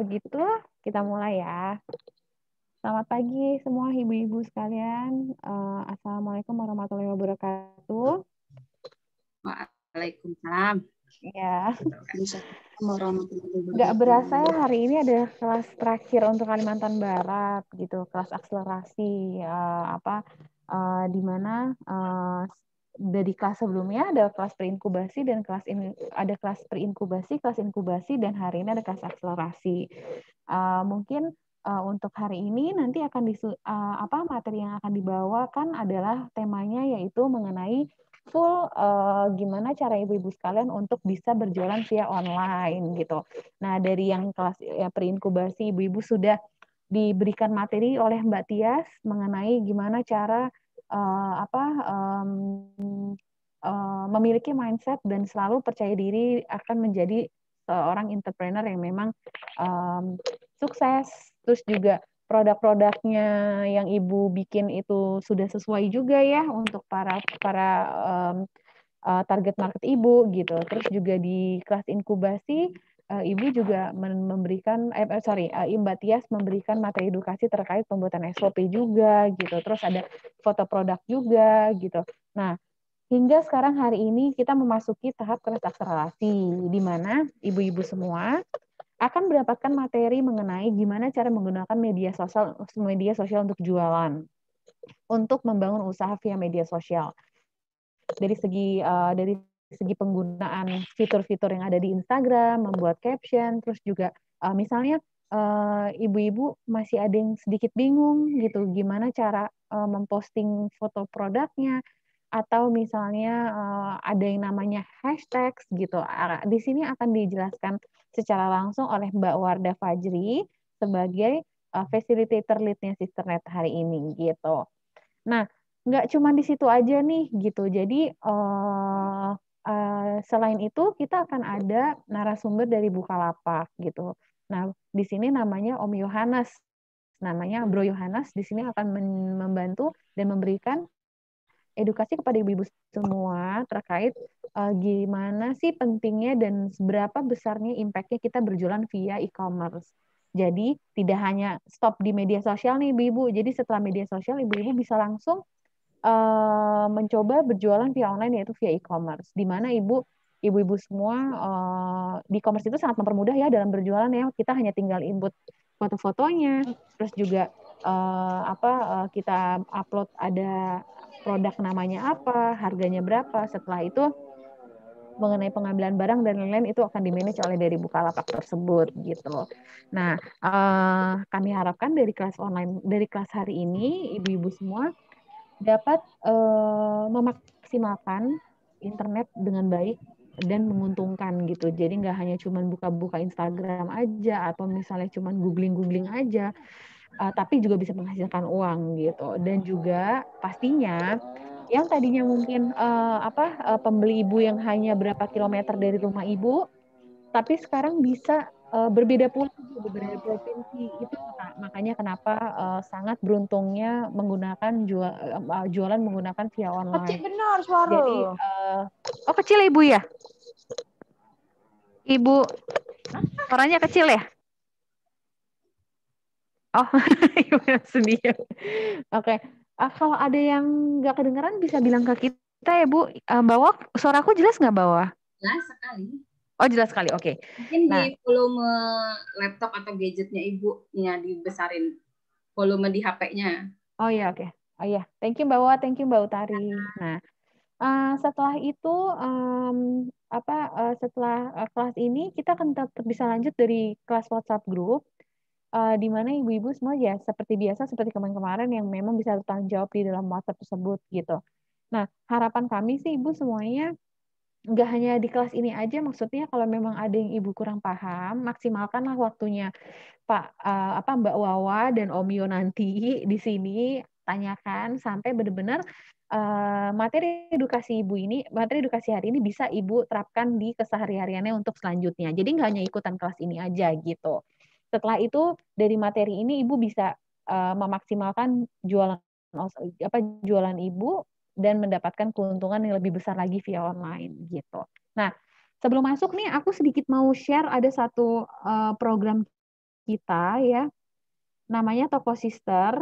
Begitu, kita mulai ya. Selamat pagi semua ibu-ibu sekalian. Uh, Assalamualaikum warahmatullahi wabarakatuh. Waalaikumsalam. Ya. Gak berasa ya hari ini ada kelas terakhir untuk Kalimantan Barat gitu, kelas akselerasi uh, apa uh, di mana uh, dari kelas sebelumnya ada kelas preinkubasi dan kelas in, ada kelas preinkubasi, kelas inkubasi dan hari ini ada kelas akselerasi. Uh, mungkin uh, untuk hari ini nanti akan disu, uh, apa materi yang akan dibawakan adalah temanya yaitu mengenai full uh, gimana cara ibu-ibu sekalian untuk bisa berjualan via online gitu. Nah, dari yang kelas ya, preinkubasi ibu-ibu sudah diberikan materi oleh Mbak Tias mengenai gimana cara uh, apa um, uh, memiliki mindset dan selalu percaya diri akan menjadi seorang entrepreneur yang memang um, sukses terus juga produk-produknya yang ibu bikin itu sudah sesuai juga ya untuk para para um, target market ibu gitu terus juga di kelas inkubasi Eh, Ibu juga memberikan eh, eh sorry uh, Mbak memberikan materi edukasi terkait pembuatan SOP juga gitu terus ada foto produk juga gitu nah hingga sekarang hari ini kita memasuki tahap kelas akselerasi di mana ibu-ibu semua akan mendapatkan materi mengenai gimana cara menggunakan media sosial media sosial untuk jualan untuk membangun usaha via media sosial dari segi uh, dari segi penggunaan fitur-fitur yang ada di Instagram, membuat caption, terus juga uh, misalnya ibu eh, ibu-ibu masih ada yang sedikit bingung gitu, gimana cara uh, memposting foto produknya, atau misalnya uh, ada yang namanya hashtag gitu. Di sini akan dijelaskan secara langsung oleh Mbak Warda Fajri sebagai uh, facilitator leadnya Sisternet hari ini gitu. Nah, nggak cuma di situ aja nih gitu. Jadi uh, Eh, selain itu kita akan ada narasumber dari Bukalapak gitu. Nah, di sini namanya Om Yohanes. Namanya Bro Yohanes di sini akan membantu dan memberikan edukasi kepada ibu-ibu semua terkait uh, gimana sih pentingnya dan seberapa besarnya impact-nya kita berjualan via e-commerce. Jadi tidak hanya stop di media sosial nih ibu-ibu. Jadi setelah media sosial ibu-ibu bisa langsung Eh, mencoba berjualan via online yaitu via e-commerce di mana ibu ibu-ibu semua di eh, e-commerce itu sangat mempermudah ya dalam berjualan ya kita hanya tinggal input foto-fotonya terus juga eh, apa kita upload ada produk namanya apa harganya berapa setelah itu mengenai pengambilan barang dan lain-lain itu akan dimanage oleh dari Bukalapak tersebut gitu. Nah, eh, kami harapkan dari kelas online dari kelas hari ini ibu-ibu semua dapat uh, memaksimalkan internet dengan baik dan menguntungkan gitu. Jadi nggak hanya cuman buka-buka Instagram aja atau misalnya cuman googling-googling aja, uh, tapi juga bisa menghasilkan uang gitu. Dan juga pastinya yang tadinya mungkin uh, apa uh, pembeli ibu yang hanya berapa kilometer dari rumah ibu, tapi sekarang bisa uh, berbeda pula beberapa provinsi itu makanya kenapa uh, sangat beruntungnya menggunakan jual, uh, eh, jualan menggunakan via online. Kecil benar suara. Jadi uh, oh kecil ibu ya? Ibu suaranya kecil ya? Oh, ibu sedih. Oke. Uh, kalau ada yang nggak kedengeran bisa bilang ke kita ya Bu. Uh, bawa suaraku jelas nggak bawa Jelas sekali. Oh jelas sekali, oke. Okay. Mungkin nah, di volume laptop atau gadgetnya ibu ya dibesarin volume di HP-nya. Oh iya, oke. Okay. Oh iya, thank you Mbak Wa, thank you Mbak Utari. Nah, uh, setelah itu um, apa uh, setelah uh, kelas ini kita akan tetap bisa lanjut dari kelas WhatsApp group uh, di mana ibu-ibu semua ya seperti biasa seperti kemarin-kemarin yang memang bisa bertanggung jawab di dalam WhatsApp tersebut gitu. Nah, harapan kami sih ibu semuanya nggak hanya di kelas ini aja maksudnya kalau memang ada yang ibu kurang paham maksimalkanlah waktunya pak uh, apa mbak Wawa dan Om Yo nanti di sini tanyakan sampai benar-benar uh, materi edukasi ibu ini materi edukasi hari ini bisa ibu terapkan di kesehari-hariannya untuk selanjutnya jadi nggak hanya ikutan kelas ini aja gitu setelah itu dari materi ini ibu bisa uh, memaksimalkan jualan apa jualan ibu dan mendapatkan keuntungan yang lebih besar lagi via online gitu. Nah, sebelum masuk nih aku sedikit mau share ada satu uh, program kita ya. Namanya Toko Sister.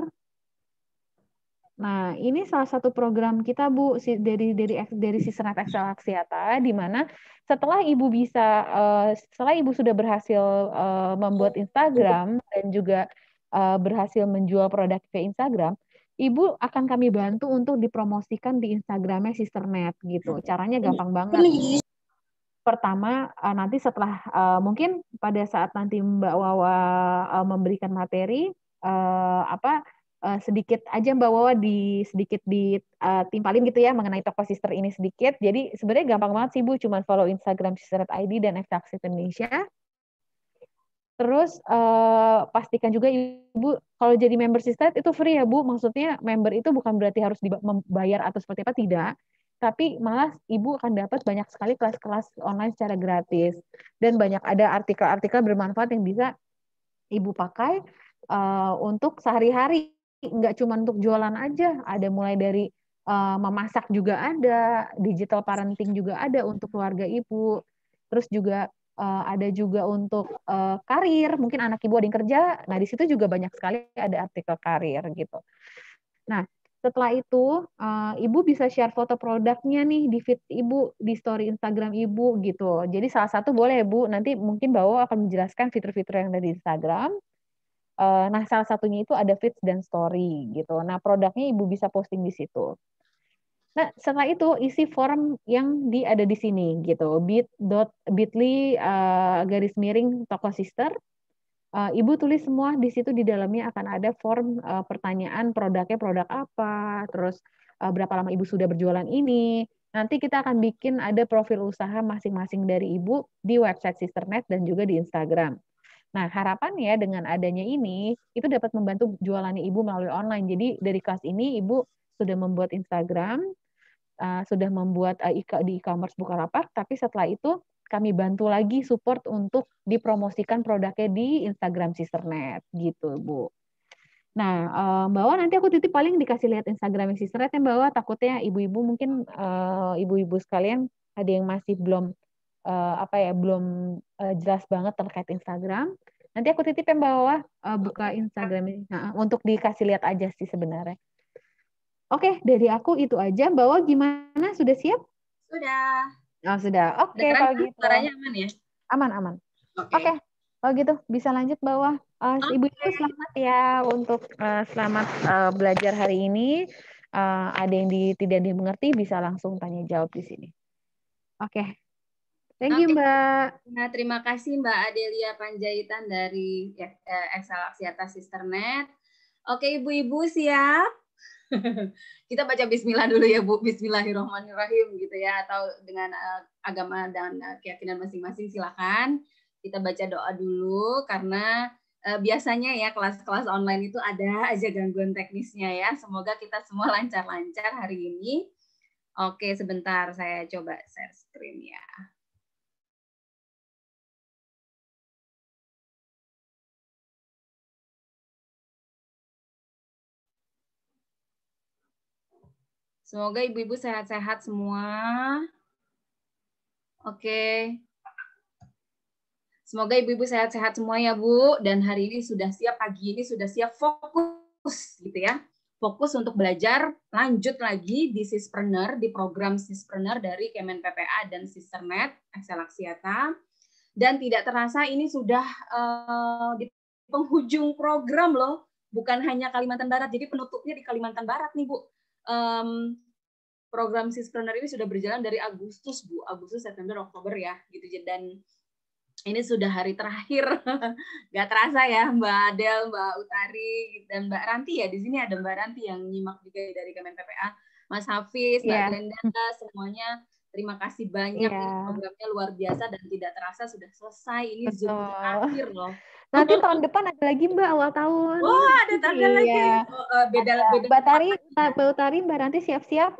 Nah, ini salah satu program kita Bu dari dari dari Sisernat Excel Aksiata di mana setelah Ibu bisa uh, setelah Ibu sudah berhasil uh, membuat Instagram dan juga uh, berhasil menjual produk ke Instagram, Ibu akan kami bantu untuk dipromosikan di Instagramnya Sisternet gitu. Caranya gampang banget. Pertama, eh, nanti setelah eh, mungkin pada saat nanti Mbak Wawa eh, memberikan materi, apa sedikit aja Mbak Wawa di sedikit ditimpalin gitu ya mengenai toko sister ini sedikit. Jadi sebenarnya gampang banget sih Bu, cuma follow Instagram Sisternet ID dan Exaksi Indonesia. Terus uh, pastikan juga ibu kalau jadi member sistat itu free ya bu. Maksudnya member itu bukan berarti harus membayar atau seperti apa tidak, tapi malah ibu akan dapat banyak sekali kelas-kelas online secara gratis dan banyak ada artikel-artikel bermanfaat yang bisa ibu pakai uh, untuk sehari-hari. Nggak cuma untuk jualan aja, ada mulai dari uh, memasak juga ada, digital parenting juga ada untuk keluarga ibu. Terus juga uh, ada juga untuk uh, karir mungkin anak ibu ada yang kerja nah di situ juga banyak sekali ada artikel karir gitu nah setelah itu uh, ibu bisa share foto produknya nih di feed ibu di story Instagram ibu gitu jadi salah satu boleh bu nanti mungkin bawa akan menjelaskan fitur-fitur yang ada di Instagram uh, nah salah satunya itu ada fit dan story gitu nah produknya ibu bisa posting di situ Nah, setelah itu isi form yang di ada di sini gitu. bit.bit.ly uh, eh, garis miring toko sister. Uh, Ibu tulis semua di situ di dalamnya akan ada form uh, pertanyaan produknya produk apa, terus uh, berapa lama Ibu sudah berjualan ini. Nanti kita akan bikin ada profil usaha masing-masing dari Ibu di website Sisternet dan juga di Instagram. Nah, harapannya dengan adanya ini itu dapat membantu jualannya Ibu melalui online. Jadi dari kelas ini Ibu sudah membuat Instagram, uh, sudah membuat uh, di e-commerce Bukalapak, tapi setelah itu kami bantu lagi support untuk dipromosikan produknya di Instagram Sisternet gitu, Bu. Nah, eh, Mbak Wa nanti aku titip paling dikasih lihat Instagram Sisternet yang Mbak takutnya ibu-ibu mungkin ibu-ibu sekalian ada yang masih belum apa ya, belum jelas banget terkait Instagram. Nanti aku titip yang Mbak Wa buka Instagram nah, untuk dikasih lihat aja sih sebenarnya. Oke, okay, dari aku itu aja. Bawa gimana? Sudah siap? Sudah. Oh, sudah. Oke, okay, kalau kan? gitu. Suaranya aman ya? Aman, aman. Oke. Okay. Okay. Kalau gitu bisa lanjut bawah. Uh, eh, okay. Ibu Ibu selamat ya untuk uh, selamat uh, belajar hari ini. Uh, ada yang di, tidak dimengerti bisa langsung tanya jawab di sini. Oke. Okay. Thank you, Mbak. Nah, terima kasih Mbak Adelia Panjaitan dari ya, eh, Atas Sisternet. Oke, ibu-ibu siap? kita baca bismillah dulu ya Bu, bismillahirrahmanirrahim gitu ya atau dengan eh, agama dan eh, keyakinan masing-masing silakan. Kita baca doa dulu karena eh, biasanya ya kelas-kelas online itu ada aja gangguan teknisnya ya. Semoga kita semua lancar-lancar hari ini. Oke, sebentar saya coba share screen ya. Semoga ibu-ibu sehat-sehat semua. Oke. Semoga ibu-ibu sehat-sehat semua ya Bu. Dan hari ini sudah siap, pagi ini sudah siap fokus gitu ya. Fokus untuk belajar lanjut lagi di Sispreneur, di program Sispreneur dari Kemen PPA dan Sisternet, Excel Aksiata. Dan tidak terasa ini sudah uh, di penghujung program loh. Bukan hanya Kalimantan Barat, jadi penutupnya di Kalimantan Barat nih Bu um, program Sispreneur ini sudah berjalan dari Agustus Bu, Agustus, September, Oktober ya, gitu. Dan ini sudah hari terakhir, gak terasa ya Mbak Adel, Mbak Utari, dan Mbak Ranti ya. Di sini ada Mbak Ranti yang nyimak juga dari Kemen PPA, Mas Hafiz, Mbak iya. Glenda, semuanya. Terima kasih banyak, yeah. programnya luar biasa dan tidak terasa sudah selesai. Ini Betul. Zoom terakhir loh. Nanti oh, tahun depan ada lagi Mbak awal tahun. Oh, ada tahun iya. lagi. Oh, uh, beda ada. beda. Mbak Tari, Mbak Tari, Mbak nanti siap-siap.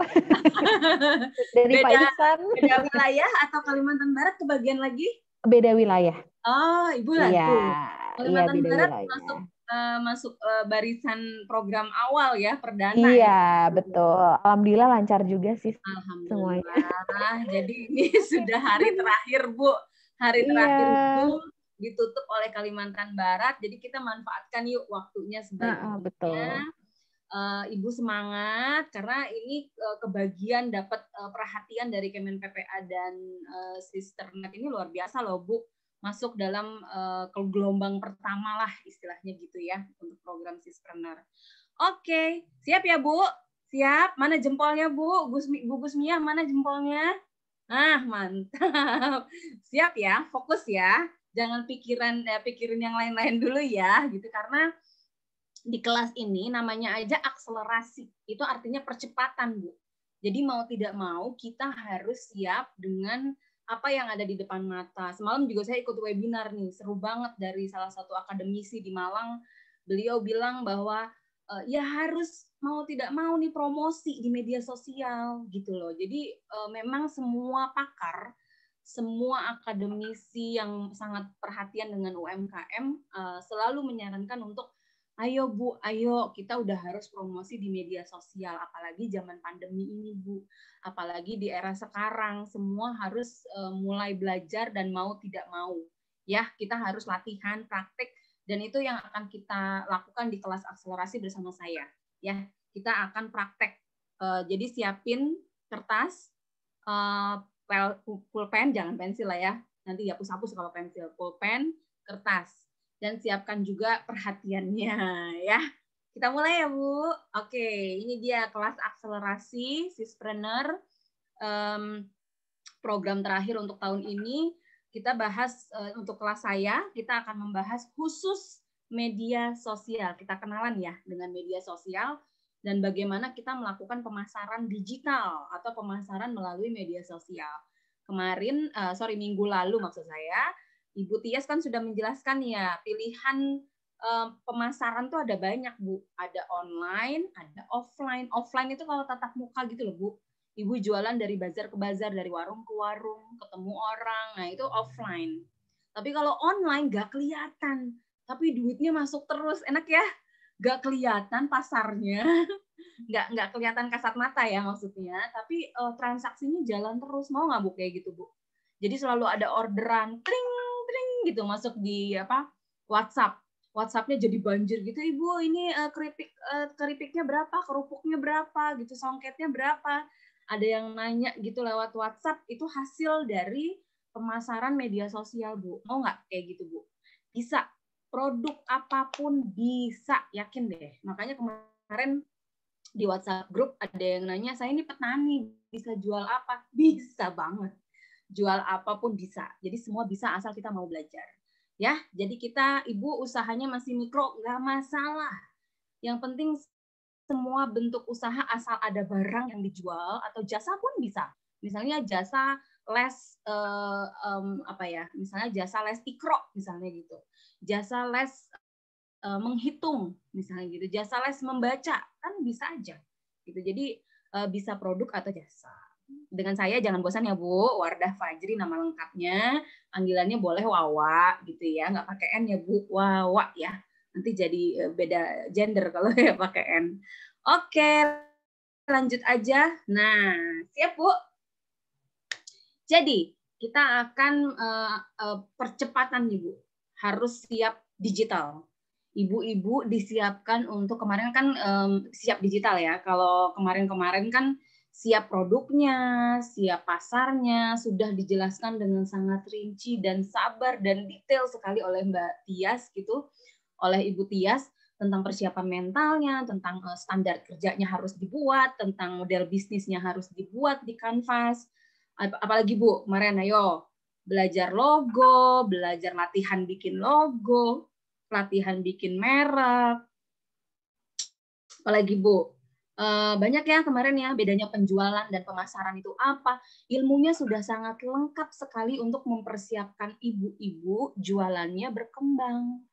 Dari beda, Pak Iksan. Beda wilayah atau Kalimantan Barat ke bagian lagi? Beda wilayah. Oh, Ibu lah. Iya, iya, Kalimantan iya, beda Barat wilayah. masuk eh, masuk uh, barisan program awal ya perdana. Iya ya. betul. Alhamdulillah lancar juga sih Alhamdulillah. semuanya. Jadi ini sudah hari terakhir Bu, hari terakhir iya. Bu ditutup oleh Kalimantan Barat. Jadi kita manfaatkan yuk waktunya sebaiknya. nah, betul. Uh, Ibu semangat karena ini uh, kebagian dapat uh, perhatian dari Kemen PPA dan uh, Sisternet ini luar biasa loh Bu. Masuk dalam uh, gelombang pertama lah istilahnya gitu ya untuk program Sisterner. Oke, okay. siap ya Bu? Siap. Mana jempolnya Bu? Gusmi, Bu Gusmiah mana jempolnya? Ah, mantap. Siap ya, fokus ya jangan pikiran ya pikirin yang lain-lain dulu ya gitu karena di kelas ini namanya aja akselerasi itu artinya percepatan bu jadi mau tidak mau kita harus siap dengan apa yang ada di depan mata semalam juga saya ikut webinar nih seru banget dari salah satu akademisi di Malang beliau bilang bahwa eh, ya harus mau tidak mau nih promosi di media sosial gitu loh. Jadi eh, memang semua pakar semua akademisi yang sangat perhatian dengan UMKM uh, eh, selalu menyarankan untuk ayo Bu, ayo kita udah harus promosi di media sosial apalagi zaman pandemi ini Bu. Apalagi di era sekarang semua harus uh, mulai belajar dan mau tidak mau. Ya, kita harus latihan, praktik dan itu yang akan kita lakukan di kelas akselerasi bersama saya. Ya, kita akan praktek. Uh, jadi siapin kertas, uh, pulpen jangan pensil lah ya nanti dihapus-hapus kalau pensil pulpen kertas dan siapkan juga perhatiannya ya kita mulai ya bu oke ini dia kelas akselerasi sispreneur um, program terakhir untuk tahun ini kita bahas uh, untuk kelas saya kita akan membahas khusus media sosial kita kenalan ya dengan media sosial dan bagaimana kita melakukan pemasaran digital atau pemasaran melalui media sosial. Kemarin, uh, sorry minggu lalu maksud saya, Ibu Tias kan sudah menjelaskan ya pilihan uh, pemasaran tuh ada banyak Bu, ada online, ada offline. Offline itu kalau tatap muka gitu loh Bu. Ibu jualan dari bazar ke bazar, dari warung ke warung, ketemu orang. Nah itu offline. Tapi kalau online nggak kelihatan, tapi duitnya masuk terus. Enak ya? gak kelihatan pasarnya, nggak nggak kelihatan kasat mata ya maksudnya, tapi uh, transaksinya jalan terus mau nggak bu kayak gitu bu? Jadi selalu ada orderan, tring tring gitu masuk di apa WhatsApp. WhatsAppnya jadi banjir gitu, ibu ini uh, keripik uh, keripiknya berapa, kerupuknya berapa, gitu songketnya berapa. Ada yang nanya gitu lewat WhatsApp itu hasil dari pemasaran media sosial bu, mau nggak kayak gitu bu? Bisa produk apapun bisa yakin deh makanya kemarin di WhatsApp grup ada yang nanya saya ini petani bisa jual apa bisa banget jual apapun bisa jadi semua bisa asal kita mau belajar ya jadi kita ibu usahanya masih mikro nggak masalah yang penting semua bentuk usaha asal ada barang yang dijual atau jasa pun bisa misalnya jasa les uh, um, apa ya misalnya jasa les ikro misalnya gitu jasa les e, menghitung misalnya gitu, jasa les membaca kan bisa aja gitu. Jadi e, bisa produk atau jasa. Dengan saya jangan bosan ya Bu, Wardah Fajri nama lengkapnya, panggilannya boleh Wawa gitu ya, nggak pakai N ya Bu, Wawa ya. Nanti jadi e, beda gender kalau ya pakai N. Oke, lanjut aja. Nah, siap Bu? Jadi, kita akan uh, uh, percepatan nih Bu harus siap digital. Ibu-ibu disiapkan untuk kemarin kan um, siap digital ya. Kalau kemarin-kemarin kan siap produknya, siap pasarnya sudah dijelaskan dengan sangat rinci dan sabar dan detail sekali oleh Mbak Tias gitu, oleh Ibu Tias tentang persiapan mentalnya, tentang eh, standar kerjanya harus dibuat, tentang model bisnisnya harus dibuat di kanvas. Apalagi Bu, kemarin ayo belajar logo, belajar latihan bikin logo, latihan bikin merek. Apalagi Bu, eh, banyak ya kemarin ya bedanya penjualan dan pemasaran itu apa. Ilmunya sudah sangat lengkap sekali untuk mempersiapkan ibu-ibu jualannya berkembang.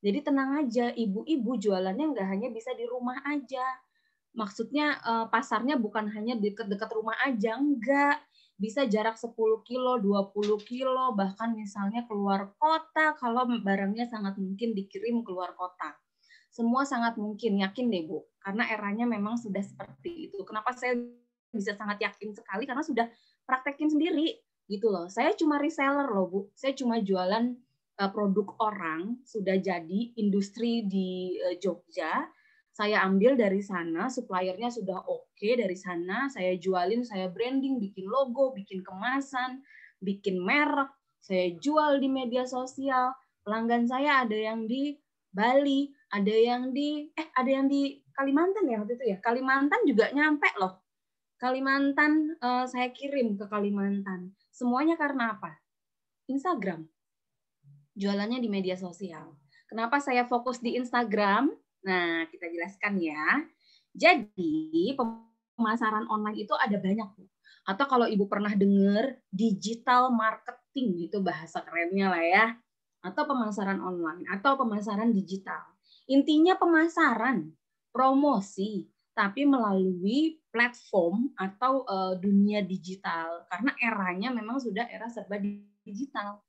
Jadi tenang aja, ibu-ibu jualannya nggak hanya bisa di rumah aja. Maksudnya eh, pasarnya bukan hanya deket-deket rumah aja, enggak bisa jarak 10 kilo, 20 kilo, bahkan misalnya keluar kota kalau barangnya sangat mungkin dikirim keluar kota. Semua sangat mungkin, yakin deh Bu, karena eranya memang sudah seperti itu. Kenapa saya bisa sangat yakin sekali karena sudah praktekin sendiri gitu loh. Saya cuma reseller loh Bu, saya cuma jualan eh, produk orang sudah jadi industri di eh, Jogja saya ambil dari sana, suppliernya sudah oke okay dari sana, saya jualin, saya branding, bikin logo, bikin kemasan, bikin merek, saya jual di media sosial. Pelanggan saya ada yang di Bali, ada yang di eh ada yang di Kalimantan ya waktu itu ya. Kalimantan juga nyampe loh. Kalimantan eh, saya kirim ke Kalimantan. Semuanya karena apa? Instagram. Jualannya di media sosial. Kenapa saya fokus di Instagram? Nah, kita jelaskan ya. Jadi, pemasaran online itu ada banyak. Atau kalau Ibu pernah dengar digital marketing, itu bahasa kerennya lah ya. Atau pemasaran online, atau pemasaran digital. Intinya pemasaran, promosi, tapi melalui platform atau uh, dunia digital. Karena eranya memang sudah era serba digital.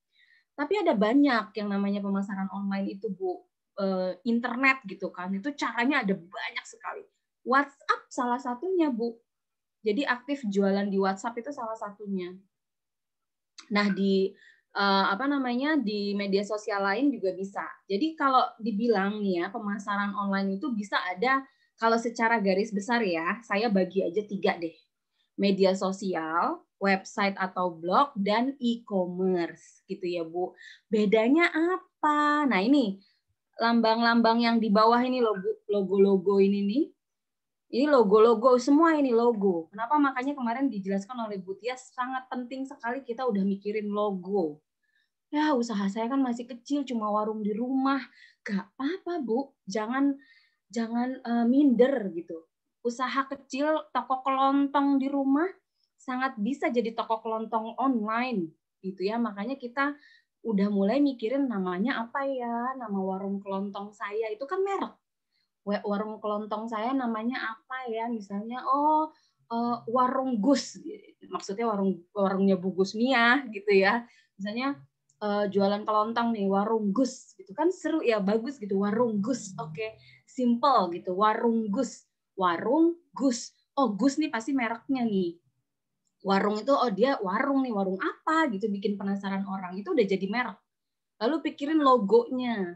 Tapi ada banyak yang namanya pemasaran online itu, Bu uh, internet gitu kan. Itu caranya ada banyak sekali. WhatsApp salah satunya, Bu. Jadi aktif jualan di WhatsApp itu salah satunya. Nah, di uh, apa namanya di media sosial lain juga bisa. Jadi kalau dibilang nih ya pemasaran online itu bisa ada kalau secara garis besar ya saya bagi aja tiga deh. Media sosial, website atau blog dan e-commerce gitu ya Bu. Bedanya apa? Nah ini lambang-lambang yang di bawah ini logo-logo ini nih. Ini logo-logo semua ini logo. Kenapa makanya kemarin dijelaskan oleh Butia sangat penting sekali kita udah mikirin logo. Ya usaha saya kan masih kecil cuma warung di rumah. Gak apa-apa Bu, jangan jangan uh, minder gitu. Usaha kecil toko kelontong di rumah sangat bisa jadi toko kelontong online gitu ya. Makanya kita udah mulai mikirin namanya apa ya, nama warung kelontong saya itu kan merek. Warung kelontong saya namanya apa ya, misalnya oh uh, warung Gus, maksudnya warung warungnya Bu Gus Mia gitu ya, misalnya uh, jualan kelontong nih warung Gus gitu kan seru ya bagus gitu warung Gus, oke okay. simple gitu warung Gus, warung Gus, oh Gus nih pasti mereknya nih warung itu oh dia warung nih warung apa gitu bikin penasaran orang itu udah jadi merek lalu pikirin logonya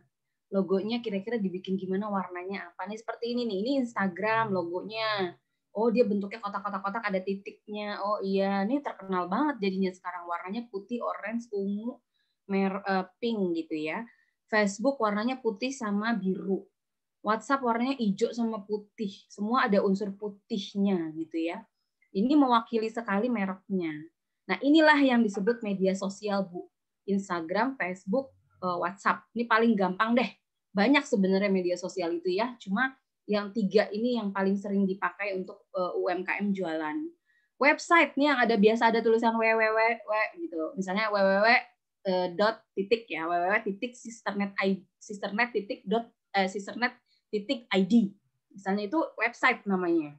logonya kira-kira dibikin gimana warnanya apa nih seperti ini nih ini Instagram logonya oh dia bentuknya kotak-kotak-kotak ada titiknya oh iya ini terkenal banget jadinya sekarang warnanya putih orange ungu mer uh, pink gitu ya Facebook warnanya putih sama biru WhatsApp warnanya hijau sama putih semua ada unsur putihnya gitu ya ini mewakili sekali mereknya. Nah, inilah yang disebut media sosial, Bu. Instagram, Facebook, eh, WhatsApp. Ini paling gampang deh. Banyak sebenarnya media sosial itu ya, cuma yang tiga ini yang paling sering dipakai untuk eh, UMKM jualan. Website nih yang ada biasa ada tulisan www gitu. Misalnya www eh, dot titik ya, www titik sisternet sisternet titik dot eh, sisternet titik id. Misalnya itu website namanya.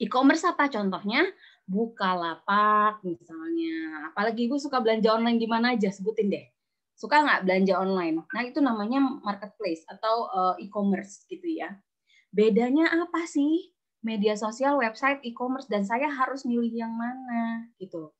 E-commerce apa contohnya? buka lapak misalnya. Apalagi gue suka belanja online di mana aja, sebutin deh. Suka nggak belanja online? Nah itu namanya marketplace atau eh, e-commerce gitu ya. Bedanya apa sih? Media sosial, website, e-commerce, dan saya harus milih yang mana gitu.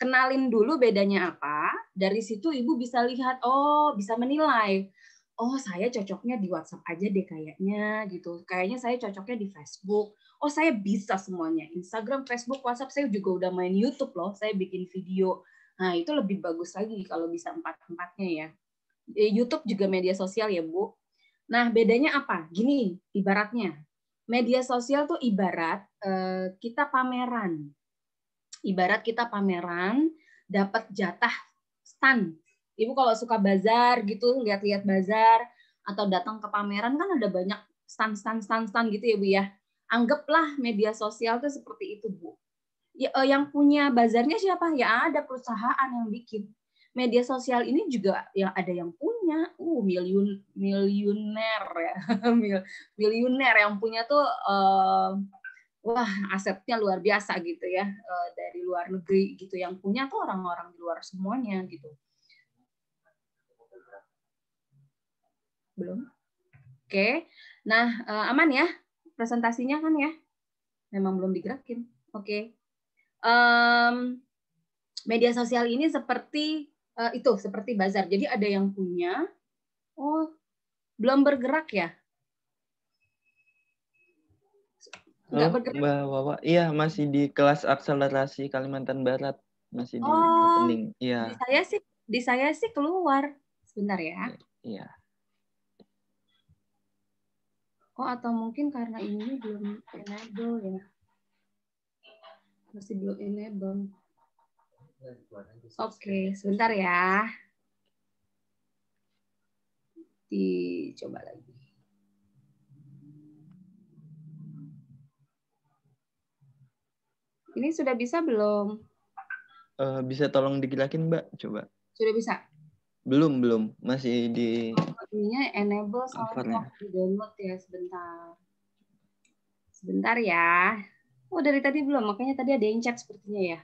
Kenalin dulu bedanya apa. Dari situ ibu bisa lihat, oh bisa menilai oh saya cocoknya di WhatsApp aja deh kayaknya gitu. Kayaknya saya cocoknya di Facebook. Oh saya bisa semuanya. Instagram, Facebook, WhatsApp saya juga udah main YouTube loh. Saya bikin video. Nah itu lebih bagus lagi kalau bisa empat-empatnya ya. E, YouTube juga media sosial ya Bu. Nah bedanya apa? Gini ibaratnya. Media sosial tuh ibarat uh, kita pameran. Ibarat kita pameran dapat jatah stand ibu kalau suka bazar gitu lihat-lihat bazar atau datang ke pameran kan ada banyak stand stand stand stand gitu ya bu ya anggaplah media sosial itu seperti itu bu ya, eh, yang punya bazarnya siapa ya ada perusahaan yang bikin media sosial ini juga yang ada yang punya uh milyun miliuner ya miliuner yang punya tuh uh, wah asetnya luar biasa gitu ya eh, dari luar negeri gitu yang punya tuh orang-orang di luar semuanya gitu Belum? Oke. Nah, eh, aman ya presentasinya kan ya? Memang belum digerakin. Oke. Um, media sosial ini seperti uh, itu, seperti bazar. Jadi ada yang punya, oh belum bergerak ya? Enggak bergerak. Mbak Wawa, iya masih di kelas akselerasi Kalimantan Barat masih di oh, opening. Iya. Di saya sih, di saya sih keluar. Sebentar ya. Iya. Oh, atau mungkin karena ini belum enable ya. Masih belum enable. Oke, okay, sebentar ya. Dicoba lagi. Ini sudah bisa belum? Uh, bisa tolong digilakin, Mbak? Coba. Sudah bisa? Belum, belum. Masih di... Kodenya enable soalnya di download ya sebentar. Sebentar ya. Oh, dari tadi belum. Makanya tadi ada yang chat sepertinya ya.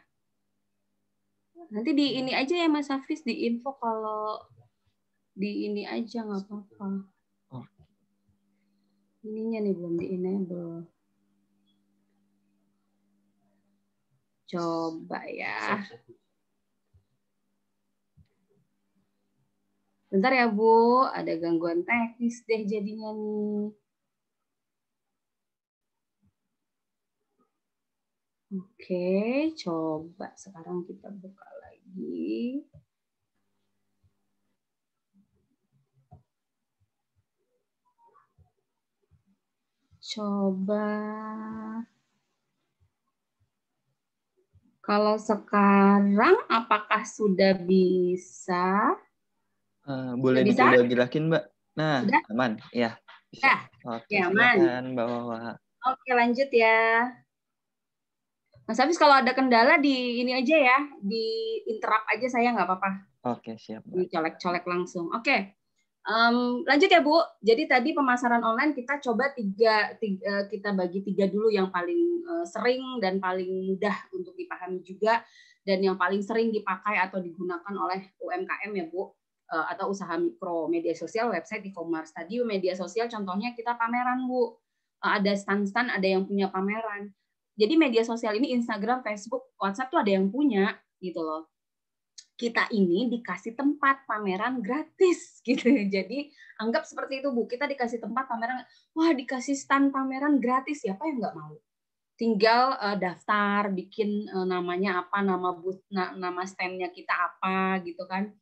Nanti di ini aja ya Mas Hafiz, di info kalau di ini aja nggak apa-apa. Oh. Ininya nih belum di enable. Coba ya. Bentar ya Bu, ada gangguan teknis deh jadinya nih. Oke, coba sekarang kita buka lagi. Coba kalau sekarang apakah sudah bisa? Uh, boleh bisa? udah Mbak. Nah, Udah? aman. Ya. Ya. Oke, ya, aman. Mbak Wawa. Oke, lanjut ya. Mas Hafiz kalau ada kendala di ini aja ya, di interrupt aja saya nggak apa-apa. Oke, siap. Colek-colek langsung. Oke. Um, lanjut ya Bu. Jadi tadi pemasaran online kita coba tiga, tiga eh, kita bagi tiga dulu yang paling uh, sering dan paling mudah untuk dipahami juga dan yang paling sering dipakai atau digunakan oleh UMKM ya Bu. Eh, atau usaha mikro, media sosial, website, e-commerce. Tadi media sosial contohnya kita pameran, Bu. Eh, ada stand-stand, ada yang punya pameran. Jadi media sosial ini Instagram, Facebook, WhatsApp tuh ada yang punya gitu loh. Kita ini dikasih tempat pameran gratis gitu. Jadi anggap seperti itu Bu, kita dikasih tempat pameran, wah dikasih stand pameran gratis, siapa yang nggak mau? Tinggal uh, daftar, bikin uh, namanya apa, nama bu na nama standnya kita apa gitu kan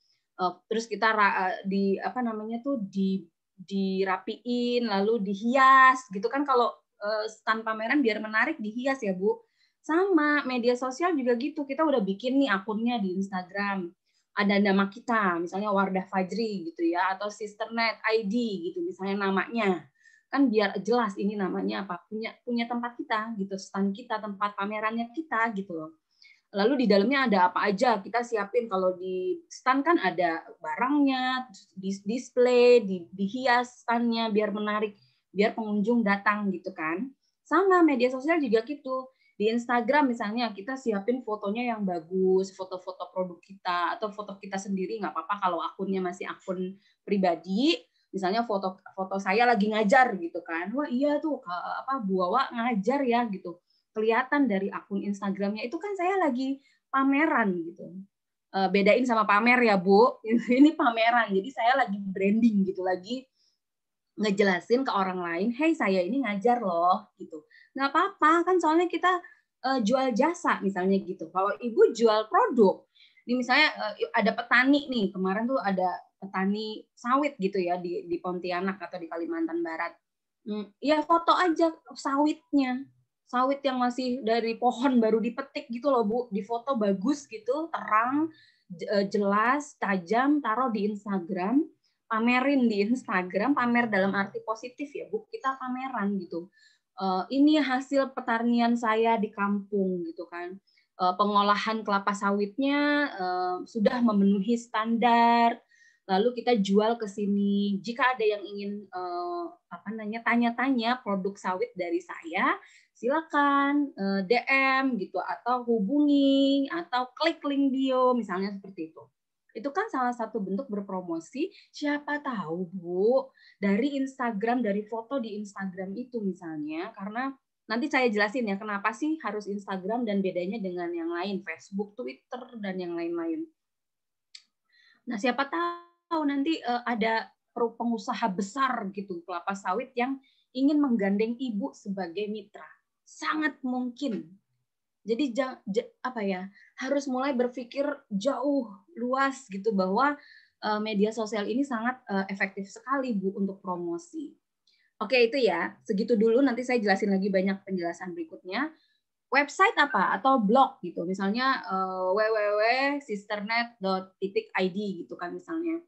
Eh, terus kita eh, di apa namanya tuh di dirapiin lalu dihias gitu kan kalau uh, eh, stand pameran biar menarik dihias ya Bu sama media sosial juga gitu kita udah bikin nih akunnya di Instagram ada nama kita misalnya Wardah Fajri gitu ya atau Sisternet ID gitu misalnya namanya kan biar jelas ini namanya apa punya punya tempat kita gitu stand kita tempat pamerannya kita gitu loh lalu di dalamnya ada apa aja kita siapin kalau di stand kan ada barangnya di display di dihias standnya biar menarik biar pengunjung datang gitu kan sama media sosial juga gitu di Instagram misalnya kita siapin fotonya yang bagus foto-foto produk kita atau foto kita sendiri nggak apa-apa kalau akunnya masih akun pribadi misalnya foto foto saya lagi ngajar gitu kan wah iya tuh apa buawa ngajar ya gitu kelihatan dari akun Instagramnya itu kan saya lagi pameran gitu. Eh, bedain sama pamer ya Bu, ini pameran. Jadi saya lagi branding gitu, lagi ngejelasin ke orang lain, hey saya ini ngajar loh gitu. Nggak apa-apa kan soalnya kita eh, jual jasa misalnya gitu. Kalau Ibu jual produk, ini misalnya eh, ada petani nih kemarin tuh ada petani sawit gitu ya di Pontianak atau di Kalimantan Barat. Hmm, ya foto aja sawitnya sawit yang masih dari pohon baru dipetik gitu loh Bu, di foto bagus gitu, terang, eh, jelas, tajam, taruh di Instagram, pamerin di Instagram, pamer dalam arti positif ya Bu, kita pameran gitu. Eh, ini hasil pertanian saya di kampung gitu kan. Eh, pengolahan kelapa sawitnya sudah memenuhi standar, lalu kita jual ke sini. Jika ada yang ingin apa namanya tanya-tanya produk sawit dari saya, silakan uh, eh, DM gitu atau hubungi atau klik link bio misalnya seperti itu. Itu kan salah satu bentuk berpromosi. Siapa tahu Bu dari Instagram dari foto di Instagram itu misalnya karena nanti saya jelasin ya kenapa sih harus Instagram dan bedanya dengan yang lain Facebook, Twitter dan yang lain-lain. Nah siapa tahu nanti uh, ada pengusaha besar gitu kelapa sawit yang ingin menggandeng ibu sebagai mitra sangat mungkin. Jadi apa ya harus mulai berpikir jauh luas gitu bahwa eh, media sosial ini sangat eh, efektif sekali bu untuk promosi. Oke itu ya segitu dulu nanti saya jelasin lagi banyak penjelasan berikutnya. Website apa atau blog gitu misalnya eh, www.sisternet.id gitu kan misalnya.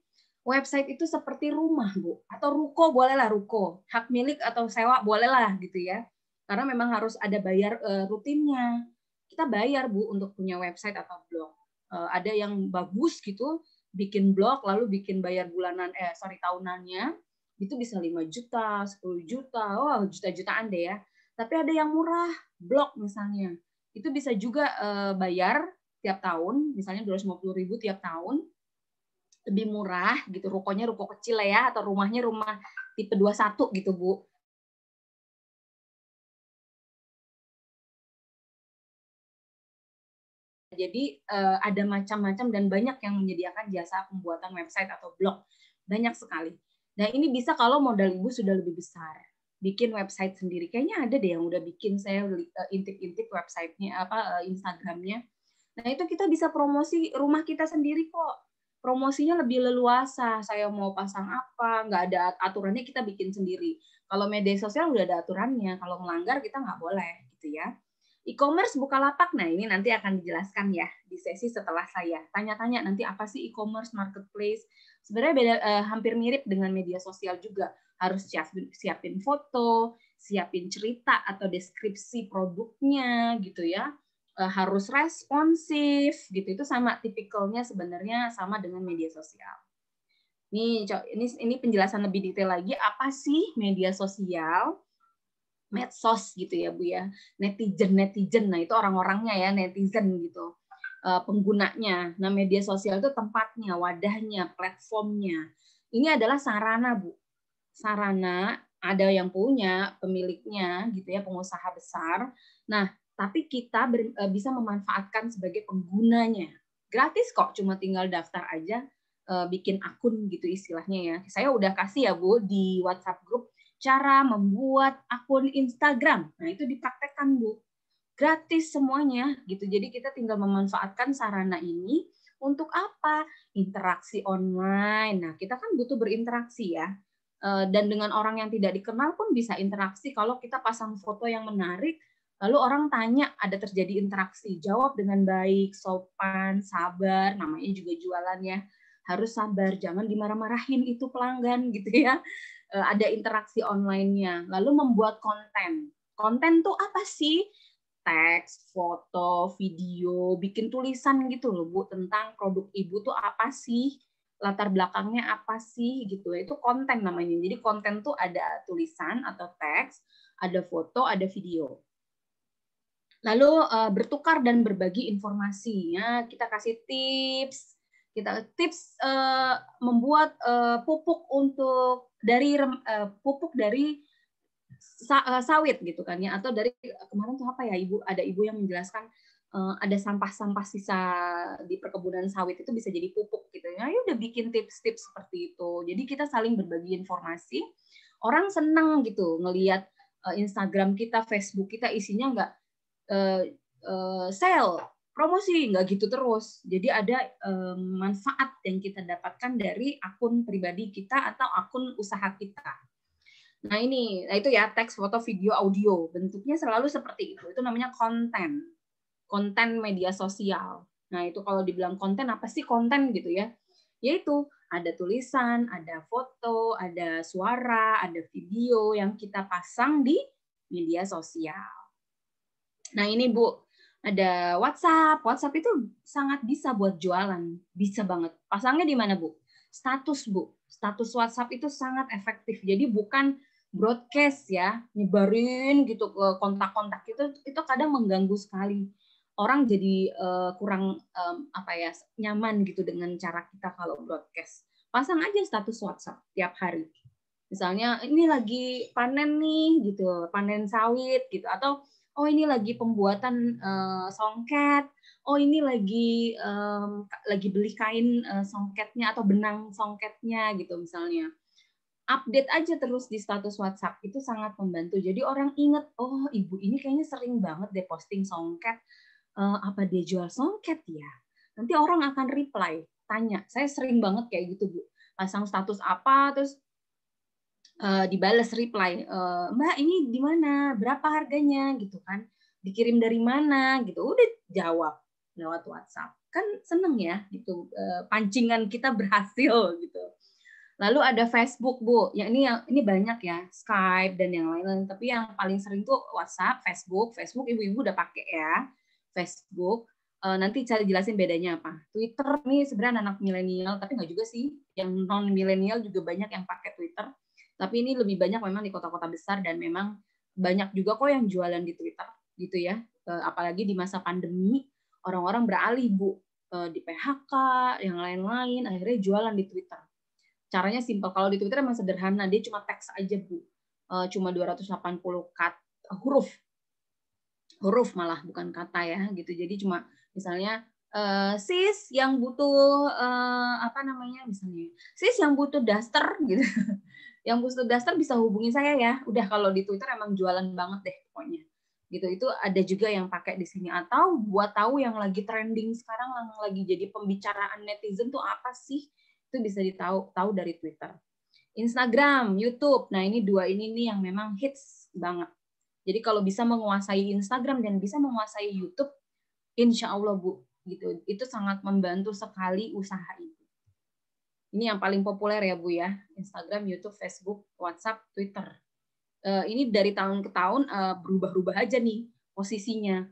Website itu seperti rumah bu atau ruko bolehlah ruko hak milik atau sewa bolehlah gitu ya karena memang harus ada bayar uh, rutinnya. Kita bayar Bu untuk punya website atau blog. Uh, ada yang bagus gitu, bikin blog lalu bikin bayar bulanan eh sorry tahunannya itu bisa 5 juta, 10 juta, wow juta-jutaan deh ya. Tapi ada yang murah, blog misalnya. Itu bisa juga uh, bayar tiap tahun, misalnya 250 ribu tiap tahun, lebih murah gitu, rukonya ruko kecil lah ya, atau rumahnya rumah tipe 21 gitu Bu Jadi uh, ada macam-macam dan banyak yang menyediakan jasa pembuatan website atau blog. Banyak sekali. Nah, ini bisa kalau modal ibu sudah lebih besar. Bikin website sendiri. Kayaknya ada deh yang udah bikin saya eh, intip-intip websitenya, apa eh, Instagramnya. Nah, itu kita bisa promosi rumah kita sendiri kok. Promosinya lebih leluasa. Saya mau pasang apa, nggak ada aturannya kita bikin sendiri. Kalau media sosial udah ada aturannya. Kalau melanggar kita nggak boleh gitu ya. E-commerce buka lapak nah ini nanti akan dijelaskan ya di sesi setelah saya. Tanya-tanya nanti apa sih e-commerce marketplace? Sebenarnya beda, eh, hampir mirip dengan media sosial juga. Harus siapin, siapin foto, siapin cerita atau deskripsi produknya gitu ya. Eh, harus responsif gitu. Itu sama tipikalnya sebenarnya sama dengan media sosial. Nih, ini ini penjelasan lebih detail lagi apa sih media sosial? medsos gitu ya Bu ya. Netizen netizen nah itu orang-orangnya ya netizen gitu. Uh, penggunanya. Nah, media sosial itu tempatnya, wadahnya, platformnya. Ini adalah sarana, Bu. Sarana ada yang punya, pemiliknya gitu ya, pengusaha besar. Nah, tapi kita eh, bisa memanfaatkan sebagai penggunanya. Gratis kok, cuma tinggal daftar aja eh, bikin akun gitu istilahnya ya. Saya udah kasih ya Bu di WhatsApp grup cara membuat akun Instagram. Nah, itu dipraktekkan, Bu. Gratis semuanya gitu. Jadi kita tinggal memanfaatkan sarana ini untuk apa? Interaksi online. Nah, kita kan butuh berinteraksi ya. Eh, dan dengan orang yang tidak dikenal pun bisa interaksi kalau kita pasang foto yang menarik, lalu orang tanya ada terjadi interaksi, jawab dengan baik, sopan, sabar, namanya juga jualan ya harus sabar, jangan dimarah-marahin itu pelanggan gitu ya. Eh, ada interaksi online-nya, lalu membuat konten. Konten tuh apa sih? Teks, foto, video, bikin tulisan gitu loh Bu tentang produk Ibu tuh apa sih? Latar belakangnya apa sih gitu. Ya, itu konten namanya. Jadi konten tuh ada tulisan atau teks, ada foto, ada video lalu uh, bertukar dan berbagi informasinya kita kasih tips kita tips uh, membuat uh, pupuk untuk dari uh, pupuk dari sa uh, sawit gitu kan ya atau dari eh, kemarin tuh apa ya ibu ada ibu yang menjelaskan uh, ada sampah-sampah sisa di perkebunan sawit itu bisa jadi pupuk gitu ya nah, udah bikin tips-tips seperti itu jadi kita saling berbagi informasi orang senang gitu ngelihat uh, Instagram kita Facebook kita isinya nggak uh, uh, sel promosi nggak gitu terus jadi ada um, manfaat yang kita dapatkan dari akun pribadi kita atau akun usaha kita nah ini nah itu ya teks foto video audio bentuknya selalu seperti itu itu namanya konten konten media sosial nah itu kalau dibilang konten apa sih konten gitu ya yaitu ada tulisan ada foto ada suara ada video yang kita pasang di media sosial nah ini bu ada WhatsApp. WhatsApp itu sangat bisa buat jualan, bisa banget. Pasangnya di mana, Bu? Status, Bu. Status WhatsApp itu sangat efektif. Jadi bukan broadcast ya, nyebarin gitu ke kontak-kontak itu itu kadang mengganggu sekali. Orang jadi uh, kurang um, apa ya, nyaman gitu dengan cara kita kalau broadcast. Pasang aja status WhatsApp tiap hari. Misalnya ini lagi panen nih gitu, panen sawit gitu atau oh ini lagi pembuatan uh, songket, oh ini lagi um, lagi beli kain uh, songketnya atau benang songketnya gitu misalnya. Update aja terus di status WhatsApp itu sangat membantu. Jadi orang inget, oh ibu ini kayaknya sering banget deh posting songket. Uh, apa dia jual songket ya? Nanti orang akan reply, tanya. Saya sering banget kayak gitu bu. Pasang status apa, terus uh, dibales reply e, mbak ini di mana berapa harganya gitu kan dikirim dari mana gitu udah jawab lewat WhatsApp kan seneng ya gitu e, pancingan kita berhasil gitu lalu ada Facebook bu ya ini yang ini banyak ya Skype dan yang lain-lain tapi yang paling sering tuh WhatsApp Facebook Facebook ibu-ibu udah pakai ya Facebook uh, nanti cari jelasin bedanya apa. Twitter nih sebenarnya anak milenial, tapi nggak juga sih. Yang non milenial juga banyak yang pakai Twitter. Tapi ini lebih banyak memang di kota-kota besar dan memang banyak juga kok yang jualan di Twitter gitu ya. Eh, apalagi di masa pandemi orang-orang beralih bu eh, di PHK yang lain-lain akhirnya jualan di Twitter. Caranya simpel. Kalau di Twitter memang sederhana, dia cuma teks aja bu. Eh, cuma 280 kat huruf huruf malah bukan kata ya gitu. Jadi cuma misalnya uh, sis yang butuh uh, apa namanya misalnya sis yang butuh daster gitu yang butuh daster bisa hubungi saya ya. Udah kalau di Twitter emang jualan banget deh pokoknya. Gitu itu ada juga yang pakai di sini atau buat tahu yang lagi trending sekarang yang lagi jadi pembicaraan netizen tuh apa sih? Itu bisa ditahu tahu dari Twitter. Instagram, YouTube. Nah, ini dua ini nih yang memang hits banget. Jadi kalau bisa menguasai Instagram dan bisa menguasai YouTube, insya Allah Bu, gitu. Itu sangat membantu sekali usaha itu. Ini yang paling populer ya Bu ya, Instagram, YouTube, Facebook, WhatsApp, Twitter. Eh, ini dari tahun ke tahun eh, berubah-ubah aja nih posisinya.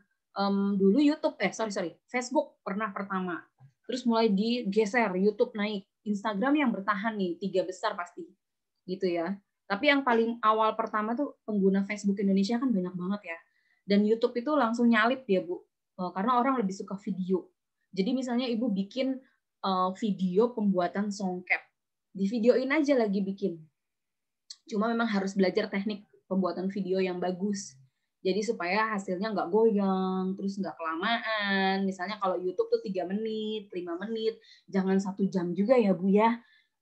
dulu YouTube, eh sorry sorry, Facebook pernah pertama. Terus mulai digeser, YouTube naik, Instagram yang bertahan nih tiga besar pasti, gitu ya. Tapi yang paling awal pertama tuh pengguna Facebook Indonesia kan banyak banget ya. Dan YouTube itu langsung nyalip ya Bu, eh, karena orang lebih suka video. Jadi misalnya ibu bikin uh, video pembuatan songket. Di videoin aja lagi bikin. Cuma memang harus belajar teknik pembuatan video yang bagus. Jadi supaya hasilnya nggak goyang, terus nggak kelamaan. Misalnya kalau YouTube tuh 3 menit, 5 menit. Jangan satu jam juga ya Bu ya.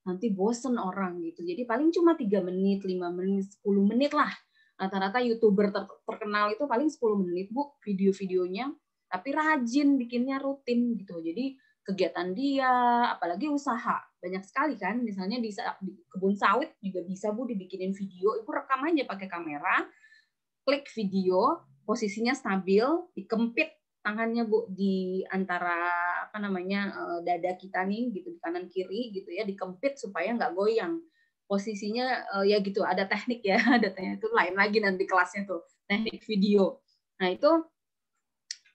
Nanti bosen orang gitu. Jadi paling cuma 3 menit, 5 menit, 10 menit lah. Rata-rata YouTuber terkenal itu paling 10 menit Bu video-videonya. Tapi rajin bikinnya rutin gitu. Jadi kegiatan dia, apalagi usaha. Banyak sekali kan, misalnya di, kebun sawit juga bisa Bu dibikinin video, Ibu rekam aja pakai kamera, klik video, posisinya stabil, dikempit tangannya Bu di antara apa namanya eh, dada kita nih gitu di kanan kiri gitu ya, dikempit supaya nggak goyang. Posisinya eh, ya gitu, ada teknik ya, ada teknik itu lain lagi nanti kelasnya tuh, teknik video. Nah, itu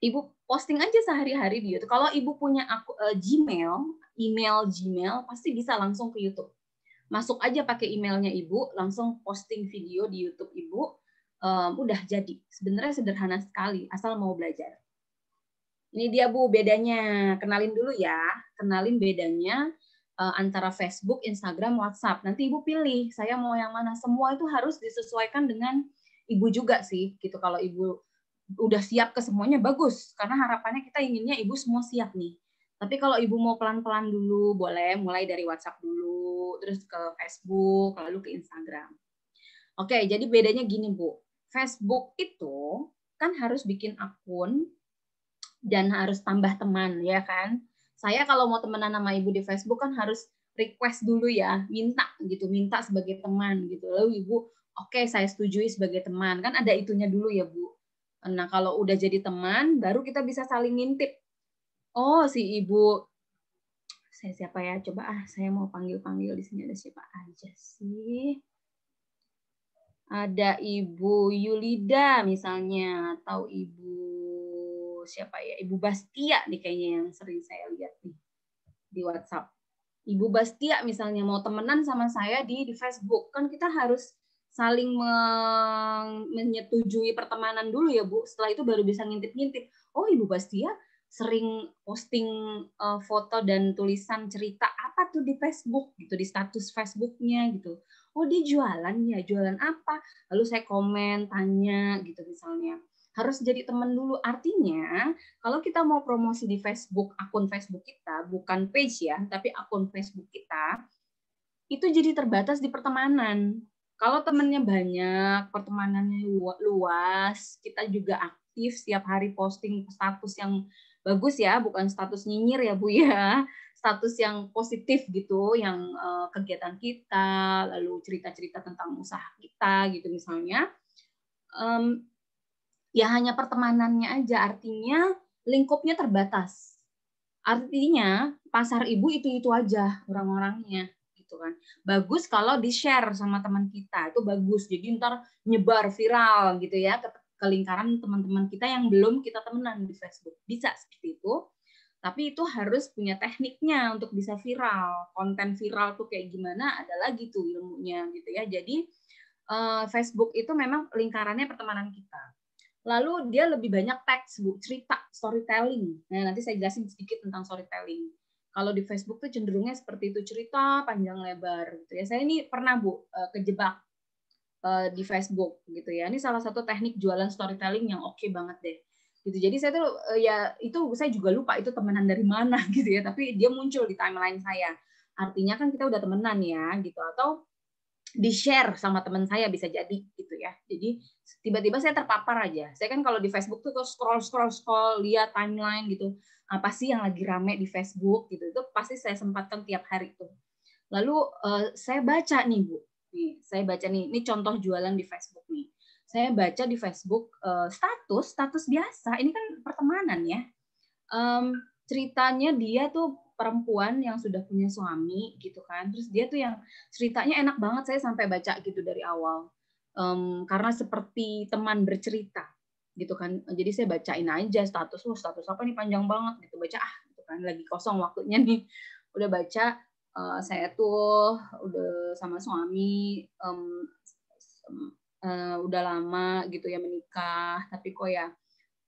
Ibu posting aja sehari-hari di YouTube. Kalau ibu punya aku, uh, Gmail, email Gmail pasti bisa langsung ke YouTube. Masuk aja pakai emailnya ibu, langsung posting video di YouTube ibu. Um, udah jadi. Sebenarnya sederhana sekali, asal mau belajar. Ini dia bu bedanya. Kenalin dulu ya. Kenalin bedanya uh, antara Facebook, Instagram, WhatsApp. Nanti ibu pilih. Saya mau yang mana. Semua itu harus disesuaikan dengan ibu juga sih. Gitu kalau ibu udah siap ke semuanya bagus karena harapannya kita inginnya ibu semua siap nih. Tapi kalau ibu mau pelan-pelan dulu boleh mulai dari WhatsApp dulu, terus ke Facebook, lalu ke Instagram. Oke, jadi bedanya gini Bu. Facebook itu kan harus bikin akun dan harus tambah teman ya kan. Saya kalau mau temenan sama ibu di Facebook kan harus request dulu ya, minta gitu, minta sebagai teman gitu. Lalu ibu, oke okay, saya setujui sebagai teman. Kan ada itunya dulu ya, Bu. Nah, kalau udah jadi teman, baru kita bisa saling ngintip. Oh, si ibu saya siapa ya? Coba ah, saya mau panggil-panggil di sini ada siapa aja sih? Ada Ibu Yulida misalnya atau Ibu siapa ya? Ibu Bastia nih kayaknya yang sering saya lihat nih di WhatsApp. Ibu Bastia misalnya mau temenan sama saya di di Facebook. Kan kita harus saling menyetujui pertemanan dulu ya Bu. Setelah itu baru bisa ngintip-ngintip. Oh Ibu Bastia sering posting eh, foto dan tulisan cerita apa tuh di Facebook gitu, di status Facebooknya gitu. Oh dia jualan ya, jualan apa? Lalu saya komen, tanya gitu misalnya. Harus jadi teman dulu. Artinya kalau kita mau promosi di Facebook, akun Facebook kita, bukan page ya, tapi akun Facebook kita, itu jadi terbatas di pertemanan kalau temennya banyak, pertemanannya luas, kita juga aktif setiap hari posting status yang bagus ya, bukan status nyinyir ya Bu ya, status yang positif gitu, yang uh, kegiatan kita, lalu cerita-cerita tentang usaha kita gitu misalnya. Um, ya hanya pertemanannya aja, artinya lingkupnya terbatas. Artinya pasar ibu itu-itu aja orang-orangnya gitu kan. Bagus kalau di-share sama teman kita, itu bagus. Jadi ntar nyebar viral gitu ya ke, ke lingkaran teman-teman kita yang belum kita temenan di Facebook. Bisa seperti itu. Tapi itu harus punya tekniknya untuk bisa viral. Konten viral tuh kayak gimana ada lagi tuh ilmunya gitu ya. Jadi uh, Facebook itu memang lingkarannya pertemanan kita. Lalu dia lebih banyak teks, bu, cerita, storytelling. Nah, nanti saya jelasin sedikit tentang storytelling. Kalau di Facebook tuh cenderungnya seperti itu cerita panjang lebar gitu ya. Saya ini pernah Bu eh, kejebak eh, di Facebook gitu ya. Ini salah satu teknik jualan storytelling yang oke okay banget deh gitu. Jadi saya tuh eh, ya itu saya juga lupa itu temenan dari mana gitu ya, tapi dia muncul di timeline saya. Artinya kan kita udah temenan ya gitu atau di-share sama teman saya bisa jadi gitu ya. Jadi tiba-tiba saya terpapar aja. Saya kan kalau di Facebook tuh scroll scroll scroll lihat timeline gitu apa sih yang lagi rame di Facebook gitu itu pasti saya sempatkan tiap hari itu lalu uh, saya baca nih bu nih saya baca nih ini contoh jualan di Facebook nih saya baca di Facebook uh, status status biasa ini kan pertemanan ya um, ceritanya dia tuh perempuan yang sudah punya suami gitu kan terus dia tuh yang ceritanya enak banget saya sampai baca gitu dari awal um, karena seperti teman bercerita gitu kan jadi saya bacain aja status lo status apa nih panjang banget gitu baca ah gitu kan lagi kosong waktunya nih udah baca uh, saya tuh udah sama suami um, uh, udah lama gitu ya menikah tapi kok ya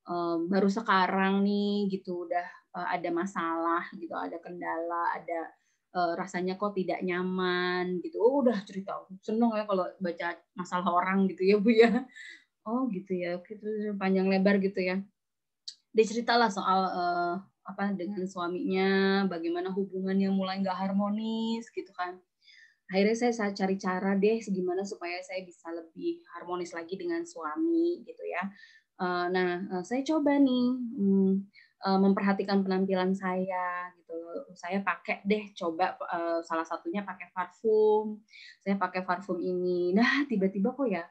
um, baru sekarang nih gitu udah uh, ada masalah gitu ada kendala ada uh, rasanya kok tidak nyaman gitu oh, udah cerita seneng ya kalau baca masalah orang gitu ya bu ya oh gitu ya gitu panjang lebar gitu ya Diceritalah soal uh, apa dengan suaminya bagaimana hubungannya mulai nggak harmonis gitu kan akhirnya saya, saya cari cara deh gimana supaya saya bisa lebih harmonis lagi dengan suami gitu ya uh, nah uh, saya coba nih um, uh, memperhatikan penampilan saya gitu saya pakai deh coba salah satunya pakai parfum saya pakai parfum ini nah tiba-tiba kok ya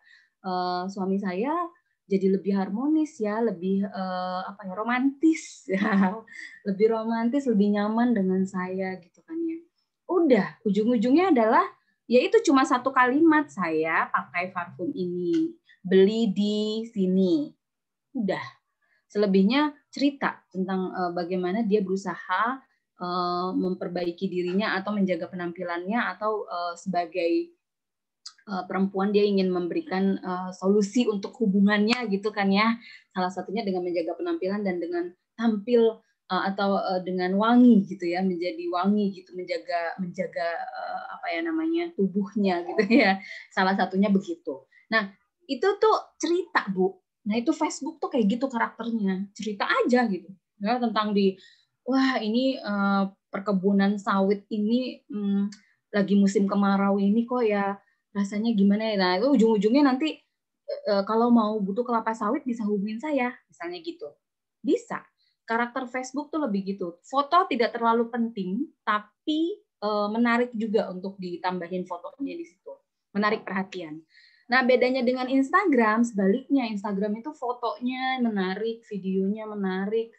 uh, suami saya jadi lebih harmonis ya, lebih uh, apa ya romantis ya, lebih romantis, lebih nyaman dengan saya gitu kan ya. Udah ujung-ujungnya adalah ya itu cuma satu kalimat saya pakai parfum ini, beli di sini. Udah. Selebihnya cerita tentang uh, bagaimana dia berusaha uh, memperbaiki dirinya atau menjaga penampilannya atau uh, sebagai uh, perempuan dia ingin memberikan uh, solusi untuk hubungannya gitu kan ya. Salah satunya dengan menjaga penampilan dan dengan tampil uh, atau uh, dengan wangi gitu ya, menjadi wangi gitu, menjaga menjaga uh, apa ya namanya tubuhnya gitu ya. Salah satunya begitu. Nah, itu tuh cerita, Bu. Nah, itu Facebook tuh kayak gitu karakternya. Cerita aja gitu. Ya, tentang di wah ini uh, perkebunan sawit ini hmm, lagi musim kemarau ini kok ya rasanya gimana ya. Nah, itu ujung-ujungnya nanti e, kalau mau butuh kelapa sawit bisa hubungin saya, misalnya gitu. Bisa. Karakter Facebook tuh lebih gitu. Foto tidak terlalu penting, tapi e, menarik juga untuk ditambahin fotonya di situ. Menarik perhatian. Nah, bedanya dengan Instagram, sebaliknya Instagram itu fotonya menarik, videonya menarik.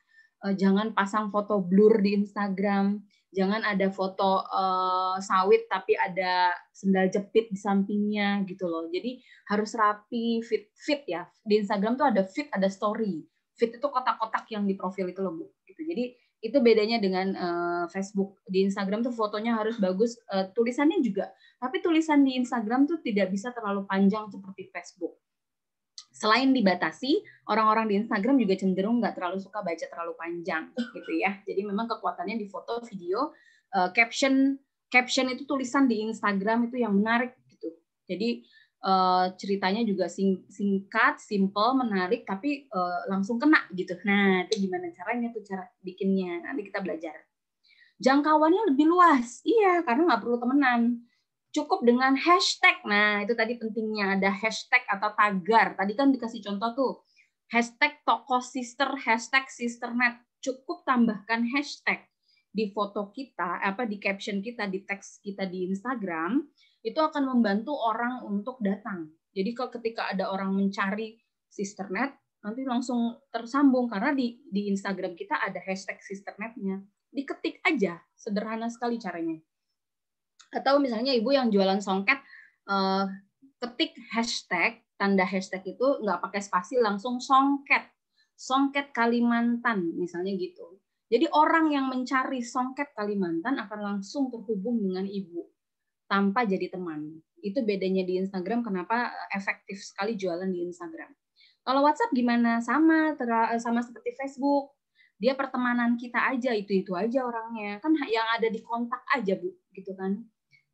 Eh, jangan pasang foto blur di Instagram jangan ada foto uh, sawit tapi ada sendal jepit di sampingnya gitu loh jadi harus rapi fit fit ya di Instagram tuh ada fit ada story fit itu kotak-kotak yang di profil itu loh bu gitu jadi itu bedanya dengan uh, Facebook di Instagram tuh fotonya harus bagus uh, tulisannya juga tapi tulisan di Instagram tuh tidak bisa terlalu panjang seperti Facebook selain dibatasi, orang-orang di Instagram juga cenderung nggak terlalu suka baca terlalu panjang gitu ya. Jadi memang kekuatannya di foto, video, uh, caption, caption itu tulisan di Instagram itu yang menarik gitu. Jadi uh, ceritanya juga sing singkat, simple, menarik, tapi uh, langsung kena gitu. Nah itu gimana caranya tuh cara bikinnya? Nanti kita belajar. Jangkauannya lebih luas, iya karena nggak perlu temenan cukup dengan hashtag. Nah, itu tadi pentingnya ada hashtag atau tagar. Tadi kan dikasih contoh tuh, hashtag toko sister, hashtag sisternet. Cukup tambahkan hashtag di foto kita, apa di caption kita, di teks kita di Instagram, itu akan membantu orang untuk datang. Jadi kalau ketika ada orang mencari sisternet, nanti langsung tersambung karena di di Instagram kita ada hashtag sisternetnya. Diketik aja, sederhana sekali caranya atau misalnya ibu yang jualan songket uh, ketik hashtag tanda hashtag itu nggak pakai spasi langsung songket songket Kalimantan misalnya gitu jadi orang yang mencari songket Kalimantan akan langsung terhubung dengan ibu tanpa jadi teman itu bedanya di Instagram kenapa eh, efektif sekali jualan di Instagram kalau WhatsApp gimana sama eh, sama seperti Facebook dia pertemanan kita aja itu itu aja orangnya kan yang ada di kontak aja bu gitu kan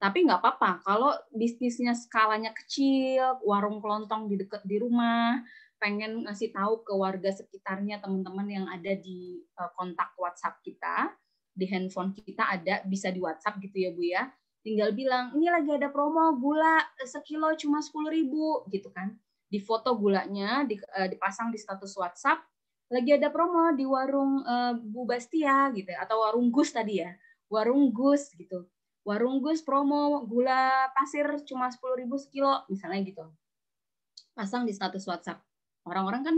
tapi nggak apa-apa kalau bisnisnya skalanya kecil, warung kelontong di dekat di rumah, pengen ngasih tahu ke warga sekitarnya teman-teman yang ada di eh, kontak WhatsApp kita, di handphone kita ada bisa di WhatsApp gitu ya Bu ya. Tinggal bilang, ini lagi ada promo gula sekilo cuma sepuluh ribu gitu kan. Di foto gulanya eh, dipasang di status WhatsApp, lagi ada promo di warung eh, Bu Bastia gitu ya, atau warung Gus tadi ya warung Gus gitu warung Gus promo gula pasir cuma ribu sekilo misalnya gitu. Pasang di status WhatsApp. Orang-orang kan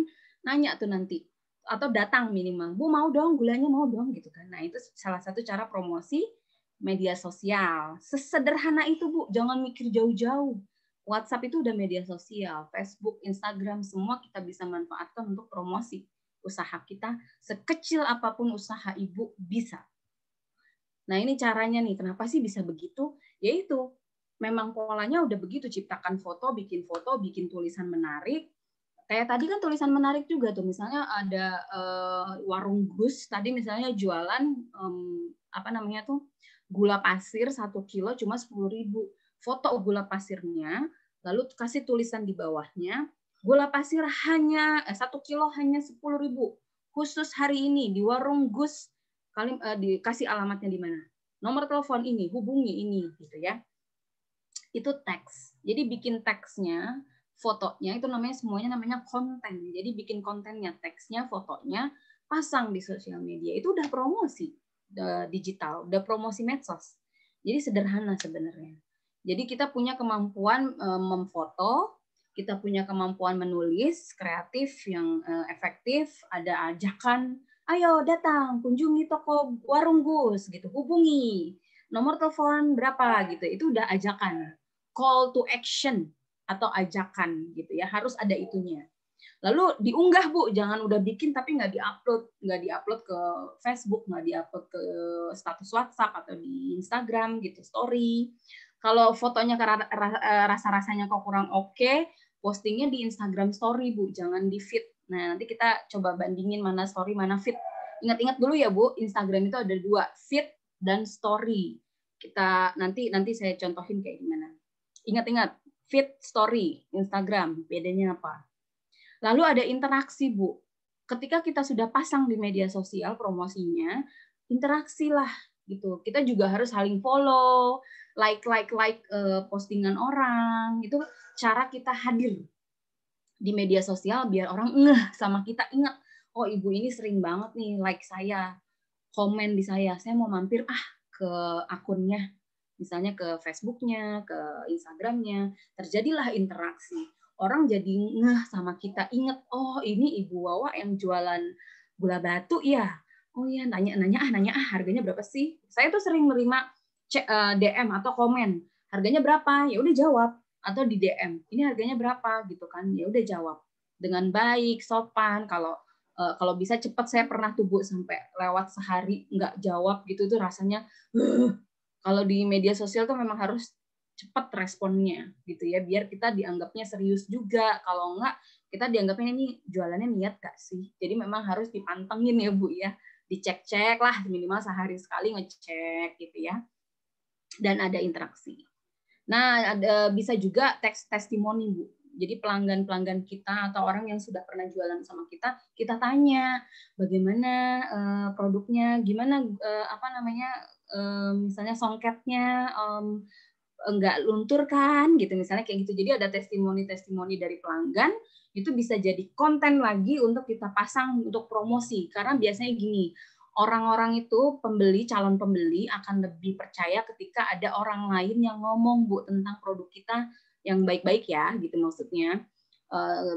nanya tuh nanti atau datang minimal, "Bu mau dong gulanya mau dong" gitu kan. Nah, itu salah satu cara promosi media sosial. Sesederhana itu, Bu. Jangan mikir jauh-jauh. WhatsApp itu udah media sosial, Facebook, Instagram, semua kita bisa manfaatkan untuk promosi usaha kita. Sekecil apapun usaha ibu bisa Nah ini caranya nih, kenapa sih bisa begitu? Yaitu memang polanya udah begitu, ciptakan foto, bikin foto, bikin tulisan menarik. Kayak tadi kan tulisan menarik juga tuh, misalnya ada uh, warung Gus tadi misalnya jualan um, apa namanya tuh gula pasir satu kilo cuma sepuluh ribu. Foto gula pasirnya, lalu kasih tulisan di bawahnya gula pasir hanya eh, satu kilo hanya sepuluh ribu khusus hari ini di warung Gus kalim uh, eh, dikasih alamatnya di mana nomor telepon ini hubungi ini gitu ya itu teks jadi bikin teksnya fotonya itu namanya semuanya namanya konten jadi bikin kontennya teksnya fotonya pasang di sosial media itu udah promosi udah digital udah promosi medsos jadi sederhana sebenarnya jadi kita punya kemampuan uh, memfoto kita punya kemampuan menulis kreatif yang eh, efektif ada ajakan ayo datang kunjungi toko warung Gus gitu, hubungi nomor telepon berapa gitu. Itu udah ajakan call to action atau ajakan gitu ya, harus ada itunya. Lalu diunggah Bu, jangan udah bikin tapi nggak diupload, nggak diupload ke Facebook, nggak diupload ke status WhatsApp atau di Instagram gitu, story. Kalau fotonya rasa-rasanya kok kurang oke, okay, postingnya di Instagram story Bu, jangan di feed Nah, nanti kita coba bandingin mana story, mana fit. Ingat-ingat dulu ya, Bu, Instagram itu ada dua, fit dan story. Kita nanti nanti saya contohin kayak gimana. Ingat-ingat, fit story, Instagram, bedanya apa? Lalu ada interaksi, Bu. Ketika kita sudah pasang di media sosial promosinya, interaksilah gitu. Kita juga harus saling follow, like like like eh, postingan orang. Itu cara kita hadir di media sosial biar orang ngeh sama kita ingat oh ibu ini sering banget nih like saya komen di saya saya mau mampir ah ke akunnya misalnya ke Facebooknya ke Instagramnya terjadilah interaksi orang jadi ngeh sama kita inget oh ini ibu Wawa yang jualan gula batu ya oh ya nanya nanya ah nanya ah harganya berapa sih saya tuh sering menerima eh, DM atau komen harganya berapa ya udah jawab atau di DM ini harganya berapa gitu kan ya udah jawab dengan baik sopan kalau uh, kalau bisa cepat saya pernah tubuh sampai lewat sehari nggak jawab gitu tuh rasanya uh, kalau di media sosial tuh memang harus cepat responnya gitu ya biar kita dianggapnya serius juga kalau nggak kita dianggapnya ini jualannya niat gak sih jadi memang harus dipantengin ya bu ya dicek-cek lah minimal sehari sekali ngecek gitu ya dan ada interaksi. Nah, ada, bisa juga teks testimoni, Bu. Jadi pelanggan-pelanggan kita atau orang yang sudah pernah jualan sama kita, kita tanya bagaimana uh, produknya, gimana uh, apa namanya, um, misalnya songketnya, um, enggak luntur kan, gitu misalnya kayak gitu. Jadi ada testimoni-testimoni dari pelanggan itu bisa jadi konten lagi untuk kita pasang untuk promosi. Karena biasanya gini, orang-orang itu pembeli calon pembeli akan lebih percaya ketika ada orang lain yang ngomong bu tentang produk kita yang baik-baik ya gitu maksudnya eh,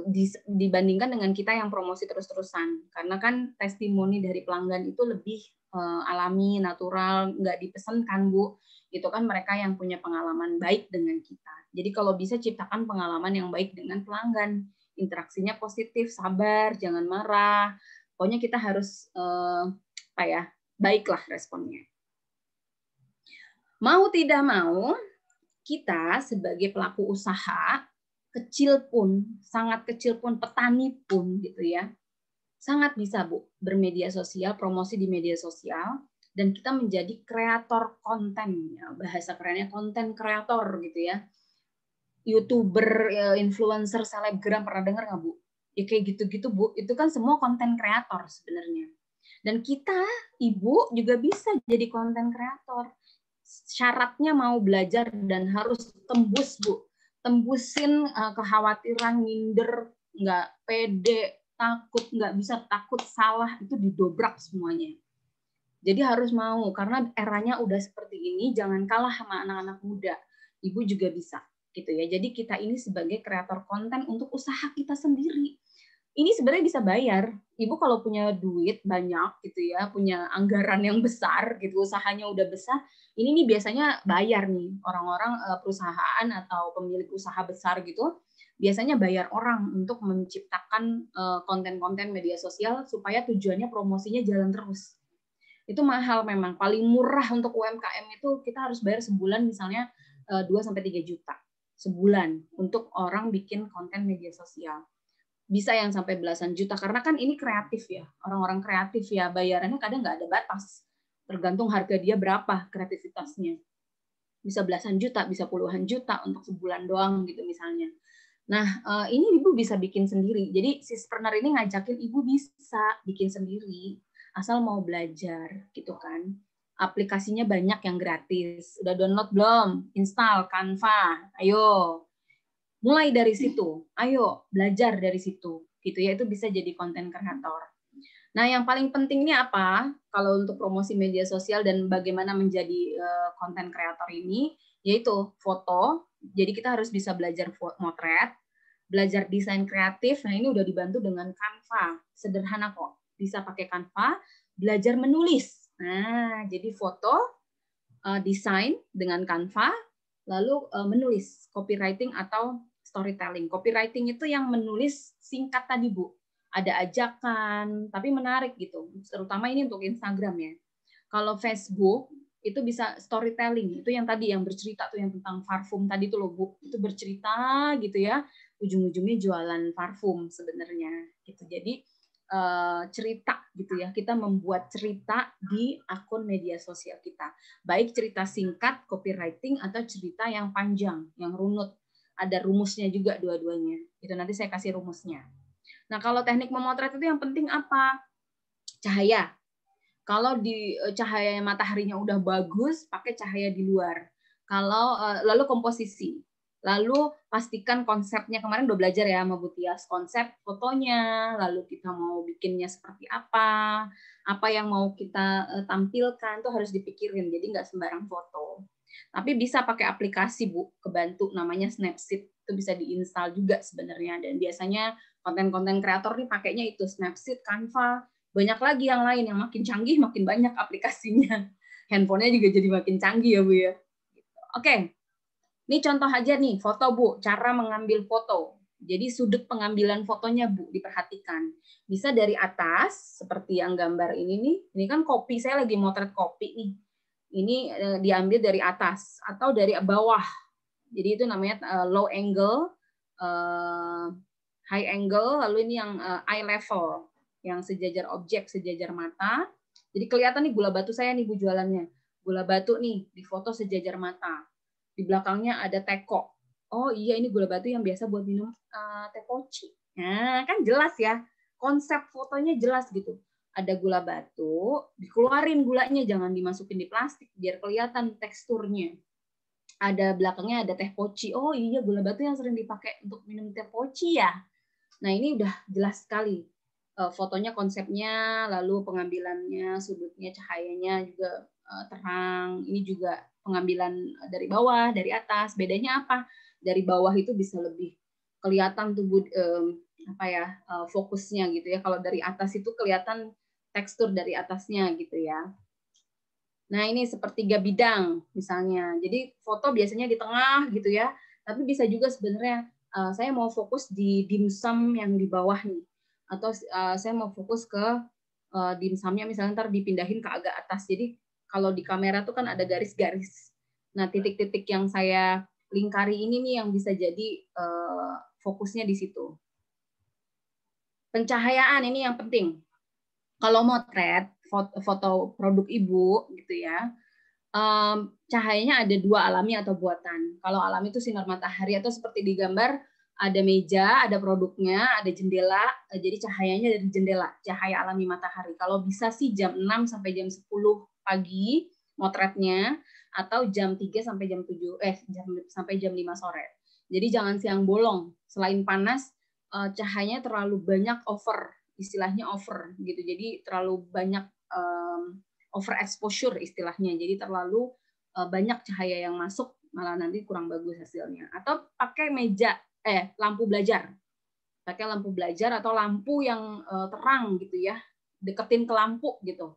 dibandingkan dengan kita yang promosi terus-terusan karena kan testimoni dari pelanggan itu lebih eh, alami natural nggak dipesankan bu itu kan mereka yang punya pengalaman baik dengan kita jadi kalau bisa ciptakan pengalaman yang baik dengan pelanggan interaksinya positif sabar jangan marah pokoknya kita harus eh, apa ya baiklah responnya. Mau tidak mau kita sebagai pelaku usaha kecil pun sangat kecil pun petani pun gitu ya sangat bisa bu bermedia sosial promosi di media sosial dan kita menjadi kreator konten ya, bahasa kerennya konten kreator gitu ya youtuber ya, influencer selebgram pernah dengar nggak bu ya kayak gitu-gitu bu itu kan semua konten kreator sebenarnya dan kita, ibu, juga bisa jadi konten kreator. Syaratnya mau belajar dan harus tembus, Bu. Tembusin uh, kekhawatiran, minder, nggak pede, takut, nggak bisa takut, salah, itu didobrak semuanya. Jadi harus mau, karena eranya udah seperti ini, jangan kalah sama anak-anak muda. Ibu juga bisa gitu ya. Jadi kita ini sebagai kreator konten untuk usaha kita sendiri ini sebenarnya bisa bayar. Ibu kalau punya duit banyak gitu ya, punya anggaran yang besar gitu, usahanya udah besar, ini nih biasanya bayar nih orang-orang eh, perusahaan atau pemilik usaha besar gitu, biasanya bayar orang untuk menciptakan eh, konten-konten media sosial supaya tujuannya promosinya jalan terus. Itu mahal memang, paling murah untuk UMKM itu kita harus bayar sebulan misalnya 2 eh, sampai 3 juta sebulan untuk orang bikin konten media sosial bisa yang sampai belasan juta karena kan ini kreatif ya orang-orang kreatif ya bayarannya kadang nggak ada batas tergantung harga dia berapa kreativitasnya bisa belasan juta bisa puluhan juta untuk sebulan doang gitu misalnya nah eh, ini ibu bisa bikin sendiri jadi si sisterner ini ngajakin ibu bisa bikin sendiri asal mau belajar gitu kan aplikasinya banyak yang gratis. Udah download belum? Install Canva. Ayo mulai dari situ ayo belajar dari situ gitu ya itu bisa jadi konten kreator nah yang paling pentingnya apa kalau untuk promosi media sosial dan bagaimana menjadi eh, konten uh, kreator ini yaitu foto jadi kita harus bisa belajar motret belajar desain kreatif nah ini udah dibantu dengan Canva sederhana kok bisa pakai Canva belajar menulis nah jadi foto uh, desain dengan Canva lalu uh, menulis copywriting atau storytelling. Copywriting itu yang menulis singkat tadi, Bu. Ada ajakan, tapi menarik gitu. Terutama ini untuk Instagram ya. Kalau Facebook itu bisa storytelling. Itu yang tadi yang bercerita tuh yang tentang parfum tadi tuh loh, Bu. Itu bercerita gitu ya. Ujung-ujungnya jualan parfum sebenarnya gitu. Jadi eh, cerita gitu ya. Kita membuat cerita di akun media sosial kita. Baik cerita singkat, copywriting atau cerita yang panjang, yang runut ada rumusnya juga dua-duanya. Itu nanti saya kasih rumusnya. Nah, kalau teknik memotret itu yang penting apa? Cahaya. Kalau di eh, cahaya mataharinya udah bagus, pakai cahaya di luar. Kalau eh, lalu komposisi. Lalu pastikan konsepnya kemarin udah belajar ya sama Butias konsep fotonya, lalu kita mau bikinnya seperti apa, apa yang mau kita eh, tampilkan tuh harus dipikirin. Jadi nggak sembarang foto. Tapi bisa pakai aplikasi Bu, kebantu namanya Snapseed. Itu bisa diinstal juga sebenarnya dan biasanya konten-konten kreator nih pakainya itu Snapseed, Canva, banyak lagi yang lain yang makin canggih makin banyak aplikasinya. Handphonenya juga jadi makin canggih ya Bu ya. Oke. Ini contoh aja nih foto Bu, cara mengambil foto. Jadi sudut pengambilan fotonya Bu diperhatikan. Bisa dari atas seperti yang gambar ini nih. Ini kan kopi, saya lagi motret kopi nih ini eh, diambil dari atas atau dari bawah. Jadi itu namanya eh, low angle, eh, high angle, lalu ini yang eye level, yang sejajar objek, sejajar mata. Jadi kelihatan nih gula batu saya nih Bu jualannya. Gula batu nih di foto sejajar mata. Di belakangnya ada teko. Oh iya ini gula batu yang biasa buat minum uh, teh Nah, kan jelas ya. Konsep fotonya jelas gitu ada gula batu, dikeluarin gulanya, jangan dimasukin di plastik biar kelihatan teksturnya. Ada belakangnya ada teh poci. Oh iya gula batu yang sering dipakai untuk minum teh poci ya. Nah ini udah jelas sekali eh, fotonya konsepnya, lalu pengambilannya, sudutnya, cahayanya juga eh, terang. Ini juga pengambilan eh, dari bawah, dari atas. Bedanya apa? Dari bawah itu bisa lebih kelihatan tubuh apa ya fokusnya gitu ya. Kalau dari atas itu kelihatan tekstur dari atasnya gitu ya. Nah ini sepertiga bidang misalnya. Jadi foto biasanya di tengah gitu ya. Tapi bisa juga sebenarnya uh, saya mau fokus di dimsum yang di bawah nih. Atau uh, saya mau fokus ke uh, dimsumnya misalnya ntar dipindahin ke agak atas. Jadi kalau di kamera tuh kan ada garis-garis. Nah titik-titik yang saya lingkari ini nih yang bisa jadi uh, fokusnya di situ. Pencahayaan ini yang penting kalau motret foto, foto produk ibu gitu ya um, cahayanya ada dua alami atau buatan kalau alami itu sinar matahari atau seperti di gambar ada meja ada produknya ada jendela eh, jadi cahayanya dari jendela cahaya alami matahari kalau bisa sih jam 6 sampai jam 10 pagi motretnya atau jam 3 sampai jam 7 eh jam sampai jam 5 sore jadi jangan siang bolong selain panas eh, cahayanya terlalu banyak over istilahnya over gitu. Jadi terlalu banyak um, exposure istilahnya. Jadi terlalu uh, banyak cahaya yang masuk malah nanti kurang bagus hasilnya. Atau pakai meja eh lampu belajar. Pakai lampu belajar atau lampu yang uh, terang gitu ya. Deketin ke lampu gitu.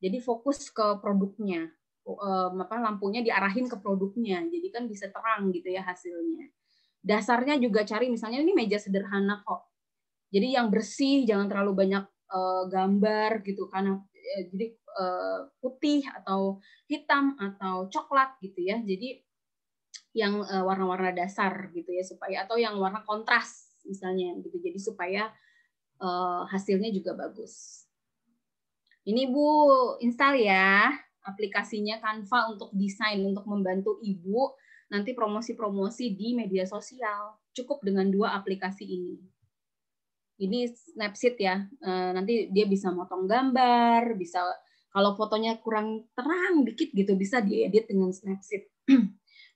Jadi fokus ke produknya. Uh, apa lampunya diarahin ke produknya. Jadi kan bisa terang gitu ya hasilnya. Dasarnya juga cari misalnya ini meja sederhana kok jadi yang bersih jangan terlalu banyak uh, gambar gitu karena uh, jadi uh, putih atau hitam atau coklat gitu ya jadi yang uh, warna-warna dasar gitu ya supaya atau yang warna kontras misalnya gitu jadi supaya uh, hasilnya juga bagus ini bu install ya aplikasinya Canva untuk desain untuk membantu ibu nanti promosi-promosi di media sosial cukup dengan dua aplikasi ini ini snapseed ya. Uh, nanti dia bisa motong gambar, bisa kalau fotonya kurang terang dikit gitu bisa diedit dengan snapseed.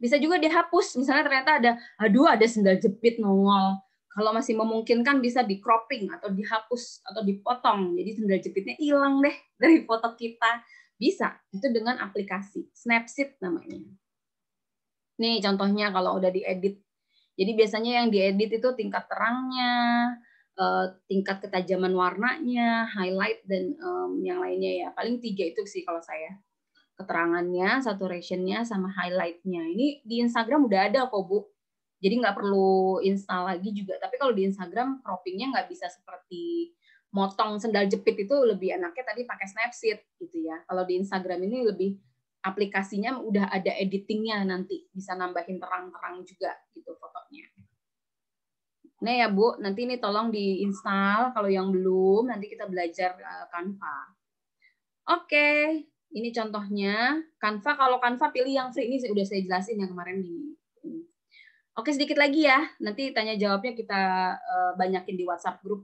bisa juga dihapus. Misalnya ternyata ada aduh ada sendal jepit nongol. Kalau masih memungkinkan bisa di cropping atau dihapus atau dipotong. Jadi sendal jepitnya hilang deh dari foto kita. Bisa. Itu dengan aplikasi Snapseed namanya. Nih contohnya kalau udah diedit. Jadi biasanya yang diedit itu tingkat terangnya, uh, tingkat ketajaman warnanya, highlight dan um, yang lainnya ya. Paling tiga itu sih kalau saya. Keterangannya, saturationnya, sama highlightnya. Ini di Instagram udah ada kok bu. Jadi nggak perlu install lagi juga. Tapi kalau di Instagram croppingnya nggak bisa seperti motong sendal jepit itu lebih enaknya tadi pakai Snapseed gitu ya. Kalau di Instagram ini lebih aplikasinya udah ada editingnya nanti bisa nambahin terang-terang juga gitu fotonya. Nah ya Bu, nanti ini tolong diinstal kalau yang belum, nanti kita belajar eh, Canva. Oke, ini contohnya. Canva, kalau Canva pilih yang free, ini sudah saya jelasin yang kemarin di Oke, sedikit lagi ya. Nanti tanya jawabnya kita eh, banyakin di WhatsApp grup.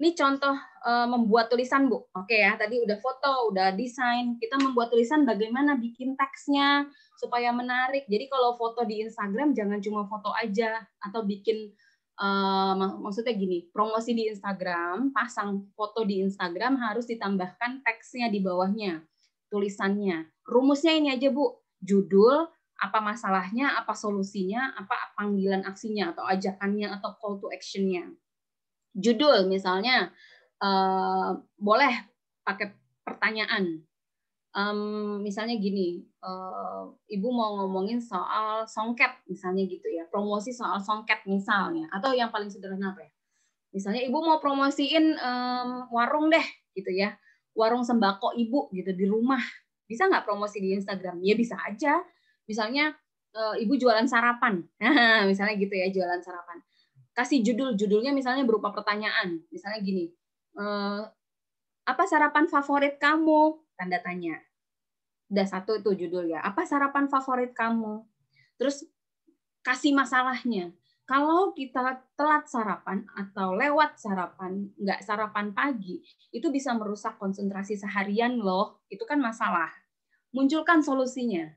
Ini contoh eh, membuat tulisan, Bu. Oke ya, tadi udah foto, udah desain. Kita membuat tulisan bagaimana bikin teksnya supaya menarik. Jadi kalau foto di Instagram jangan cuma foto aja atau bikin uh, maksudnya gini, promosi di Instagram, pasang foto di Instagram harus ditambahkan teksnya di bawahnya, tulisannya. Rumusnya ini aja Bu, judul, apa masalahnya, apa solusinya, apa panggilan aksinya atau ajakannya atau call to actionnya. Judul misalnya uh, boleh pakai pertanyaan, um, misalnya gini, Eh, ibu mau ngomongin soal songket misalnya gitu ya promosi soal songket misalnya atau yang paling sederhana apa ya misalnya ibu mau promosiin um, warung deh gitu ya warung sembako ibu gitu di rumah bisa nggak promosi di Instagram ya bisa aja misalnya uh, ibu jualan sarapan misalnya gitu ya jualan sarapan kasih judul judulnya misalnya berupa pertanyaan misalnya gini uh, apa sarapan favorit kamu tanda tanya udah satu itu judul ya. Apa sarapan favorit kamu? Terus kasih masalahnya. Kalau kita telat sarapan atau lewat sarapan, nggak sarapan pagi, itu bisa merusak konsentrasi seharian loh. Itu kan masalah. Munculkan solusinya.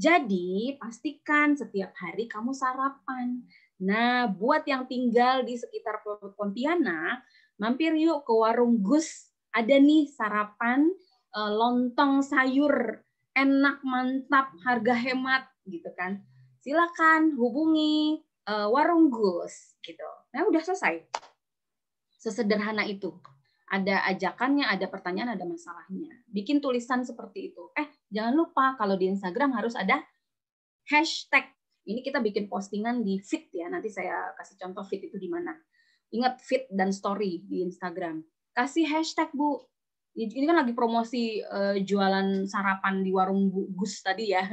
Jadi, pastikan setiap hari kamu sarapan. Nah, buat yang tinggal di sekitar Pontianak, mampir yuk ke warung Gus. Ada nih sarapan eh, lontong sayur enak, mantap, harga hemat gitu kan. Silakan hubungi uh, warung Gus gitu. Nah, udah selesai. Sesederhana itu. Ada ajakannya, ada pertanyaan, ada masalahnya. Bikin tulisan seperti itu. Eh, jangan lupa kalau di Instagram harus ada hashtag. Ini kita bikin postingan di feed ya. Nanti saya kasih contoh feed itu di mana. Ingat feed dan story di Instagram. Kasih hashtag, Bu ini kan lagi promosi uh, jualan sarapan di warung Gus tadi ya.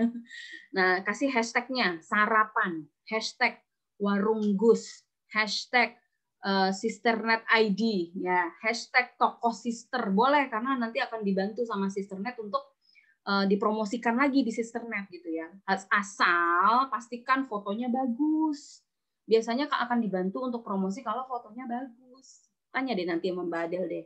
Nah, kasih hashtagnya sarapan, hashtag warung Gus, hashtag uh, sisternet ID, ya hashtag toko sister boleh karena nanti akan dibantu sama sisternet untuk uh, dipromosikan lagi di sisternet gitu ya. Asal pastikan fotonya bagus. Biasanya akan dibantu untuk promosi kalau fotonya bagus. Tanya deh nanti sama Mbak Adel deh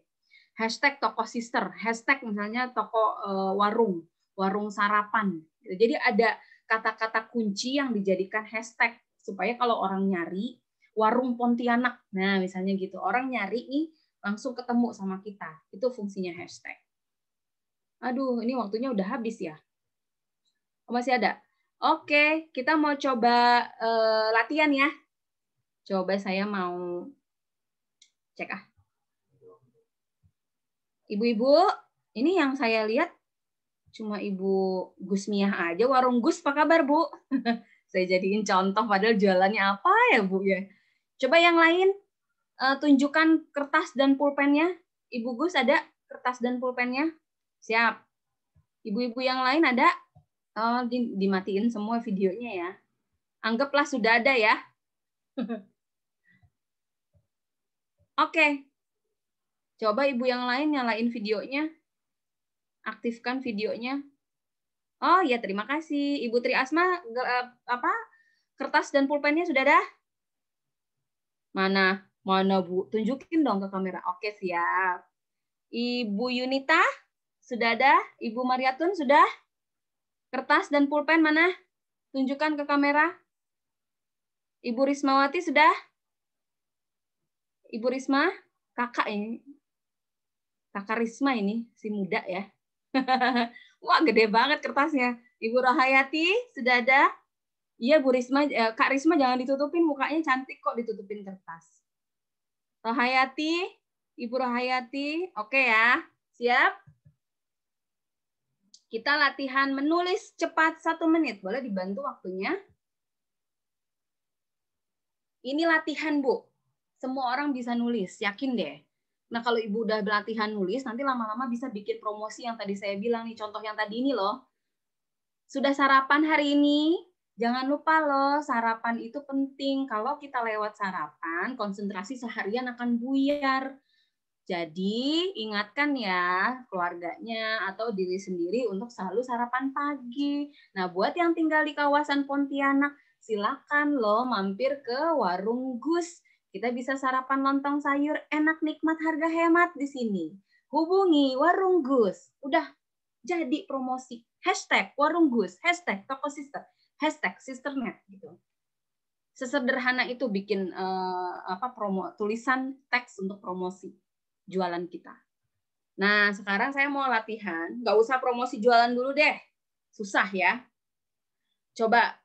hashtag toko sister, hashtag misalnya toko eh, warung, warung sarapan. Jadi ada kata-kata kunci yang dijadikan hashtag supaya kalau orang nyari warung Pontianak, nah misalnya gitu, orang nyari nih langsung ketemu sama kita. Itu fungsinya hashtag. Aduh, ini waktunya udah habis ya. Oh, masih ada? Oke, kita mau coba uh, latihan ya. Coba saya mau cek ah. Ibu-ibu, ini yang saya lihat cuma Ibu Gusmiah aja. Warung Gus apa kabar, Bu? saya jadiin contoh padahal jualannya apa ya, Bu ya. Coba yang lain uh, tunjukkan kertas dan pulpennya. Ibu Gus ada kertas dan pulpennya? Siap. Ibu-ibu yang lain ada? Oh, dimatiin semua videonya ya. Anggaplah sudah ada ya. Oke, Coba ibu yang lain nyalain videonya. Aktifkan videonya. Oh ya terima kasih. Ibu Tri Asma eh, apa kertas dan pulpennya sudah ada? Mana? Mana Bu? Tunjukin dong ke kamera. Oke siap. Ibu Yunita sudah ada? Ibu Mariatun sudah? Kertas dan pulpen mana? Tunjukkan ke kamera. Ibu Rismawati sudah? Ibu Risma, kakak ini Kak Karisma ini, si muda ya. Wah, gede banget kertasnya. Ibu Rahayati, sudah ada? Iya, Bu Risma, eh, Kak Risma jangan ditutupin, mukanya cantik kok ditutupin kertas. Rahayati, Ibu Rahayati, oke ya. Siap? Kita latihan menulis cepat satu menit. Boleh dibantu waktunya? Ini latihan, Bu. Semua orang bisa nulis, yakin deh. Nah, kalau Ibu udah berlatihan nulis, nanti lama-lama bisa bikin promosi yang tadi saya bilang nih, contoh yang tadi ini loh. Sudah sarapan hari ini? Jangan lupa loh, sarapan itu penting. Kalau kita lewat sarapan, konsentrasi seharian akan buyar. Jadi, ingatkan ya keluarganya atau diri sendiri untuk selalu sarapan pagi. Nah, buat yang tinggal di kawasan Pontianak, silakan loh mampir ke Warung Gus kita bisa sarapan lontong sayur enak nikmat harga hemat di sini. Hubungi Warung Gus. Udah jadi promosi. Hashtag Warung Gus, hashtag Toko Sister, hashtag Sisternet gitu. Sesederhana itu bikin uh, apa promo tulisan teks untuk promosi jualan kita. Nah, sekarang saya mau latihan. Nggak usah promosi jualan dulu deh. Susah ya. Coba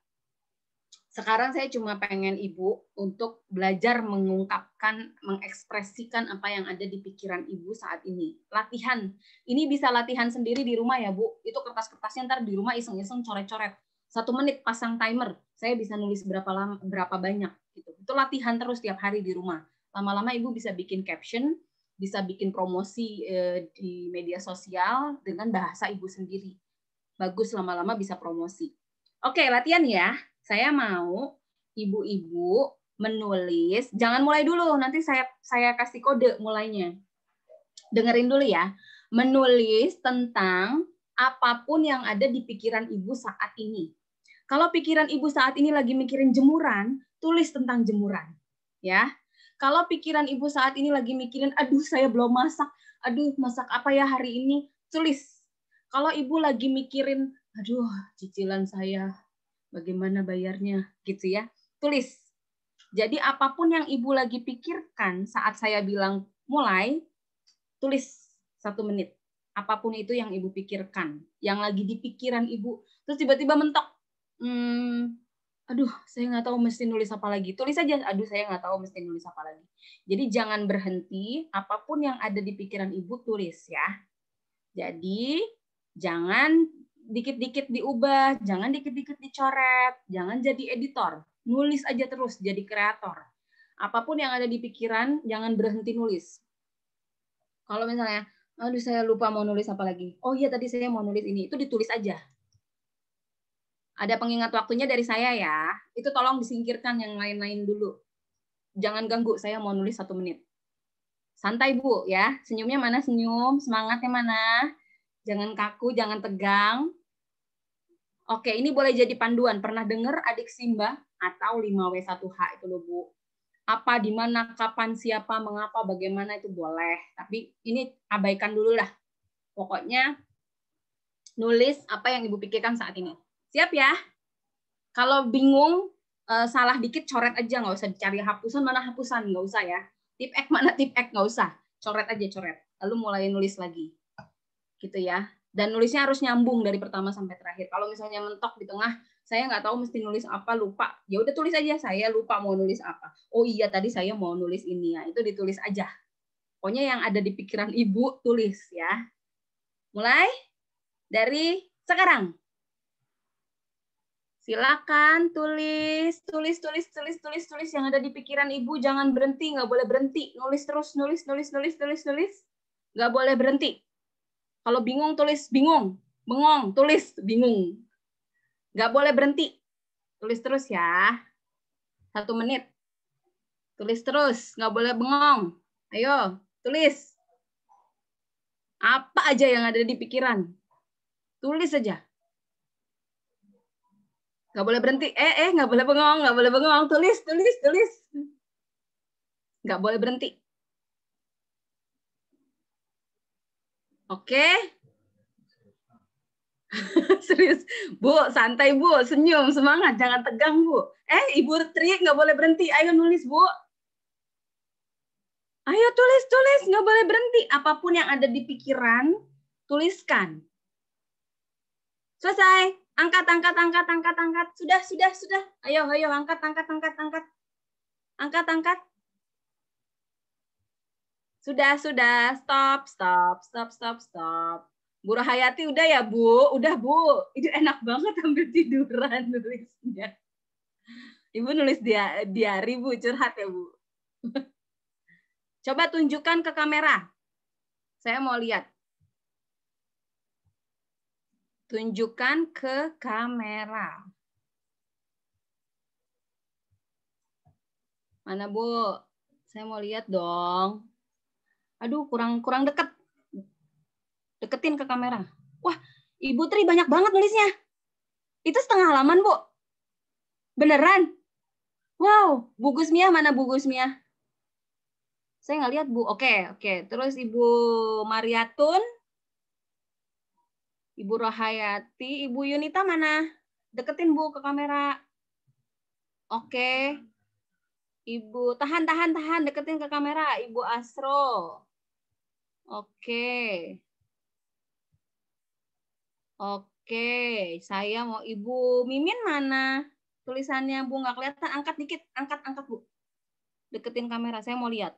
sekarang saya cuma pengen ibu untuk belajar mengungkapkan, mengekspresikan apa yang ada di pikiran ibu saat ini. Latihan. Ini bisa latihan sendiri di rumah ya, Bu. Itu kertas-kertasnya ntar di rumah iseng-iseng coret-coret. Satu menit pasang timer. Saya bisa nulis berapa lama, berapa banyak. Gitu. Itu latihan terus tiap hari di rumah. Lama-lama ibu bisa bikin caption, bisa bikin promosi eh, di media sosial dengan bahasa ibu sendiri. Bagus lama-lama bisa promosi. Oke, latihan ya. Saya mau ibu-ibu menulis, jangan mulai dulu, nanti saya saya kasih kode mulainya. Dengerin dulu ya. Menulis tentang apapun yang ada di pikiran ibu saat ini. Kalau pikiran ibu saat ini lagi mikirin jemuran, tulis tentang jemuran. Ya. Kalau pikiran ibu saat ini lagi mikirin, aduh saya belum masak, aduh masak apa ya hari ini, tulis. Kalau ibu lagi mikirin, aduh cicilan saya bagaimana bayarnya gitu ya. Tulis. Jadi apapun yang ibu lagi pikirkan saat saya bilang mulai, tulis satu menit. Apapun itu yang ibu pikirkan, yang lagi di pikiran ibu, terus tiba-tiba mentok. Hmm, aduh, saya nggak tahu mesti nulis apa lagi. Tulis aja, aduh, saya nggak tahu mesti nulis apa lagi. Jadi jangan berhenti, apapun yang ada di pikiran ibu tulis ya. Jadi jangan dikit-dikit diubah, jangan dikit-dikit dicoret, jangan jadi editor, nulis aja terus jadi kreator. Apapun yang ada di pikiran, jangan berhenti nulis. Kalau misalnya, aduh saya lupa mau nulis apa lagi. Oh iya tadi saya mau nulis ini, itu ditulis aja. Ada pengingat waktunya dari saya ya. Itu tolong disingkirkan yang lain-lain dulu. Jangan ganggu, saya mau nulis satu menit. Santai Bu ya, senyumnya mana senyum, semangatnya mana jangan kaku, jangan tegang. Oke, ini boleh jadi panduan. Pernah dengar adik Simba atau 5W1H itu loh, Bu. Apa, di mana, kapan, siapa, mengapa, bagaimana itu boleh. Tapi ini abaikan dulu lah. Pokoknya nulis apa yang Ibu pikirkan saat ini. Siap ya? Kalau bingung, eh, salah dikit coret aja, nggak usah dicari hapusan, mana hapusan, nggak usah ya. Tip X mana tip X, nggak usah. Coret aja, coret. Lalu mulai nulis lagi. Gitu ya dan nulisnya harus nyambung dari pertama sampai terakhir. Kalau misalnya mentok di tengah, saya nggak tahu mesti nulis apa, lupa. Ya udah tulis aja saya lupa mau nulis apa. Oh iya tadi saya mau nulis ini ya. Itu ditulis aja. Pokoknya yang ada di pikiran ibu tulis ya. Mulai dari sekarang. Silakan tulis, tulis, tulis, tulis, tulis, tulis yang ada di pikiran ibu. Jangan berhenti, nggak boleh berhenti. Nulis terus, nulis, nulis, nulis, nulis, nulis. Nggak boleh berhenti. Kalau bingung tulis bingung, bengong tulis bingung. Gak boleh berhenti, tulis terus ya. Satu menit, tulis terus, gak boleh bengong. Ayo, tulis. Apa aja yang ada di pikiran, tulis aja. Gak boleh berhenti, eh eh gak boleh bengong, gak boleh bengong, tulis, tulis, tulis. Gak boleh berhenti. Oke? Okay? Serius, Bu, santai Bu, senyum, semangat, jangan tegang Bu. Eh, Ibu Tri nggak boleh berhenti, ayo nulis Bu. Ayo tulis, tulis, nggak boleh berhenti. Apapun yang ada di pikiran, tuliskan. Selesai, angkat, angkat, angkat, angkat, angkat. Sudah, sudah, sudah. Ayo, ayo, angkat, angkat, angkat, angkat. Angkat, angkat. Sudah, sudah. Stop, stop, stop, stop, stop. Bu Rahayati udah ya, Bu? Udah, Bu. Itu enak banget sambil tiduran nulisnya. Ibu nulis dia diari, Bu. Curhat ya, Bu. Coba tunjukkan ke kamera. Saya mau lihat. Tunjukkan ke kamera. Mana, Bu? Saya mau lihat dong aduh kurang kurang deket deketin ke kamera wah ibu tri banyak banget nulisnya itu setengah halaman bu beneran wow bu Gusmia mana bu Gusmia saya nggak lihat bu oke okay, oke okay. terus ibu Mariatun ibu Rohayati ibu Yunita mana deketin bu ke kamera oke okay. Ibu tahan tahan tahan deketin ke kamera Ibu Asro. Oke. Oke, saya mau Ibu Mimin mana? Tulisannya Bu nggak kelihatan, angkat dikit, angkat, angkat Bu. Deketin kamera, saya mau lihat.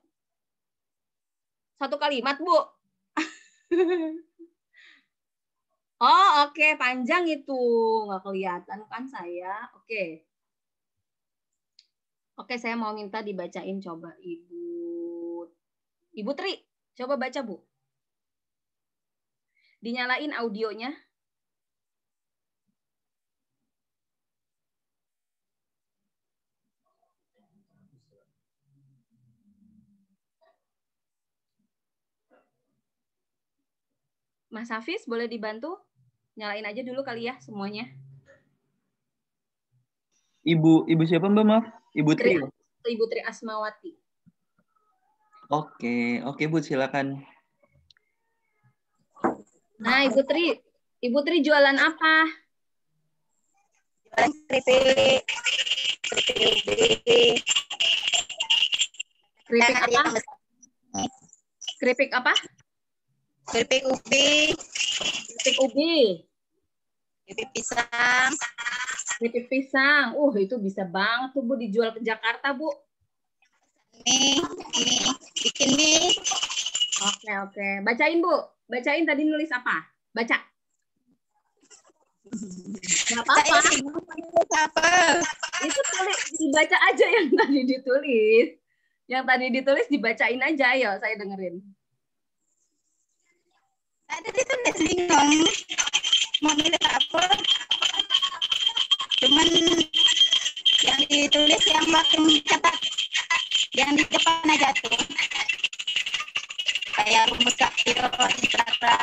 Satu kalimat Bu. oh oke, panjang itu. Nggak kelihatan kan saya. Oke. Oke, saya mau minta dibacain coba Ibu. Ibu Tri. Coba baca, Bu. Dinyalain audionya. Mas Hafiz, boleh dibantu? Nyalain aja dulu kali ya semuanya. Ibu, ibu siapa Mbak? Maaf, Ibu Tri. Ibu Tri Asmawati. Oke, oke Bu silakan. Nah, Ibu Tri, Ibu Tri jualan apa? Jualan keripik. Keripik. Keripik apa? Ya, keripik apa? Keripik ubi. Keripik ubi. Keripik pisang. Keripik pisang. Uh, itu bisa banget tuh Bu dijual ke Jakarta, Bu ini ini bikin nih oke oke bacain bu bacain tadi nulis apa baca Gak apa-apa. apa? Itu tulis dibaca aja yang tadi ditulis. Yang tadi ditulis dibacain aja, yuk saya dengerin. Tadi itu udah bingung mau milih apa. Cuman yang ditulis yang makin ketat yang di depan aja tuh kayak rumus kapiro cara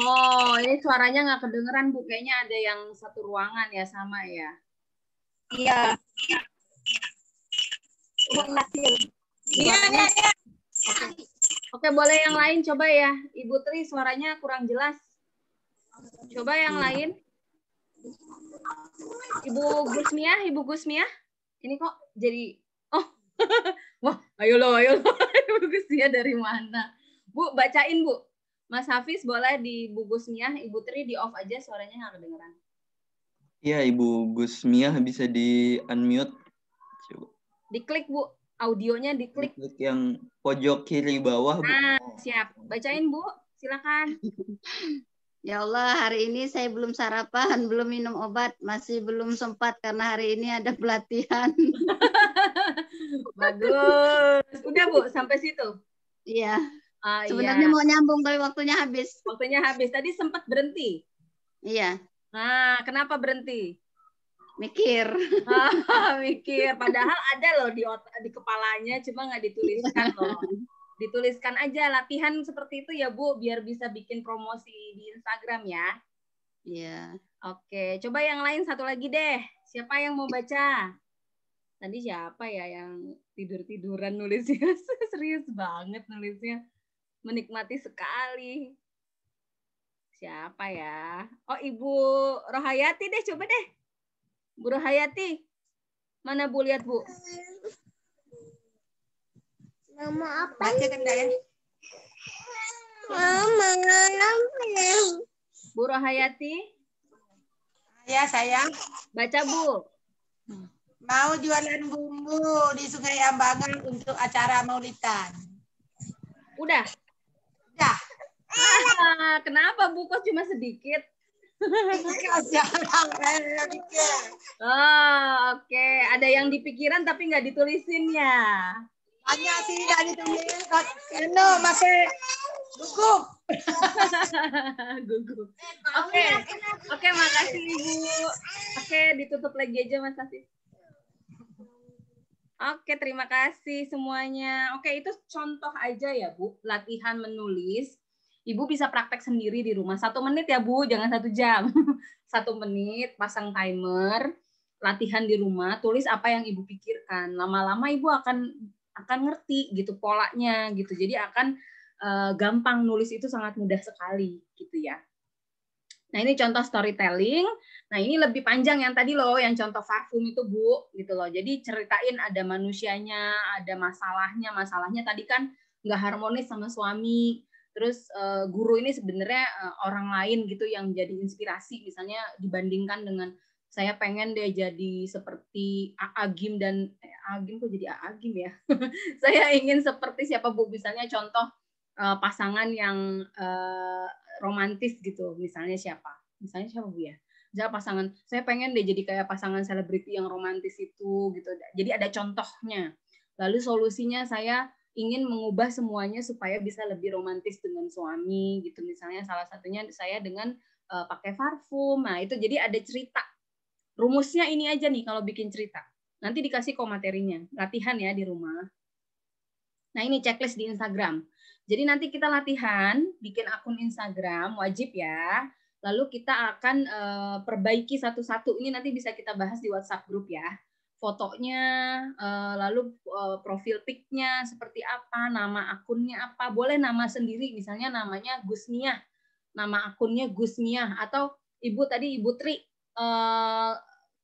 Oh, ini suaranya nggak kedengeran Bu. Kayaknya ada yang satu ruangan ya sama ya. Iya. Iya, iya, iya. Oke. Oke, boleh yang lain coba ya. Ibu Tri suaranya kurang jelas. Coba yang iya. lain. Ibu Gusmia, Ibu Gusmia, Ini kok jadi oh. Wah, ayo lo, ayo lo. Ibu Gusmia dari mana? Bu, bacain, Bu. Mas Hafiz boleh di Bu Gusmia, Ibu Tri di off aja suaranya nggak kedengeran. Iya, Ibu Gusmia bisa di unmute. Coba. Diklik, Bu. Audionya diklik. Diklik yang pojok kiri bawah, Bu. Nah, siap. Bacain, Bu. Silakan. Ya Allah, hari ini saya belum sarapan, belum minum obat, masih belum sempat karena hari ini ada pelatihan. Bagus. Udah, Bu, sampai situ. Iya. Ah, iya. Sebenarnya iya. mau nyambung tapi waktunya habis. Waktunya habis. Tadi sempat berhenti. Iya. Nah, kenapa berhenti? Mikir. Ah, mikir. Padahal ada loh di otak, di kepalanya, cuma nggak dituliskan iya. loh dituliskan aja latihan seperti itu ya Bu biar bisa bikin promosi di Instagram ya. Iya. Oke, coba yang lain satu lagi deh. Siapa yang mau baca? Tadi siapa ya yang tidur-tiduran nulisnya? Serius banget nulisnya. Menikmati sekali. Siapa ya? Oh, Ibu Rohayati deh, coba deh. Bu Rohayati. Mana Bu lihat, Bu? nama apa? Baca enggak kan, ya? Mama apa? Ya? Bu Rohayati. Ya sayang Baca Bu. Mau jualan bumbu di Sungai Ambangan untuk acara Maulidan. Udah. Udah. Ah, kenapa Bu kok cuma sedikit? oh, oke. Okay. Ada yang dipikiran tapi nggak ditulisin ya. Banyak sih dah ditulis. Ya. Kena masih gugup. gugup. Oke. Oke, okay, makasih Ibu. Oke, okay, ditutup lagi aja Mas Asif. Oke, terima kasih semuanya. Oke, itu contoh aja ya, Bu. Latihan menulis. Ibu bisa praktek sendiri di rumah. Satu menit ya, Bu. Jangan satu jam. Satu menit, pasang timer. Latihan di rumah. Tulis apa yang Ibu pikirkan. Lama-lama Ibu akan akan ngerti gitu polanya gitu. Jadi akan uh, gampang nulis itu sangat mudah sekali gitu ya. Nah, ini contoh storytelling. Nah, ini lebih panjang yang tadi loh, yang contoh parfum itu, Bu, gitu loh. Jadi ceritain ada manusianya, ada masalahnya. Masalahnya tadi kan nggak harmonis sama suami. Terus uh, guru ini sebenarnya uh, orang lain gitu yang jadi inspirasi misalnya dibandingkan dengan saya pengen deh jadi seperti Agim dan eh, Agim kok jadi Agim ya. saya ingin seperti siapa Bu misalnya contoh uh, pasangan yang uh, romantis gitu misalnya siapa? Misalnya siapa Bu ya? Misalnya pasangan saya pengen deh jadi kayak pasangan selebriti yang romantis itu gitu. Jadi ada contohnya. Lalu solusinya saya ingin mengubah semuanya supaya bisa lebih romantis dengan suami gitu misalnya salah satunya saya dengan uh, pakai parfum nah itu jadi ada cerita Rumusnya ini aja nih kalau bikin cerita. Nanti dikasih kok materinya, latihan ya di rumah. Nah ini checklist di Instagram. Jadi nanti kita latihan, bikin akun Instagram, wajib ya. Lalu kita akan uh, perbaiki satu-satu. Ini nanti bisa kita bahas di WhatsApp grup ya. Fotonya, uh, lalu uh, profil pic seperti apa, nama akunnya apa. Boleh nama sendiri, misalnya namanya Gusmiah. Nama akunnya Gusmiah. Atau ibu tadi, Ibu Tri, uh,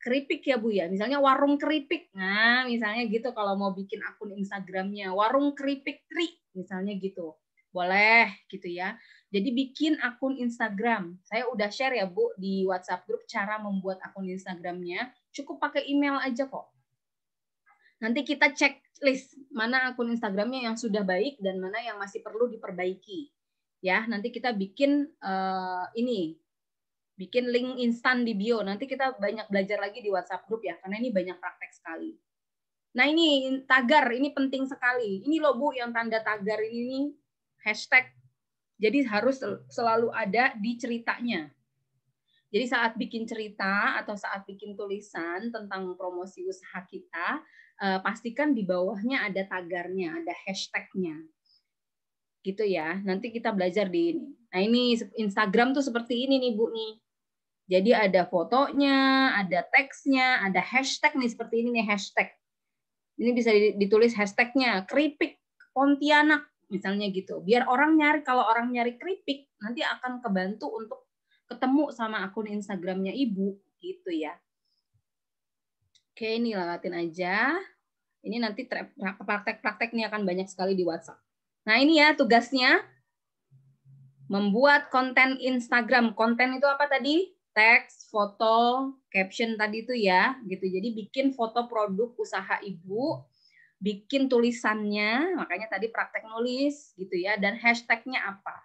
keripik ya Bu ya. Misalnya warung keripik. Nah, misalnya gitu kalau mau bikin akun Instagramnya warung keripik tri misalnya gitu. Boleh gitu ya. Jadi bikin akun Instagram. Saya udah share ya Bu di WhatsApp grup cara membuat akun Instagramnya. Cukup pakai email aja kok. Nanti kita checklist mana akun Instagramnya yang sudah baik dan mana yang masih perlu diperbaiki. Ya, nanti kita bikin uh, ini bikin link instan di bio. Nanti kita banyak belajar lagi di WhatsApp grup ya, karena ini banyak praktek sekali. Nah ini tagar, ini penting sekali. Ini loh Bu yang tanda tagar ini ini hashtag. Jadi harus selalu ada di ceritanya. Jadi saat bikin cerita atau saat bikin tulisan tentang promosi usaha kita, eh, pastikan di bawahnya ada tagarnya, ada hashtagnya. Gitu ya. Nanti kita belajar di ini. Nah ini Instagram tuh seperti ini nih Bu nih. Jadi ada fotonya, ada teksnya, ada hashtag nih seperti ini nih hashtag. Ini bisa ditulis hashtagnya keripik Pontianak misalnya gitu. Biar orang nyari kalau orang nyari keripik nanti akan kebantu untuk ketemu sama akun Instagramnya ibu gitu ya. Oke ini lalatin aja. Ini nanti praktek praktek ini akan banyak sekali di WhatsApp. Nah ini ya tugasnya membuat konten Instagram. Konten itu apa tadi? teks, foto, caption tadi itu ya, gitu. Jadi bikin foto produk usaha ibu, bikin tulisannya, makanya tadi praktek nulis, gitu ya, dan hashtagnya apa,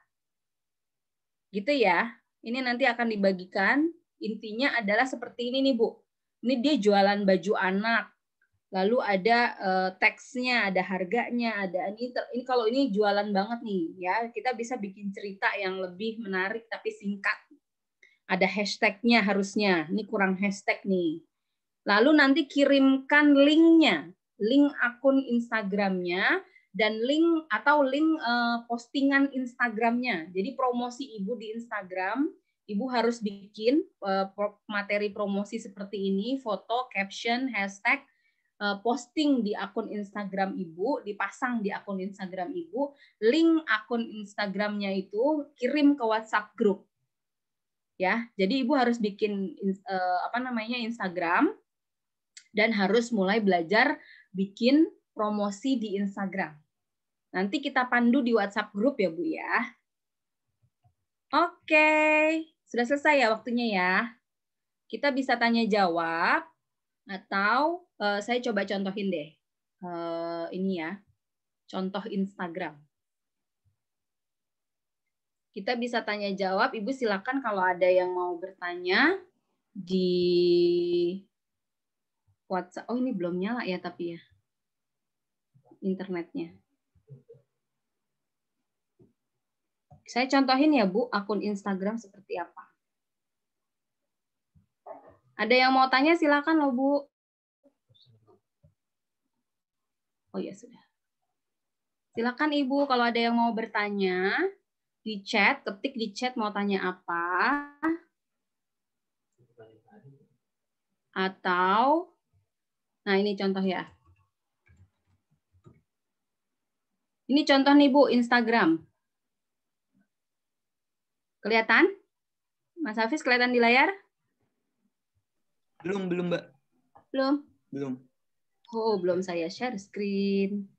gitu ya. Ini nanti akan dibagikan. Intinya adalah seperti ini nih bu. Ini dia jualan baju anak. Lalu ada uh, teksnya, ada harganya, ada ini. Ini kalau ini jualan banget nih, ya kita bisa bikin cerita yang lebih menarik tapi singkat ada hashtagnya harusnya. Ini kurang hashtag nih. Lalu nanti kirimkan linknya, link akun Instagramnya dan link atau link eh, postingan Instagramnya. Jadi promosi ibu di Instagram, ibu harus bikin eh, materi promosi seperti ini, foto, caption, hashtag, eh, posting di akun Instagram ibu, dipasang di akun Instagram ibu, link akun Instagramnya itu kirim ke WhatsApp grup ya. Jadi ibu harus bikin uh, apa namanya Instagram dan harus mulai belajar bikin promosi di Instagram. Nanti kita pandu di WhatsApp grup ya Bu ya. Oke, sudah selesai ya waktunya ya. Kita bisa tanya jawab atau uh, saya coba contohin deh uh, ini ya contoh Instagram. Kita bisa tanya jawab. Ibu silakan kalau ada yang mau bertanya di WhatsApp. Oh ini belum nyala ya tapi ya internetnya. Saya contohin ya Bu akun Instagram seperti apa. Ada yang mau tanya silakan loh Bu. Oh ya sudah. Silakan Ibu kalau ada yang mau bertanya di chat, ketik di chat mau tanya apa. Atau, nah ini contoh ya. Ini contoh nih Bu, Instagram. Kelihatan? Mas Hafiz kelihatan di layar? Belum, belum Mbak. Belum? Belum. Oh, belum saya share screen.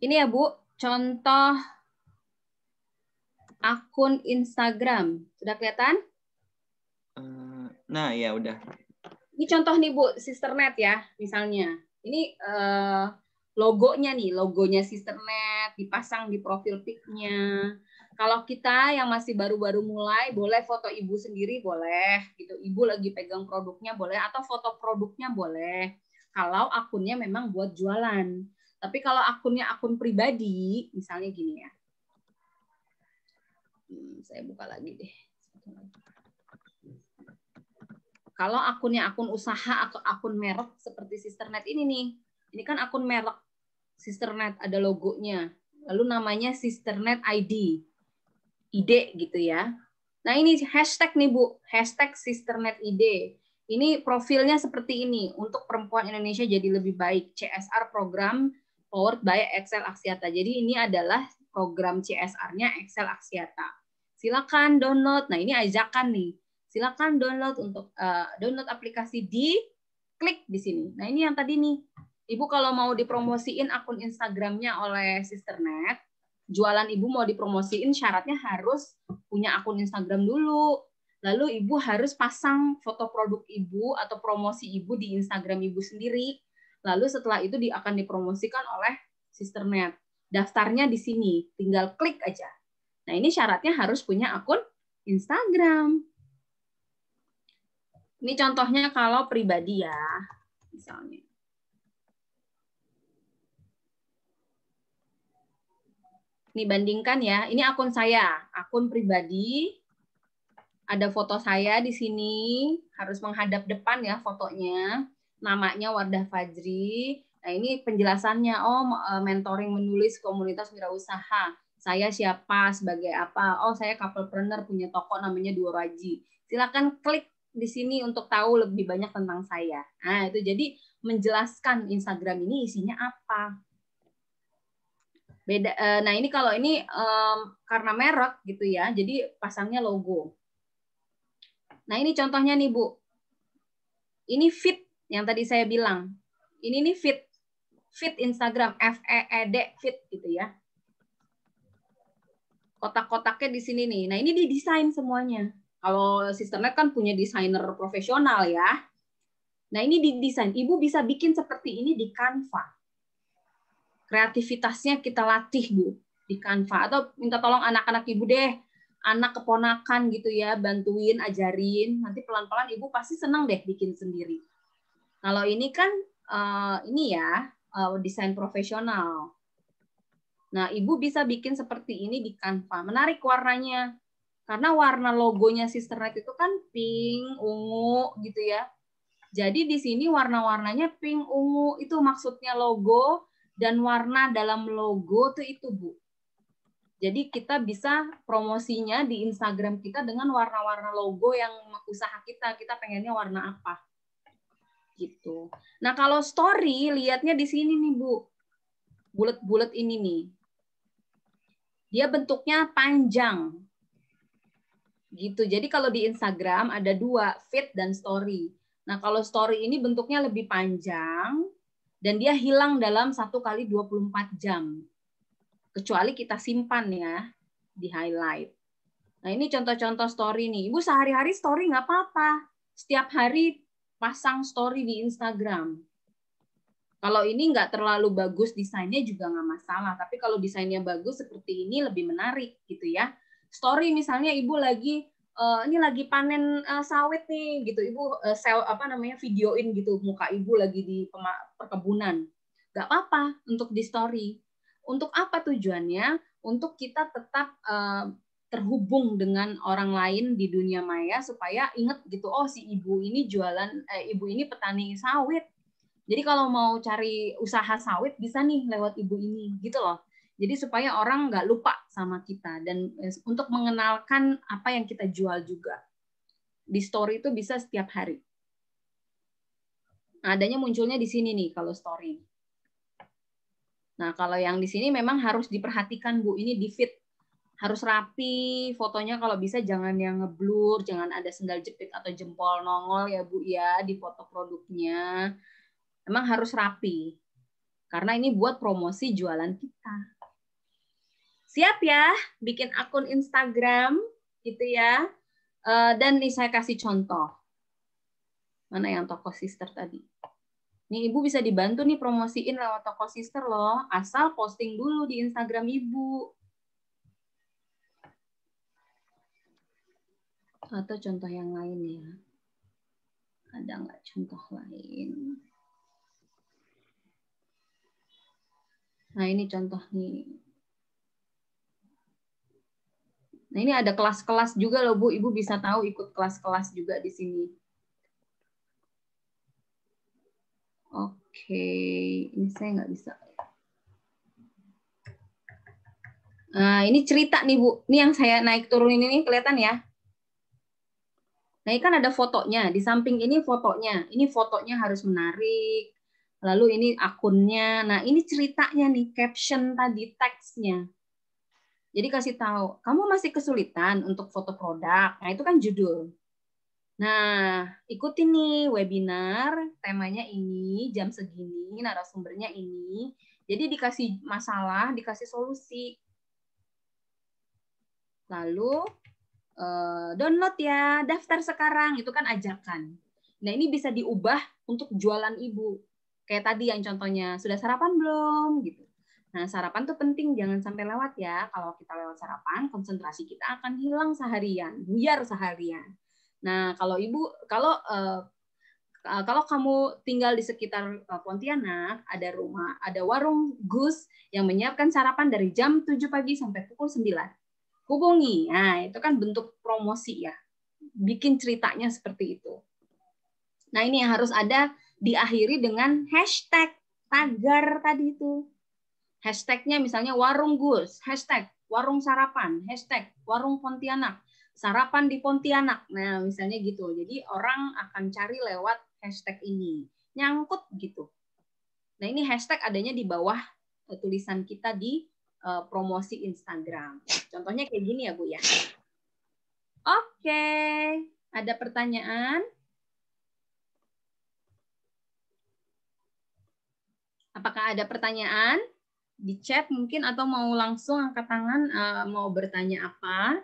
Ini ya Bu, contoh akun Instagram. Sudah kelihatan? Eh, nah ya udah. Ini contoh nih Bu, Sisternet ya misalnya. Ini eh, logonya nih, logonya Sisternet dipasang di profil pic-nya. Kalau kita yang masih baru-baru mulai, boleh foto ibu sendiri boleh, gitu. Ibu lagi pegang produknya boleh, atau foto produknya boleh. Kalau akunnya memang buat jualan. Tapi kalau akunnya akun pribadi, misalnya gini ya. Hmm, saya buka lagi deh. Kalau akunnya akun usaha atau akun merek seperti Sisternet ini nih. Ini kan akun merek Sisternet ada logonya. Lalu namanya Sisternet ID. ID gitu ya. Nah ini hashtag nih Bu, hashtag Sisternet ID. Ini profilnya seperti ini untuk perempuan Indonesia jadi lebih baik CSR program powered by Excel Aksiata. Jadi ini adalah program CSR-nya Excel Aksiata. Silakan download. Nah, ini ajakan nih. Silakan download untuk uh, download aplikasi di klik di sini. Nah, ini yang tadi nih. Ibu kalau mau dipromosiin akun Instagramnya oleh Sisternet, jualan ibu mau dipromosiin syaratnya harus punya akun Instagram dulu. Lalu ibu harus pasang foto produk ibu atau promosi ibu di Instagram ibu sendiri Lalu setelah itu di, akan dipromosikan oleh Sisternet. Daftarnya di sini, tinggal klik aja. Nah, ini syaratnya harus punya akun Instagram. Ini contohnya kalau pribadi ya, misalnya. Ini bandingkan ya, ini akun saya, akun pribadi. Ada foto saya di sini, harus menghadap depan ya fotonya namanya Wardah Fajri. Nah, ini penjelasannya, oh eh, mentoring menulis komunitas wirausaha. Saya siapa, sebagai apa? Oh, saya couplepreneur punya toko namanya Duo Raji. Silakan klik di sini untuk tahu lebih banyak tentang saya. Nah, itu jadi menjelaskan Instagram ini isinya apa. Beda eh, nah ini kalau ini um, karena merek gitu ya. Jadi pasangnya logo. Nah, ini contohnya nih, Bu. Ini fit yang tadi saya bilang. Ini nih fit fit Instagram F E E D fit gitu ya. Kotak-kotaknya di sini nih. Nah, ini didesain semuanya. Kalau sistemnya kan punya desainer profesional ya. Nah, ini didesain. Ibu bisa bikin seperti ini di Canva. Kreativitasnya kita latih, Bu, di Canva. Atau minta tolong anak-anak Ibu deh, anak keponakan gitu ya, bantuin, ajarin. Nanti pelan-pelan Ibu pasti senang deh bikin sendiri. Kalau ini kan uh, ini ya uh, desain profesional. Nah, Ibu bisa bikin seperti ini di Canva. Menarik warnanya. Karena warna logonya Sister Night itu kan pink, ungu gitu ya. Jadi di sini warna-warnanya pink, ungu itu maksudnya logo dan warna dalam logo tuh itu, Bu. Jadi kita bisa promosinya di Instagram kita dengan warna-warna logo yang usaha kita. Kita pengennya warna apa gitu. Nah, kalau story lihatnya di sini nih, Bu. Bulat-bulat ini nih. Dia bentuknya panjang. Gitu. Jadi kalau di Instagram ada dua, feed dan story. Nah, kalau story ini bentuknya lebih panjang dan dia hilang dalam satu kali 24 jam. Kecuali kita simpan ya di highlight. Nah, ini contoh-contoh story nih. Ibu sehari-hari story nggak apa-apa. Setiap hari pasang story di Instagram. Kalau ini nggak terlalu bagus desainnya juga nggak masalah, tapi kalau desainnya bagus seperti ini lebih menarik gitu ya. Story misalnya ibu lagi uh, ini lagi panen uh, sawit nih gitu, ibu uh, eh, sel apa namanya videoin gitu muka ibu lagi di perkebunan. Nggak apa-apa untuk di story. Untuk apa tujuannya? Untuk kita tetap uh, terhubung dengan orang lain di dunia maya supaya inget gitu oh si ibu ini jualan eh, ibu ini petani sawit jadi kalau mau cari usaha sawit bisa nih lewat ibu ini gitu loh jadi supaya orang nggak lupa sama kita dan eh, untuk mengenalkan apa yang kita jual juga di story itu bisa setiap hari nah, adanya munculnya di sini nih kalau story nah kalau yang di sini memang harus diperhatikan bu ini di fit harus rapi fotonya kalau bisa jangan yang ngeblur jangan ada sendal jepit atau jempol nongol ya bu ya di foto produknya emang harus rapi karena ini buat promosi jualan kita siap ya bikin akun Instagram gitu ya eh, dan nih saya kasih contoh mana yang toko sister tadi ini ibu bisa dibantu nih promosiin lewat toko sister loh asal posting dulu di Instagram ibu atau contoh yang lain ya ada nggak contoh lain nah ini contoh nih nah ini ada kelas-kelas juga loh bu ibu bisa tahu ikut kelas-kelas juga di sini oke ini saya nggak bisa Nah, ini cerita nih Bu. Ini yang saya naik turun ini nih kelihatan ya. Nah, ini kan ada fotonya. Di samping ini fotonya. Ini fotonya harus menarik. Lalu ini akunnya. Nah, ini ceritanya nih, caption tadi, teksnya. Jadi kasih tahu, kamu masih kesulitan untuk foto produk. Nah, itu kan judul. Nah, ikuti nih webinar, temanya ini, jam segini, narasumbernya ini. Jadi dikasih masalah, dikasih solusi. Lalu Eh, download ya, daftar sekarang, itu kan ajakan. Nah ini bisa diubah untuk jualan ibu. Kayak tadi yang contohnya, sudah sarapan belum? gitu. Nah sarapan tuh penting, jangan sampai lewat ya. Kalau kita lewat sarapan, konsentrasi kita akan hilang seharian, buyar seharian. Nah kalau ibu, kalau uh, kalau kamu tinggal di sekitar Pontianak, ada rumah, ada warung Gus yang menyiapkan sarapan dari jam 7 pagi sampai pukul 9 hubungi. Nah, itu kan bentuk promosi ya. Bikin ceritanya seperti itu. Nah, ini yang harus ada diakhiri dengan hashtag tagar tadi itu. Hashtagnya misalnya warung gus, hashtag warung sarapan, hashtag warung Pontianak, sarapan di Pontianak. Nah, misalnya gitu. Jadi orang akan cari lewat hashtag ini. Nyangkut gitu. Nah, ini hashtag adanya di bawah eh, tulisan kita di uh, promosi Instagram. Contohnya kayak gini ya, Bu ya. Oke, okay. ada pertanyaan? Apakah ada pertanyaan di chat mungkin atau mau langsung angkat tangan uh, mau bertanya apa?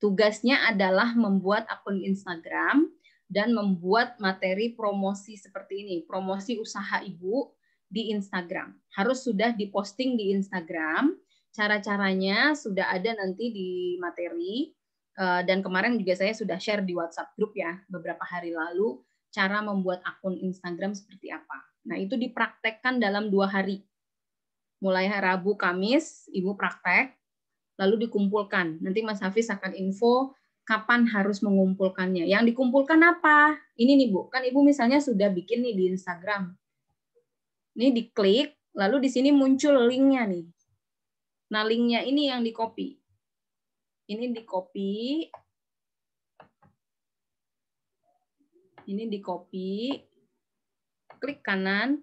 Tugasnya adalah membuat akun Instagram dan membuat materi promosi seperti ini, promosi usaha ibu di Instagram. Harus sudah diposting di Instagram. Cara-caranya sudah ada nanti di materi. Eh, dan kemarin juga saya sudah share di WhatsApp grup ya, beberapa hari lalu, cara membuat akun Instagram seperti apa. Nah, itu dipraktekkan dalam dua hari. Mulai Rabu, Kamis, Ibu praktek, lalu dikumpulkan. Nanti Mas Hafiz akan info kapan harus mengumpulkannya. Yang dikumpulkan apa? Ini nih Bu, kan Ibu misalnya sudah bikin nih di Instagram ini diklik, lalu di sini muncul linknya nih. Nah, linknya ini yang di copy. Ini di copy. Ini di copy. Klik kanan,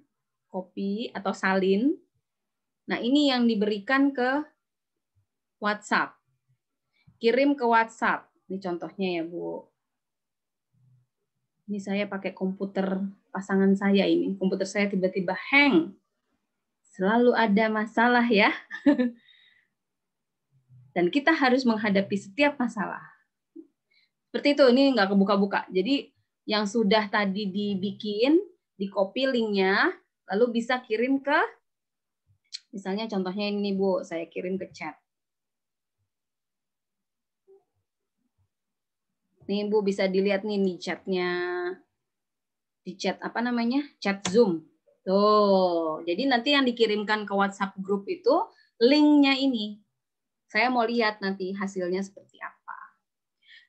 copy atau salin. Nah, ini yang diberikan ke WhatsApp. Kirim ke WhatsApp. Ini contohnya ya, Bu ini saya pakai komputer pasangan saya ini. Komputer saya tiba-tiba hang. Selalu ada masalah ya. Dan kita harus menghadapi setiap masalah. Seperti itu, ini nggak kebuka-buka. Jadi yang sudah tadi dibikin, di copy linknya, lalu bisa kirim ke, misalnya contohnya ini Bu, saya kirim ke chat. Nih Bu bisa dilihat nih di chatnya. Di chat apa namanya? Chat Zoom. Tuh. Jadi nanti yang dikirimkan ke WhatsApp grup itu linknya ini. Saya mau lihat nanti hasilnya seperti apa.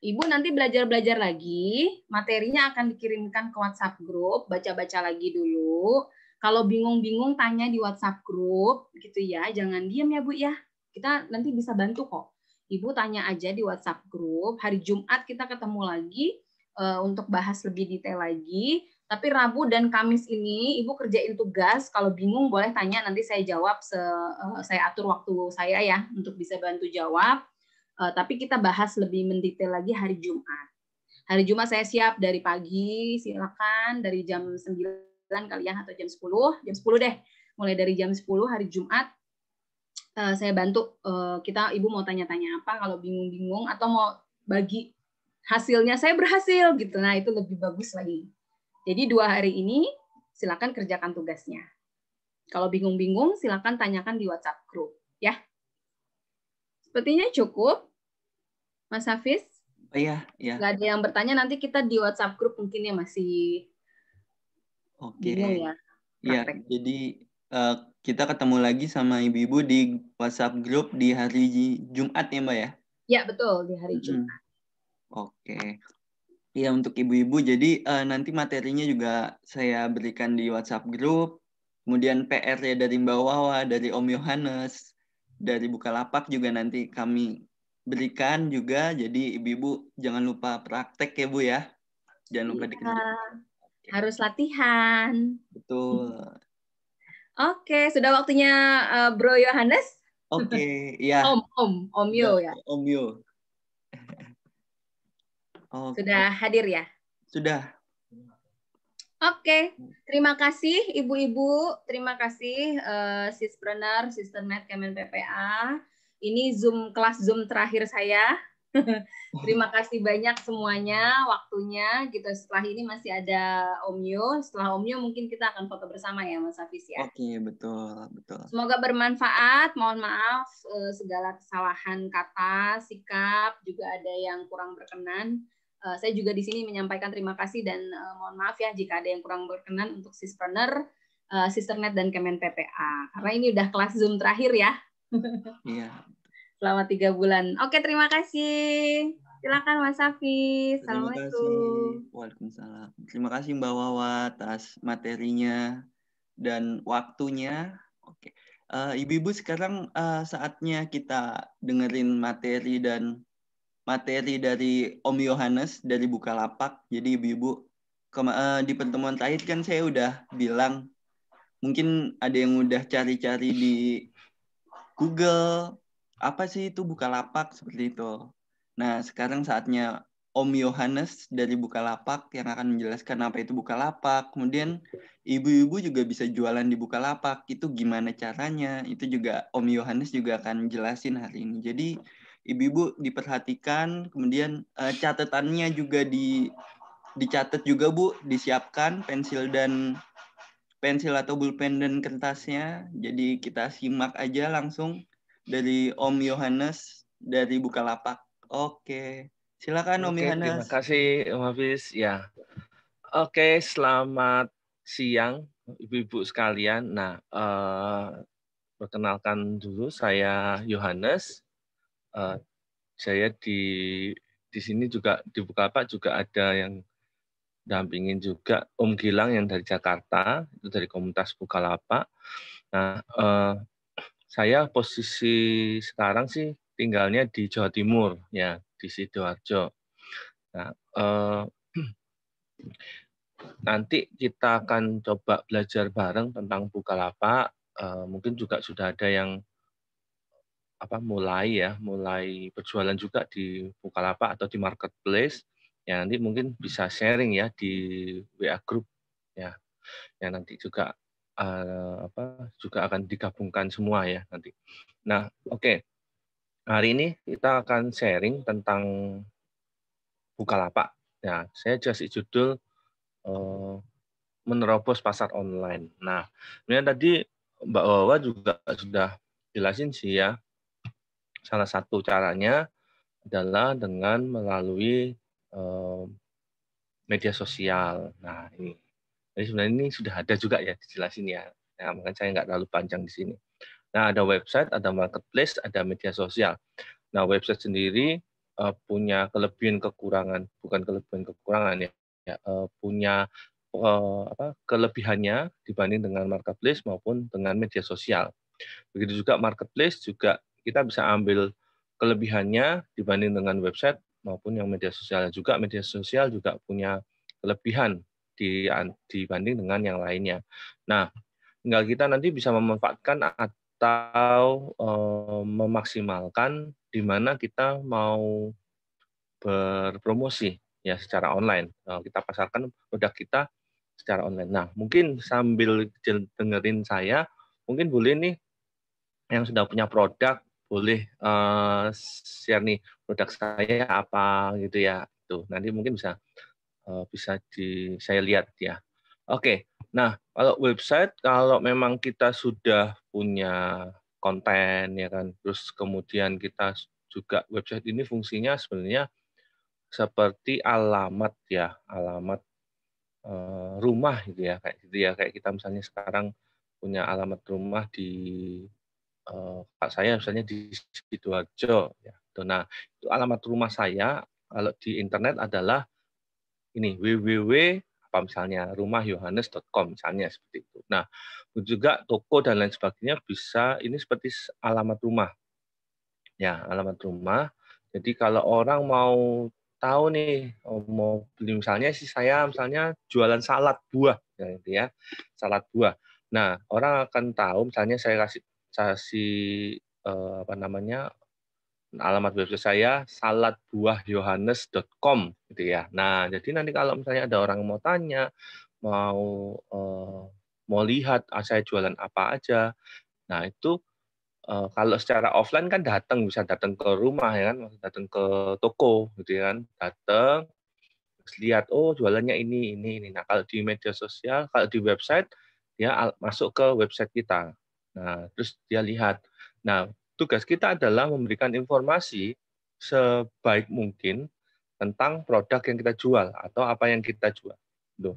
Ibu nanti belajar-belajar lagi, materinya akan dikirimkan ke WhatsApp grup, baca-baca lagi dulu. Kalau bingung-bingung tanya di WhatsApp grup gitu ya, jangan diam ya Bu ya. Kita nanti bisa bantu kok. Ibu tanya aja di WhatsApp grup. Hari Jumat kita ketemu lagi uh, untuk bahas lebih detail lagi. Tapi Rabu dan Kamis ini Ibu kerjain tugas. Kalau bingung boleh tanya, nanti saya jawab. Se, uh, saya atur waktu saya ya untuk bisa bantu jawab. Uh, tapi kita bahas lebih mendetail lagi hari Jumat. Hari Jumat saya siap dari pagi, silakan dari jam 9 kalian ya, atau jam 10, jam 10 deh. Mulai dari jam 10 hari Jumat Eh, saya bantu uh, kita ibu mau tanya-tanya apa kalau bingung-bingung atau mau bagi hasilnya saya berhasil gitu nah itu lebih bagus lagi jadi dua hari ini silakan kerjakan tugasnya kalau bingung-bingung silakan tanyakan di WhatsApp grup ya sepertinya cukup Mas Hafiz oh, iya iya nggak ada yang bertanya nanti kita di WhatsApp grup mungkin ya masih oke okay. ya. ya jadi uh, kita ketemu lagi sama ibu-ibu di WhatsApp grup di hari Jumat ya Mbak ya? Ya betul di hari Jumat. Oke. Okay. Ya untuk ibu-ibu jadi uh, nanti materinya juga saya berikan di WhatsApp grup. Kemudian PR ya dari Mbak Wawa, dari Om Yohanes, dari Bukalapak juga nanti kami berikan juga. Jadi ibu-ibu jangan lupa praktek ya Bu ya. Jangan lupa ya, dikenal. Harus latihan. Betul. Oke, sudah waktunya uh, Bro Yohanes. Oke, okay, ya. Om, Om, Om Yo ya. Om Yo. okay. Sudah hadir ya? Sudah. Oke, okay. terima kasih ibu-ibu, terima kasih uh, eh, sispreneur, sister med Kemen PPA. Ini Zoom kelas Zoom terakhir saya Terima kasih banyak semuanya waktunya gitu. Setelah ini masih ada Om Yo. Setelah Om Yo mungkin kita akan foto bersama ya Mas Hafiz ya. Oke, okay, betul, betul. Semoga bermanfaat. Mohon maaf eh, segala kesalahan kata, sikap juga ada yang kurang berkenan. Eh, saya juga di sini menyampaikan terima kasih dan eh, mohon maaf ya jika ada yang kurang berkenan untuk Sispreneur, Sisternet dan Kemen PPA. Karena ini udah kelas Zoom terakhir ya. Iya. yeah selama tiga bulan. Oke, terima kasih. Silakan Mas Safi. Assalamualaikum. Waalaikumsalam. Terima kasih Mbak Wawa atas materinya dan waktunya. Oke. Uh, Ibu-ibu sekarang uh, saatnya kita dengerin materi dan materi dari Om Yohanes dari Bukalapak. Jadi ibu-ibu uh, di pertemuan terakhir kan saya udah bilang mungkin ada yang udah cari-cari di Google apa sih itu Bukalapak seperti itu. Nah, sekarang saatnya Om Yohanes dari Bukalapak yang akan menjelaskan apa itu Bukalapak. Kemudian ibu-ibu juga bisa jualan di Bukalapak. Itu gimana caranya? Itu juga Om Yohanes juga akan jelasin hari ini. Jadi ibu-ibu diperhatikan, kemudian uh, catatannya juga di dicatat juga Bu, disiapkan pensil dan pensil atau pulpen dan kertasnya. Jadi kita simak aja langsung dari Om Yohanes dari Bukalapak. Oke. Silakan Om Yohanes. Terima kasih Om Hafiz. Ya. Oke, selamat siang Ibu-ibu sekalian. Nah, uh, perkenalkan dulu saya Yohanes. Eh, saya di di sini juga di Bukalapak juga ada yang dampingin juga Om Gilang yang dari Jakarta, itu dari komunitas Bukalapak. Nah, eh, saya posisi sekarang sih tinggalnya di Jawa Timur ya di sidoarjo. Nah, eh, nanti kita akan coba belajar bareng tentang bukalapak. Eh, mungkin juga sudah ada yang apa mulai ya, mulai berjualan juga di bukalapak atau di marketplace. Ya nanti mungkin bisa sharing ya di WA group ya. Ya nanti juga Eh, apa juga akan digabungkan semua ya nanti. Nah, oke. Okay. Hari ini kita akan sharing tentang Bukalapak. Ya, saya just judul eh, menerobos pasar online. Nah, ini tadi Mbak Wawa juga sudah jelasin sih ya. Salah satu caranya adalah dengan melalui eh, media sosial. Nah, ini jadi sebenarnya ini sudah ada juga ya dijelasin ya. Nah, makanya saya nggak terlalu panjang di sini. Nah, ada website, ada marketplace, ada media sosial. Nah, website sendiri uh, punya kelebihan kekurangan, bukan kelebihan kekurangan ya, ya uh, punya uh, apa, kelebihannya dibanding dengan marketplace maupun dengan media sosial. Begitu juga marketplace juga kita bisa ambil kelebihannya dibanding dengan website maupun yang media sosial juga media sosial juga punya kelebihan di, dibanding dengan yang lainnya. Nah, tinggal kita nanti bisa memanfaatkan atau e, memaksimalkan di mana kita mau berpromosi ya secara online. Nah, kita pasarkan produk kita secara online. Nah, mungkin sambil dengerin saya, mungkin boleh nih yang sudah punya produk boleh uh, share nih produk saya apa gitu ya. Tuh, nanti mungkin bisa Eh, bisa di saya lihat ya. Oke. Nah, kalau website kalau memang kita sudah punya konten ya kan, terus kemudian kita juga website ini fungsinya sebenarnya seperti alamat ya, alamat eh, rumah gitu ya kayak gitu ya kayak kita misalnya sekarang punya alamat rumah di Pak eh, uh, saya misalnya di sidoarjo ya. Nah itu alamat rumah saya kalau di internet adalah ini www apa misalnya rumahyohanes.com misalnya seperti itu. Nah, juga toko dan lain sebagainya bisa ini seperti alamat rumah. Ya, alamat rumah. Jadi kalau orang mau tahu nih oh, mau beli misalnya sih saya misalnya jualan salad buah ya, gitu ya. Salad buah. Nah, orang akan tahu misalnya saya kasih kasih eh, apa namanya alamat website saya saladbuahyohanes.com gitu ya. Nah, jadi nanti kalau misalnya ada orang yang mau tanya, mau eh, mau lihat ah, saya jualan apa aja. Nah, itu eh, kalau secara offline kan datang bisa datang ke rumah ya kan, datang ke toko gitu ya kan, datang lihat oh jualannya ini ini ini. Nah, kalau di media sosial, kalau di website ya masuk ke website kita. Nah, terus dia lihat. Nah, tugas kita adalah memberikan informasi sebaik mungkin tentang produk yang kita jual atau apa yang kita jual. Tuh.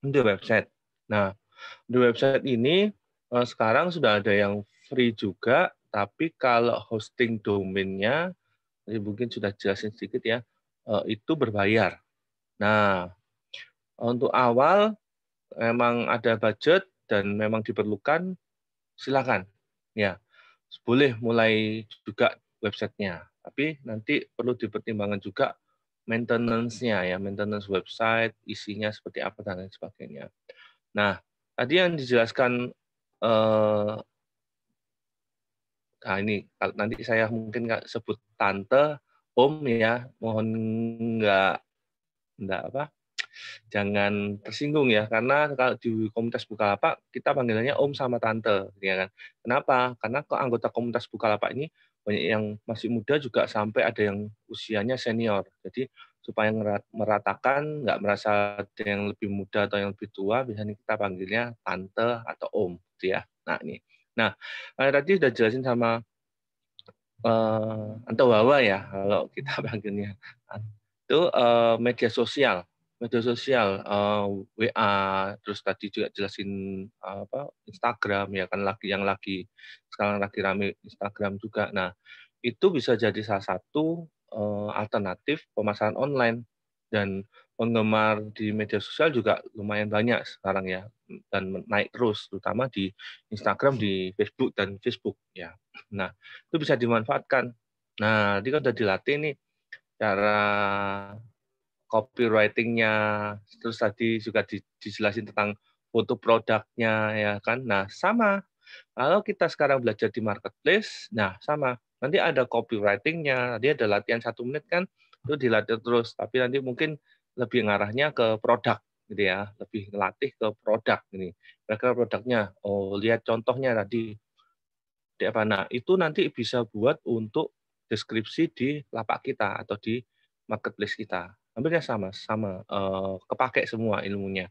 di website. Nah, di website ini eh, sekarang sudah ada yang free juga, tapi kalau hosting domainnya, mungkin sudah jelasin sedikit ya, eh, itu berbayar. Nah, untuk awal memang ada budget dan memang diperlukan, silakan. Ya, boleh mulai juga websitenya. Tapi nanti perlu dipertimbangkan juga maintenance-nya ya, maintenance website, isinya seperti apa dan lain sebagainya. Nah, tadi yang dijelaskan eh, nah ini nanti saya mungkin nggak sebut tante, om ya, mohon nggak nggak apa jangan tersinggung ya karena kalau di komunitas Bukalapak kita panggilannya om sama tante ya kan. Kenapa? Karena ke anggota komunitas Bukalapak ini banyak yang masih muda juga sampai ada yang usianya senior. Jadi supaya meratakan nggak merasa ada yang lebih muda atau yang lebih tua biasanya kita panggilnya tante atau om gitu ya. Nah, ini. Nah, eh, tadi sudah jelasin sama uh, eh, atau Wawa ya kalau kita panggilnya itu uh, media sosial media sosial uh, eh, WA terus tadi juga jelasin uh, apa Instagram ya kan lagi yang lagi sekarang lagi rame Instagram juga nah itu bisa jadi salah satu uh, alternatif pemasaran online dan penggemar di media sosial juga lumayan banyak sekarang ya dan naik terus terutama di Instagram di Facebook dan Facebook ya nah itu bisa dimanfaatkan nah tadi kan udah dilatih nih cara copywritingnya, terus tadi juga dijelasin tentang foto produknya ya kan. Nah sama kalau kita sekarang belajar di marketplace, nah sama nanti ada copywritingnya, tadi ada latihan satu menit kan itu dilatih terus, tapi nanti mungkin lebih ngarahnya ke produk gitu ya, lebih ngelatih ke produk ini. Mereka produknya, oh lihat contohnya tadi di apa? Nah itu nanti bisa buat untuk deskripsi di lapak kita atau di marketplace kita hampirnya sama sama uh, kepake semua ilmunya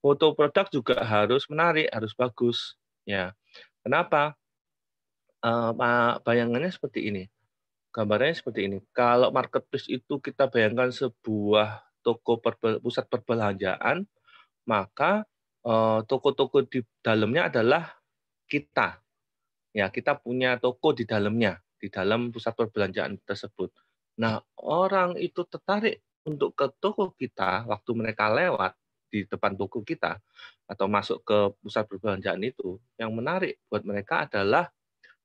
foto produk juga harus menarik harus bagus ya kenapa uh, bayangannya seperti ini gambarnya seperti ini kalau marketplace itu kita bayangkan sebuah toko perbel, pusat perbelanjaan maka toko eh, toko-toko di dalamnya adalah kita ya kita punya toko di dalamnya di dalam pusat perbelanjaan tersebut nah orang itu tertarik untuk ke toko kita waktu mereka lewat di depan toko kita atau masuk ke pusat perbelanjaan itu yang menarik buat mereka adalah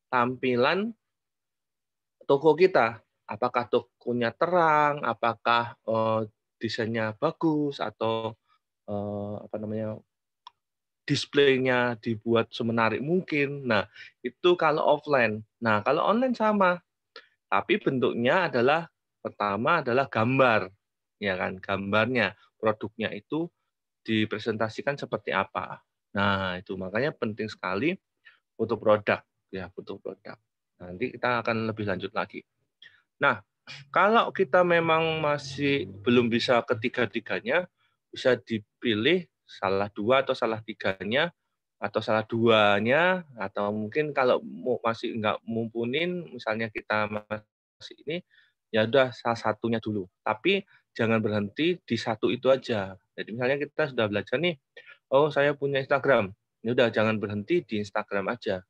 tampilan toko kita apakah tokonya terang apakah uh, desainnya bagus atau uh, apa namanya displaynya dibuat semenarik mungkin. Nah, itu kalau offline. Nah, kalau online sama. Tapi bentuknya adalah pertama adalah gambar ya kan gambarnya produknya itu dipresentasikan seperti apa nah itu makanya penting sekali untuk produk ya untuk produk nanti kita akan lebih lanjut lagi nah kalau kita memang masih belum bisa ketiga-tiganya bisa dipilih salah dua atau salah tiganya atau salah duanya atau mungkin kalau masih nggak mumpunin misalnya kita masih ini ya udah salah satunya dulu tapi jangan berhenti di satu itu aja. Jadi misalnya kita sudah belajar nih, oh saya punya Instagram, ini ya udah jangan berhenti di Instagram aja.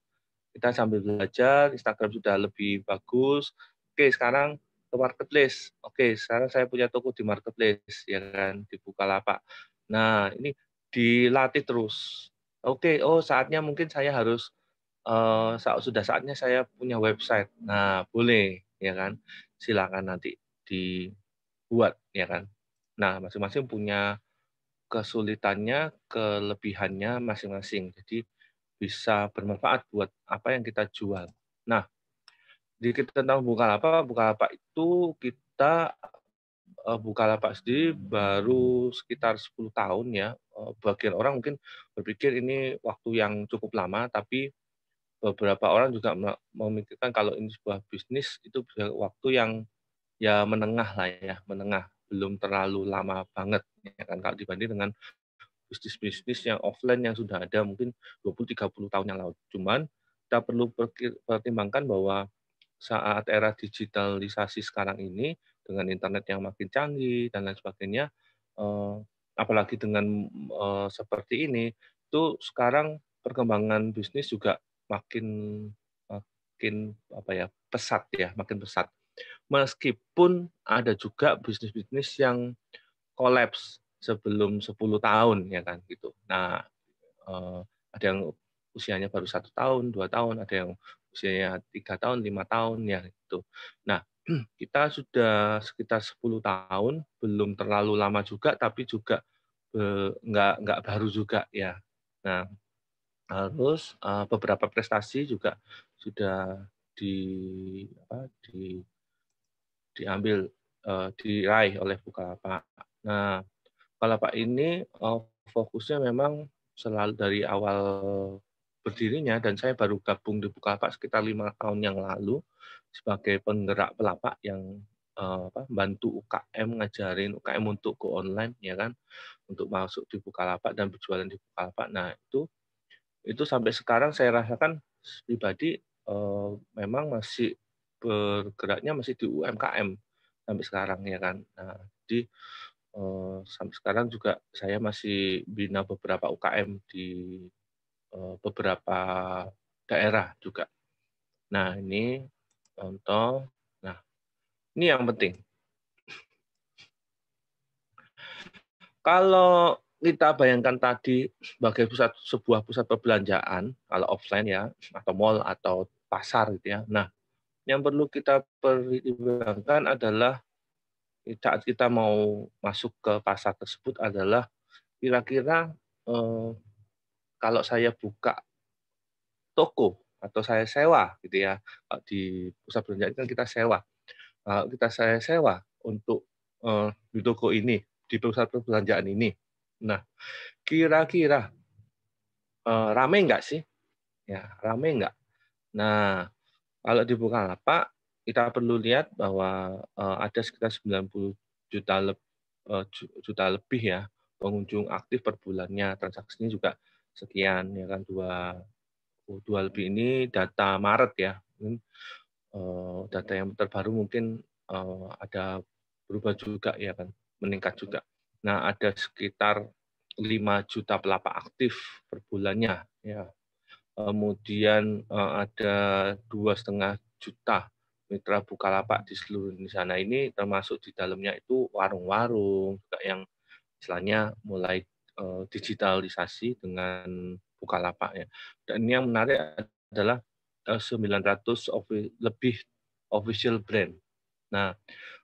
Kita sambil belajar, Instagram sudah lebih bagus. Oke, sekarang ke marketplace. Oke, sekarang saya punya toko di marketplace, ya kan, dibuka lapak. Nah, ini dilatih terus. Oke, oh saatnya mungkin saya harus uh, sudah saatnya saya punya website. Nah, boleh, ya kan? Silakan nanti di buat ya kan. Nah, masing-masing punya kesulitannya, kelebihannya masing-masing. Jadi bisa bermanfaat buat apa yang kita jual. Nah, dikit tentang buka buka lapak itu kita eh, buka lapak sendiri baru sekitar 10 tahun ya. Eh, bagian orang mungkin berpikir ini waktu yang cukup lama, tapi beberapa orang juga memikirkan kalau ini sebuah bisnis itu waktu yang ya menengah lah ya, menengah belum terlalu lama banget ya kan kalau dibanding dengan bisnis-bisnis yang offline yang sudah ada mungkin 20-30 tahun yang lalu. Cuman kita perlu pertimbangkan bahwa saat era digitalisasi sekarang ini dengan internet yang makin canggih dan lain sebagainya, eh, apalagi dengan eh, seperti ini, itu sekarang perkembangan bisnis juga makin makin apa ya pesat ya, makin pesat meskipun ada juga bisnis-bisnis yang kolaps sebelum 10 tahun ya kan gitu. Nah eh, ada yang usianya baru satu tahun, dua tahun, ada yang usianya tiga tahun, lima tahun ya gitu. Nah kita sudah sekitar 10 tahun, belum terlalu lama juga, tapi juga eh, nggak nggak baru juga ya. Nah harus eh, beberapa prestasi juga sudah di apa, di diambil uh, diraih oleh Bukalapak. Nah, Bukalapak ini uh, fokusnya memang selalu dari awal berdirinya dan saya baru gabung di Bukalapak sekitar lima tahun yang lalu sebagai penggerak pelapak yang uh, apa, bantu UKM ngajarin UKM untuk go online ya kan untuk masuk di Bukalapak dan berjualan di Bukalapak. Nah itu itu sampai sekarang saya rasakan pribadi uh, memang masih bergeraknya masih di UMKM sampai sekarang ya kan. Nah, jadi eh, sampai sekarang juga saya masih bina beberapa UKM di eh, beberapa daerah juga. Nah, ini contoh. Nah, ini yang penting. Kalau kita bayangkan tadi sebagai pusat sebuah pusat perbelanjaan kalau offline ya atau mall atau pasar gitu ya. Nah, yang perlu kita pertimbangkan adalah saat kita mau masuk ke pasar tersebut adalah kira-kira eh, kalau saya buka toko atau saya sewa gitu ya di pusat perbelanjaan kan kita sewa nah, kalau kita saya sewa untuk eh, di toko ini di pusat perbelanjaan ini nah kira-kira eh, ramai nggak sih ya ramai nggak nah kalau di Bukalapak, kita perlu lihat bahwa eh, ada sekitar 90 juta, le eh, juta lebih ya pengunjung aktif per bulannya. Transaksinya juga sekian ya kan dua dua lebih ini data Maret ya. Uh, data yang terbaru mungkin ada berubah juga ya kan, meningkat juga. Nah, ada sekitar 5 juta pelapak aktif per bulannya ya kemudian eh, ada dua setengah juta mitra Bukalapak di seluruh Indonesia. Nah ini termasuk di dalamnya itu warung-warung juga yang istilahnya mulai eh, digitalisasi dengan Bukalapak ya. Dan yang menarik adalah eh, sembilan 900 lebih official brand. Nah,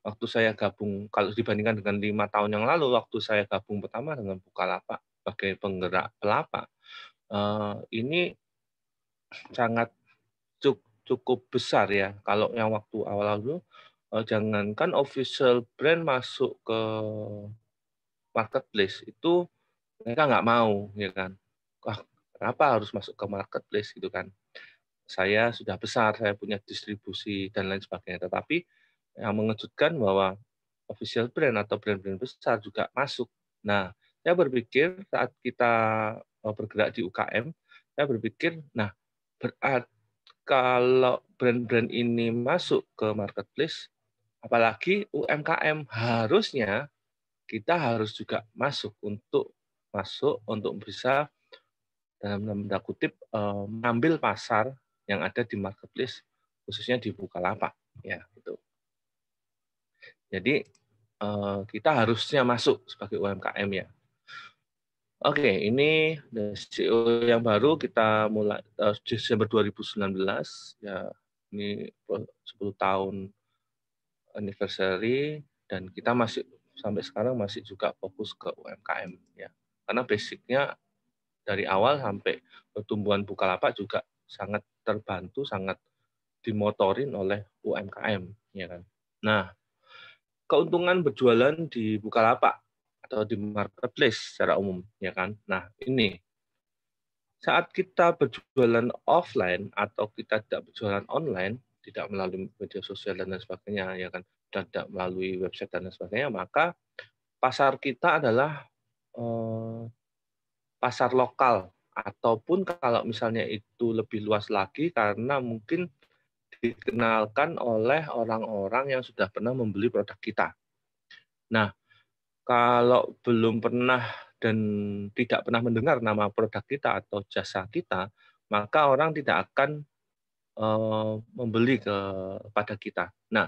waktu saya gabung, kalau dibandingkan dengan lima tahun yang lalu, waktu saya gabung pertama dengan Bukalapak sebagai penggerak pelapak, ini sangat cukup besar ya. Kalau yang waktu awal-awal dulu, eh, jangankan official brand masuk ke marketplace itu mereka nggak mau, ya kan? wah kenapa harus masuk ke marketplace gitu kan? Saya sudah besar, saya punya distribusi dan lain sebagainya. Tetapi yang mengejutkan bahwa official brand atau brand-brand besar juga masuk. Nah, saya berpikir saat kita eh, bergerak di UKM, saya berpikir, nah berat kalau brand-brand ini masuk ke marketplace, apalagi UMKM harusnya kita harus juga masuk untuk masuk untuk bisa dalam tanda kutip eh, mengambil pasar yang ada di marketplace khususnya di Bukalapak ya itu. Jadi eh, kita harusnya masuk sebagai UMKM ya. Oke, okay, ini CEO yang baru kita mulai uh, Desember 2019 ya ini 10 tahun anniversary dan kita masih sampai sekarang masih juga fokus ke UMKM ya. Karena basicnya dari awal sampai pertumbuhan Bukalapak juga sangat terbantu, sangat dimotorin oleh UMKM ya kan. Nah, keuntungan berjualan di Bukalapak atau di marketplace secara umum, ya kan? Nah, ini saat kita berjualan offline atau kita tidak berjualan online, tidak melalui media sosial dan lain sebagainya, ya kan? Dan tidak melalui website dan lain sebagainya, maka pasar kita adalah eh, pasar lokal ataupun kalau misalnya itu lebih luas lagi karena mungkin dikenalkan oleh orang-orang yang sudah pernah membeli produk kita. Nah, kalau belum pernah dan tidak pernah mendengar nama produk kita atau jasa kita, maka orang tidak akan eh, membeli kepada kita. Nah,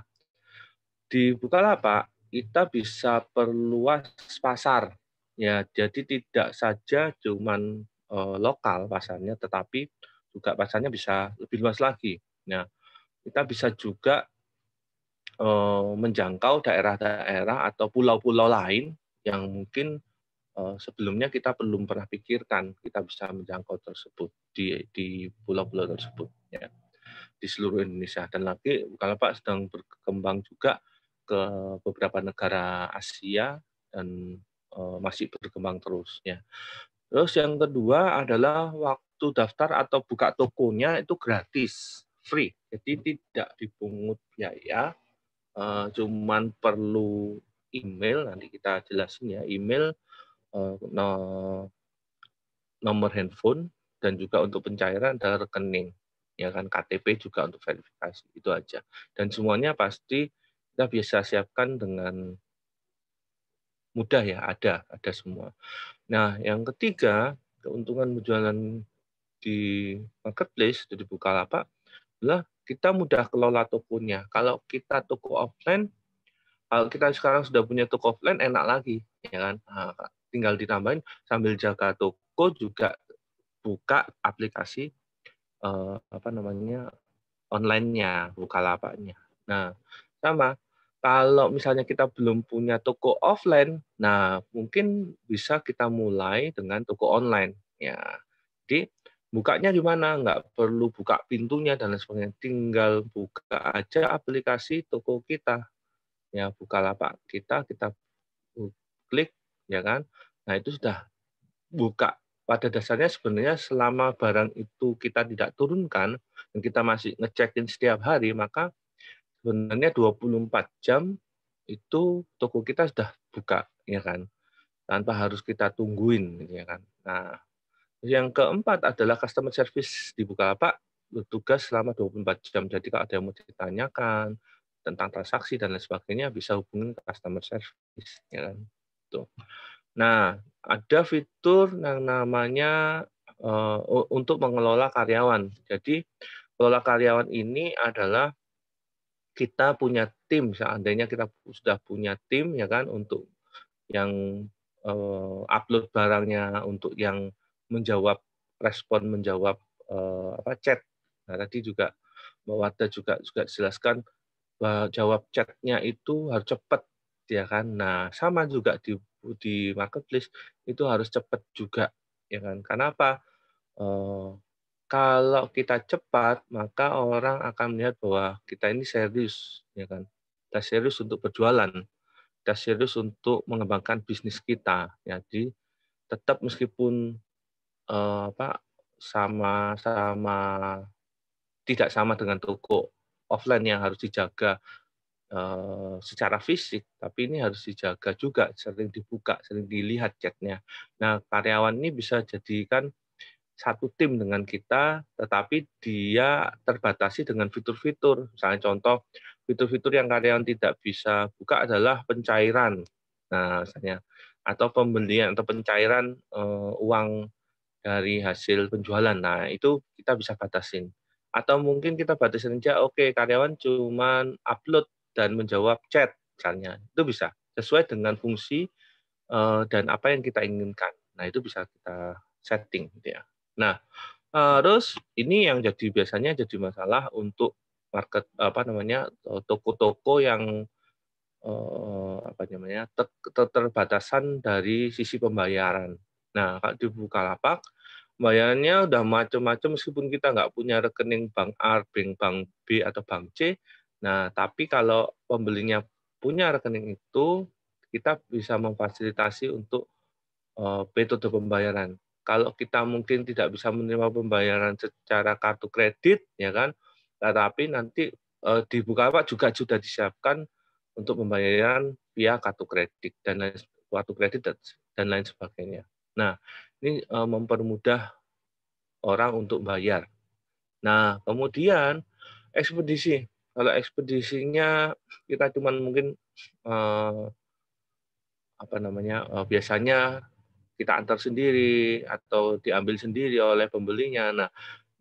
di Bukalapak kita bisa perluas pasar ya, jadi tidak saja cuman eh, lokal pasarnya, tetapi juga pasarnya bisa lebih luas lagi. Nah, kita bisa juga Eh, menjangkau daerah-daerah atau pulau-pulau lain yang mungkin eh, sebelumnya kita belum pernah pikirkan kita bisa menjangkau tersebut di di pulau-pulau tersebut ya di seluruh Indonesia dan lagi kalau Pak sedang berkembang juga ke beberapa negara Asia dan eh, masih berkembang terus ya terus yang kedua adalah waktu daftar atau buka tokonya itu gratis free jadi tidak dipungut biaya uh, cuman perlu email nanti kita jelasin ya email uh, no, nomor handphone dan juga untuk pencairan adalah rekening ya kan KTP juga untuk verifikasi itu aja dan semuanya pasti kita bisa siapkan dengan mudah ya ada ada semua nah yang ketiga keuntungan penjualan di marketplace di Bukalapak adalah kita mudah kelola tokonya. Kalau kita toko offline, kalau kita sekarang sudah punya toko offline, enak lagi, ya kan? Ah, tinggal ditambahin sambil jaga toko juga buka aplikasi eh, apa namanya onlinenya buka lapaknya. Nah, sama kalau misalnya kita belum punya toko offline, nah mungkin bisa kita mulai dengan toko online. Ya, jadi bukanya di mana nggak perlu buka pintunya dan lain sebagainya tinggal buka aja aplikasi toko kita ya buka lapak kita kita klik ya kan nah itu sudah buka pada dasarnya sebenarnya selama barang itu kita tidak turunkan dan kita masih ngecekin setiap hari maka sebenarnya 24 jam itu toko kita sudah buka ya kan tanpa harus kita tungguin ya kan nah yang keempat adalah customer service di Bukalapak bertugas selama 24 jam. Jadi kalau ada yang mau ditanyakan tentang transaksi dan lain sebagainya bisa hubungin customer service ya kan. Tuh. Nah, ada fitur yang namanya uh, untuk mengelola karyawan. Jadi mengelola karyawan ini adalah kita punya tim seandainya kita sudah punya tim ya kan untuk yang uh, upload barangnya untuk yang menjawab respon menjawab uh, apa chat. Nah, tadi juga Mbak Wada juga juga jelaskan bahwa eh, jawab chatnya itu harus cepat ya kan. Nah, sama juga di di marketplace itu harus cepat juga ya kan. Kenapa? Uh, eh, kalau kita cepat maka orang akan melihat bahwa kita ini serius ya kan kita serius untuk berjualan kita serius untuk mengembangkan bisnis kita jadi tetap meskipun pak eh, apa sama-sama tidak sama dengan toko offline yang harus dijaga uh, secara fisik, tapi ini harus dijaga juga, sering dibuka, sering dilihat chatnya. Nah, karyawan ini bisa jadikan satu tim dengan kita, tetapi dia terbatasi dengan fitur-fitur. Misalnya contoh, fitur-fitur yang karyawan tidak bisa buka adalah pencairan. Nah, misalnya atau pembelian atau pencairan uh, uang dari hasil penjualan. Nah, itu kita bisa batasin. Atau mungkin kita batasin aja, oke, okay, karyawan cuma upload dan menjawab chat, misalnya. Itu bisa, sesuai dengan fungsi uh, dan apa yang kita inginkan. Nah, itu bisa kita setting. Gitu ya. Nah, uh, terus ini yang jadi biasanya jadi masalah untuk market, apa namanya, eh, toko-toko yang eh, apa namanya ter, terbatasan dari sisi pembayaran. Nah, kalau di Bukalapak, pembayarannya udah macam-macam meskipun kita nggak punya rekening bank A, bank, bank B, atau bank C. Nah, tapi kalau pembelinya punya rekening itu, kita bisa memfasilitasi untuk eh, metode pembayaran. Kalau kita mungkin tidak bisa menerima pembayaran secara kartu kredit, ya kan? Tetapi nanti eh, di Bukalapak juga sudah disiapkan untuk pembayaran via kartu kredit dan lain, kartu kredit dan lain sebagainya. Nah, ini eh, mempermudah orang untuk bayar. Nah, kemudian ekspedisi. Kalau ekspedisinya kita cuma mungkin eh, apa namanya? Eh, biasanya kita antar sendiri atau diambil sendiri oleh pembelinya. Nah,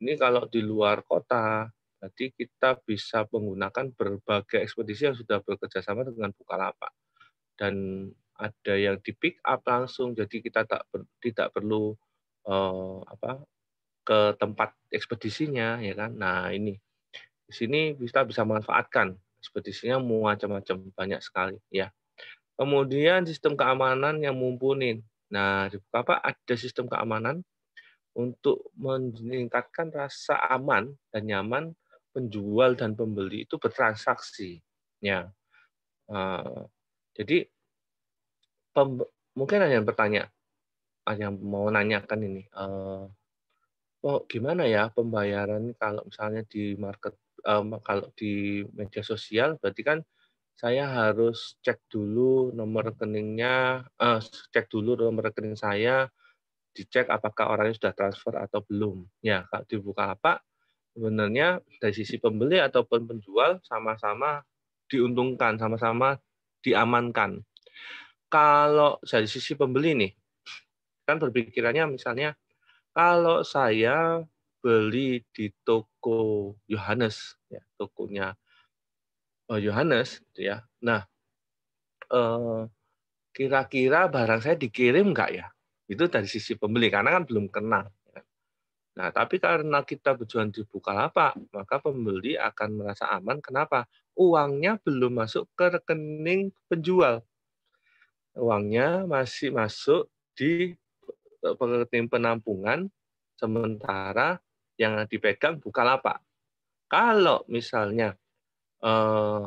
ini kalau di luar kota, jadi kita bisa menggunakan berbagai ekspedisi yang sudah bekerja sama dengan Bukalapak. Dan ada yang di pick up langsung jadi kita tak tidak perlu uh, apa ke tempat ekspedisinya ya kan nah ini di sini kita bisa manfaatkan ekspedisinya macam-macam banyak sekali ya kemudian sistem keamanan yang mumpuni nah di apa ada sistem keamanan untuk meningkatkan rasa aman dan nyaman penjual dan pembeli itu bertransaksi ya eh, jadi pem, mungkin hanya yang bertanya, ada yang mau nanyakan ini, uh, oh, gimana ya pembayaran kalau misalnya di market, um, kalau di media sosial, berarti kan saya harus cek dulu nomor rekeningnya, uh, cek dulu nomor rekening saya, dicek apakah orangnya sudah transfer atau belum. Ya, kalau dibuka apa, sebenarnya dari sisi pembeli ataupun penjual sama-sama diuntungkan, sama-sama diamankan kalau dari sisi pembeli nih, kan berpikirannya misalnya kalau saya beli di toko Yohanes, ya, tokonya eh, Yohanes, gitu ya. Nah, eh, kira-kira barang saya dikirim nggak ya? Itu dari sisi pembeli karena kan belum kenal. Ya kan. Nah, tapi karena kita berjualan di Bukalapak, maka pembeli akan merasa aman. Kenapa? Uangnya belum masuk ke rekening penjual uangnya masih masuk di eh, pengertian penampungan sementara yang dipegang bukan lapak. Kalau misalnya eh,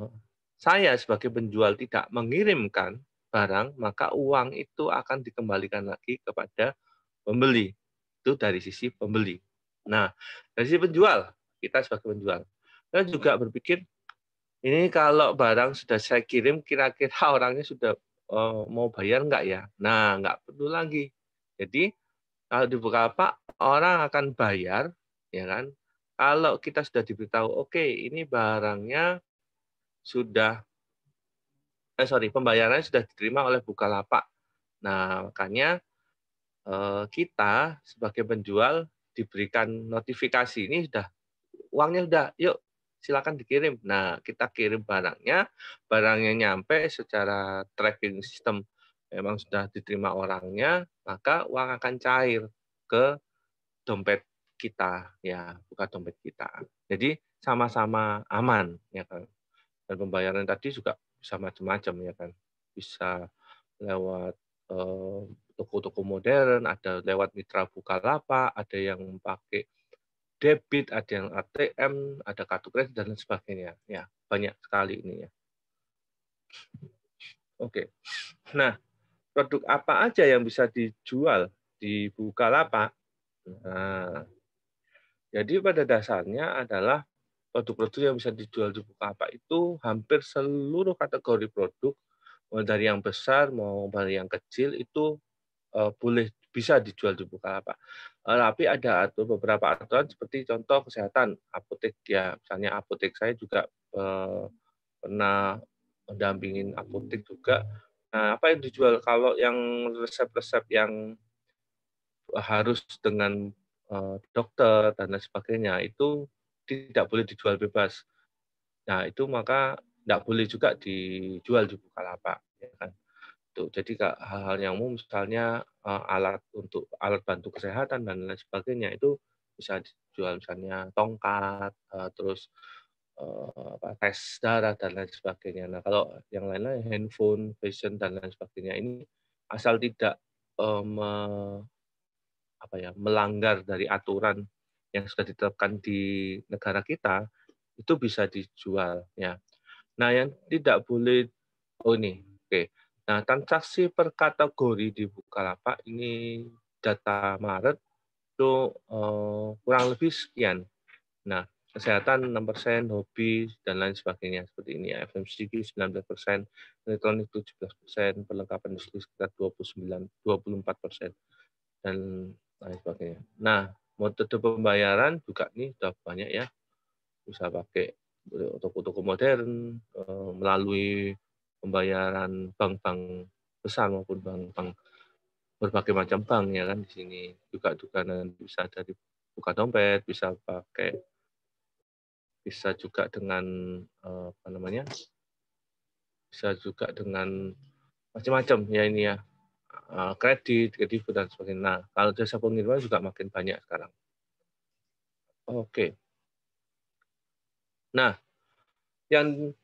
saya sebagai penjual tidak mengirimkan barang, maka uang itu akan dikembalikan lagi kepada pembeli. Itu dari sisi pembeli. Nah, dari sisi penjual, kita sebagai penjual. Kita juga berpikir, ini kalau barang sudah saya kirim, kira-kira orangnya sudah oh, mau bayar nggak ya? Nah, nggak perlu lagi. Jadi kalau di Bukalapak orang akan bayar, ya kan? Kalau kita sudah diberitahu, oke, okay, ini barangnya sudah, eh sorry, pembayarannya sudah diterima oleh Bukalapak. Nah, makanya eh, kita sebagai penjual diberikan notifikasi ini sudah uangnya sudah, yuk silakan dikirim. Nah, kita kirim barangnya, barangnya nyampe secara tracking system memang sudah diterima orangnya, maka uang akan cair ke dompet kita ya, bukan dompet kita. Jadi sama-sama aman ya kan. Dan pembayaran tadi juga bisa macam-macam ya kan. Bisa lewat toko eh, toko-toko modern, ada lewat mitra Buka lapak, ada yang pakai debit, ada yang ATM, ada kartu kredit dan lain sebagainya. Ya, banyak sekali ini ya. Oke. Nah, produk apa aja yang bisa dijual di Bukalapak? Nah, jadi pada dasarnya adalah produk-produk yang bisa dijual di Bukalapak itu hampir seluruh kategori produk mau dari yang besar mau dari yang kecil itu eh, boleh bisa dijual di Bukalapak. Eh, tapi ada atur beberapa aturan seperti contoh kesehatan apotek ya misalnya apotek saya juga eh, pernah mendampingin apotek juga nah apa yang dijual kalau yang resep-resep yang harus dengan eh, dokter dan lain sebagainya itu tidak boleh dijual bebas nah itu maka tidak boleh juga dijual di bukalapak ya kan gitu. jadi hal-hal yang umum misalnya eh, alat untuk alat bantu kesehatan dan lain sebagainya itu bisa dijual misalnya tongkat, eh, terus eh, apa, tes darah dan lain sebagainya. Nah kalau yang lain-lain handphone, fashion dan lain sebagainya ini asal tidak um, apa ya melanggar dari aturan yang sudah ditetapkan di negara kita itu bisa dijual Nah yang tidak boleh oh ini oke okay. Nah, transaksi per kategori di Bukalapak ini data Maret itu uh, kurang lebih sekian. Nah, kesehatan 6%, hobi, dan lain sebagainya. Seperti ini, ya. FMCG 19%, elektronik 17%, perlengkapan industri sekitar 29, 24%, dan lain sebagainya. Nah, metode pembayaran juga nih sudah banyak ya. Bisa pakai toko-toko modern, eh, melalui pembayaran bank-bank besar maupun bank-bank berbagai macam bank ya kan di sini juga juga nanti bisa dari buka dompet bisa pakai bisa juga dengan eh, apa namanya bisa juga dengan macam-macam ya ini ya eh, kredit kredit dan sebagainya nah kalau jasa pengiriman juga makin banyak sekarang oke nah yang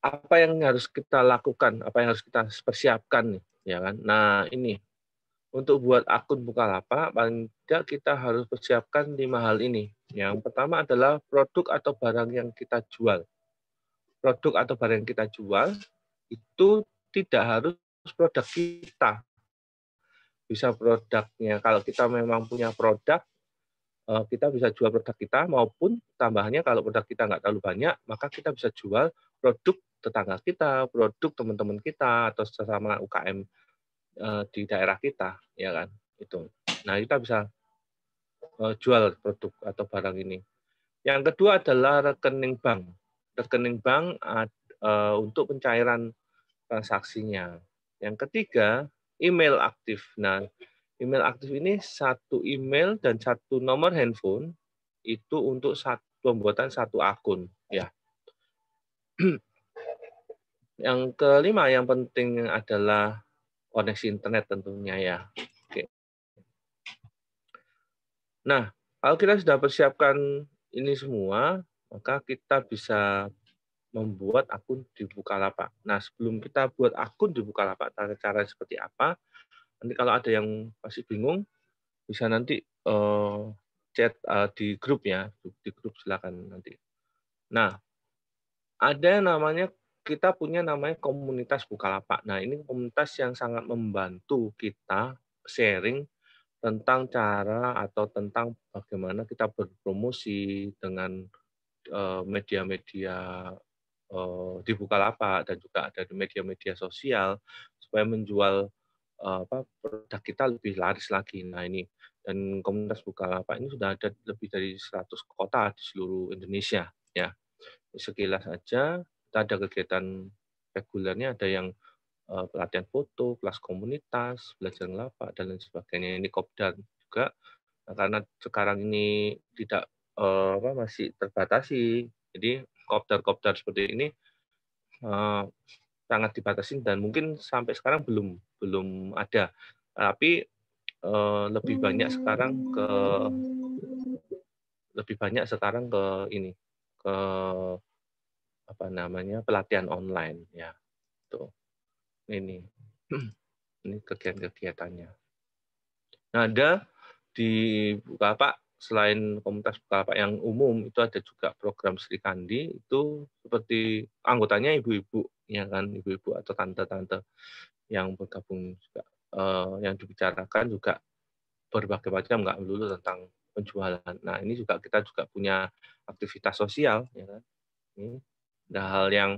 apa yang harus kita lakukan, apa yang harus kita persiapkan nih, ya kan? Nah, ini untuk buat akun Bukalapak paling tidak kita harus persiapkan lima hal ini. Yang pertama adalah produk atau barang yang kita jual. Produk atau barang yang kita jual itu tidak harus produk kita. Bisa produknya. Kalau kita memang punya produk, eh, kita bisa jual produk kita maupun tambahannya kalau produk kita nggak terlalu banyak, maka kita bisa jual produk tetangga kita, produk teman-teman kita atau sesama UKM eh, di daerah kita, ya kan? Itu. Nah, kita bisa eh, jual produk atau barang ini. Yang kedua adalah rekening bank. Rekening bank eh, untuk pencairan transaksinya. Yang ketiga, email aktif. Nah, email aktif ini satu email dan satu nomor handphone itu untuk satu, pembuatan satu akun, ya. Yang kelima yang penting adalah koneksi internet tentunya ya. Oke. Nah, kalau kita sudah persiapkan ini semua, maka kita bisa membuat akun di Bukalapak. Nah, sebelum kita buat akun di Bukalapak, cara, cara seperti apa? Nanti kalau ada yang masih bingung, bisa nanti uh, chat uh, di grup ya, di grup silakan nanti. Nah, ada yang namanya kita punya namanya komunitas Bukalapak. Nah, ini komunitas yang sangat membantu kita sharing tentang cara atau tentang bagaimana kita berpromosi dengan eh, media-media eh, di Bukalapak dan juga ada di media-media sosial supaya menjual eh, apa produk kita lebih laris lagi. Nah, ini dan komunitas Bukalapak ini sudah ada lebih dari 100 kota di seluruh Indonesia ya. Sekilas aja kita ada kegiatan regulernya, ada yang eh, pelatihan foto, kelas komunitas, belajar ngelapak, dan lain sebagainya. Ini kopdar juga, nah, karena sekarang ini tidak uh, apa masih terbatasi, jadi kopdar-kopdar seperti ini uh, sangat dibatasi dan mungkin sampai sekarang belum belum ada. Tapi uh, lebih banyak sekarang ke lebih banyak sekarang ke ini ke apa namanya pelatihan online ya tuh ini ini kegiatan-kegiatannya nah ada di bapak selain komunitas bapak yang umum itu ada juga program Sri Kandi itu seperti anggotanya ibu-ibu ya kan ibu-ibu atau tante-tante yang bergabung juga eh, yang dibicarakan juga berbagai macam nggak melulu tentang penjualan nah ini juga kita juga punya aktivitas sosial ya kan ini ada hal yang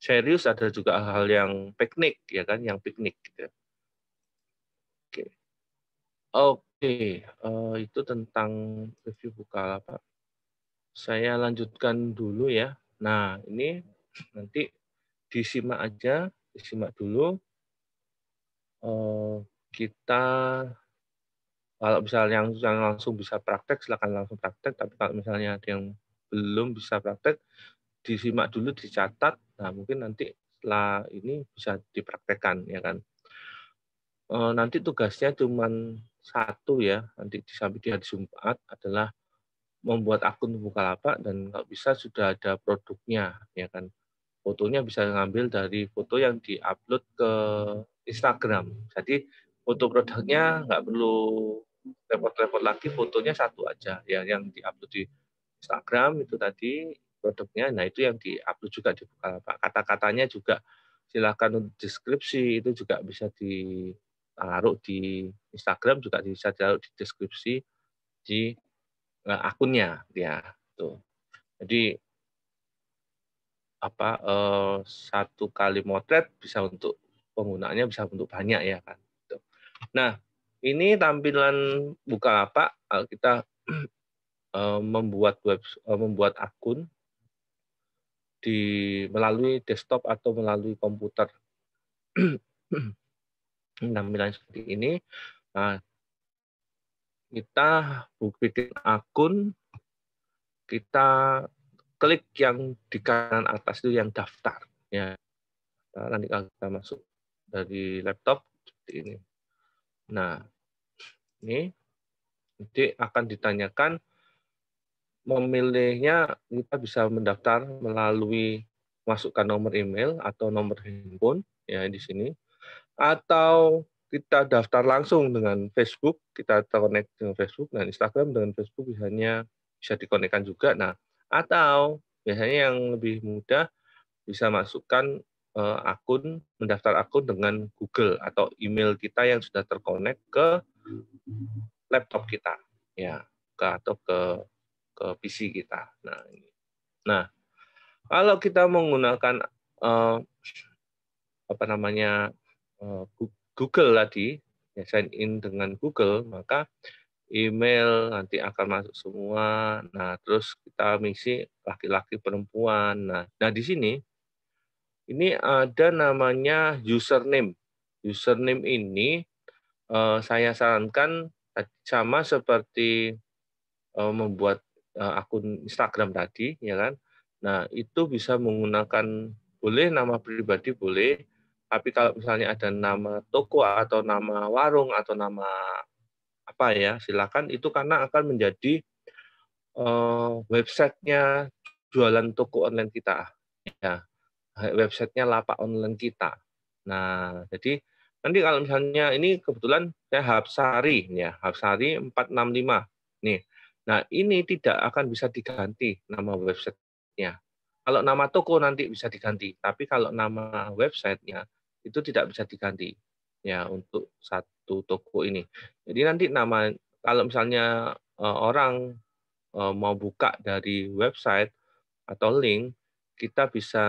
serius, ada juga hal yang piknik, ya kan, yang piknik. Gitu. Ya. Oke, oke, uh, itu tentang review Bukalapak. Saya lanjutkan dulu ya. Nah, ini nanti disimak aja, disimak dulu. Uh, kita kalau misalnya yang, yang langsung bisa praktek, silakan langsung praktek. Tapi kalau misalnya ada yang belum bisa praktek, disimak dulu, dicatat. Nah, mungkin nanti setelah ini bisa dipraktekkan, ya kan. E, nanti tugasnya cuma satu ya, nanti di sampai di hari Jumat adalah membuat akun Bukalapak dan kalau bisa sudah ada produknya, ya kan. Fotonya bisa ngambil dari foto yang diupload ke Instagram. Jadi foto produknya nggak perlu repot-repot lagi, fotonya satu aja ya yang diupload di Instagram itu tadi produknya. Nah, itu yang di-upload juga di Bukalapak. Eh, Kata-katanya juga silakan untuk deskripsi itu juga bisa ditaruh di Instagram juga bisa ditaruh di deskripsi di eh, akunnya ya. Tuh. Jadi apa eh, satu kali motret bisa untuk penggunaannya bisa untuk banyak ya kan. Tuh. Gitu. Nah, ini tampilan buka apa eh, kita membuat web membuat akun di melalui desktop atau melalui komputer. Tampilan nah, seperti ini. Nah, kita bikin akun, kita klik yang di kanan atas itu yang daftar. Ya. Nah, nanti kita masuk dari laptop seperti ini. Nah, ini nanti akan ditanyakan memilihnya kita bisa mendaftar melalui masukkan nomor email atau nomor handphone ya di sini atau kita daftar langsung dengan Facebook, kita terkonek dengan Facebook dan Instagram dengan Facebook biasanya bisa dikonekkan juga. Nah, atau biasanya yang lebih mudah bisa masukkan eh, akun mendaftar akun dengan Google atau email kita yang sudah terkonek ke laptop kita ya ke atau ke ke PC kita. Nah, ini. nah kalau kita menggunakan uh, apa namanya uh, Google tadi, ya sign in dengan Google, maka email nanti akan masuk semua. Nah, terus kita misi laki-laki perempuan. Nah, nah di sini ini ada namanya username. Username ini uh, saya sarankan sama seperti membuat Eh, akun Instagram tadi, ya kan? Nah, itu bisa menggunakan boleh nama pribadi boleh, tapi kalau misalnya ada nama toko atau nama warung atau nama apa ya, silakan itu karena akan menjadi uh, websitenya jualan toko online kita, ya websitenya lapak online kita. Nah, jadi nanti kalau misalnya ini kebetulan saya Habsari, ya Habsari 465, nih Nah, ini tidak akan bisa diganti nama websitenya. Kalau nama toko nanti bisa diganti, tapi kalau nama websitenya itu tidak bisa diganti ya untuk satu toko ini. Jadi nanti nama kalau misalnya e, orang e, mau buka dari website atau link, kita bisa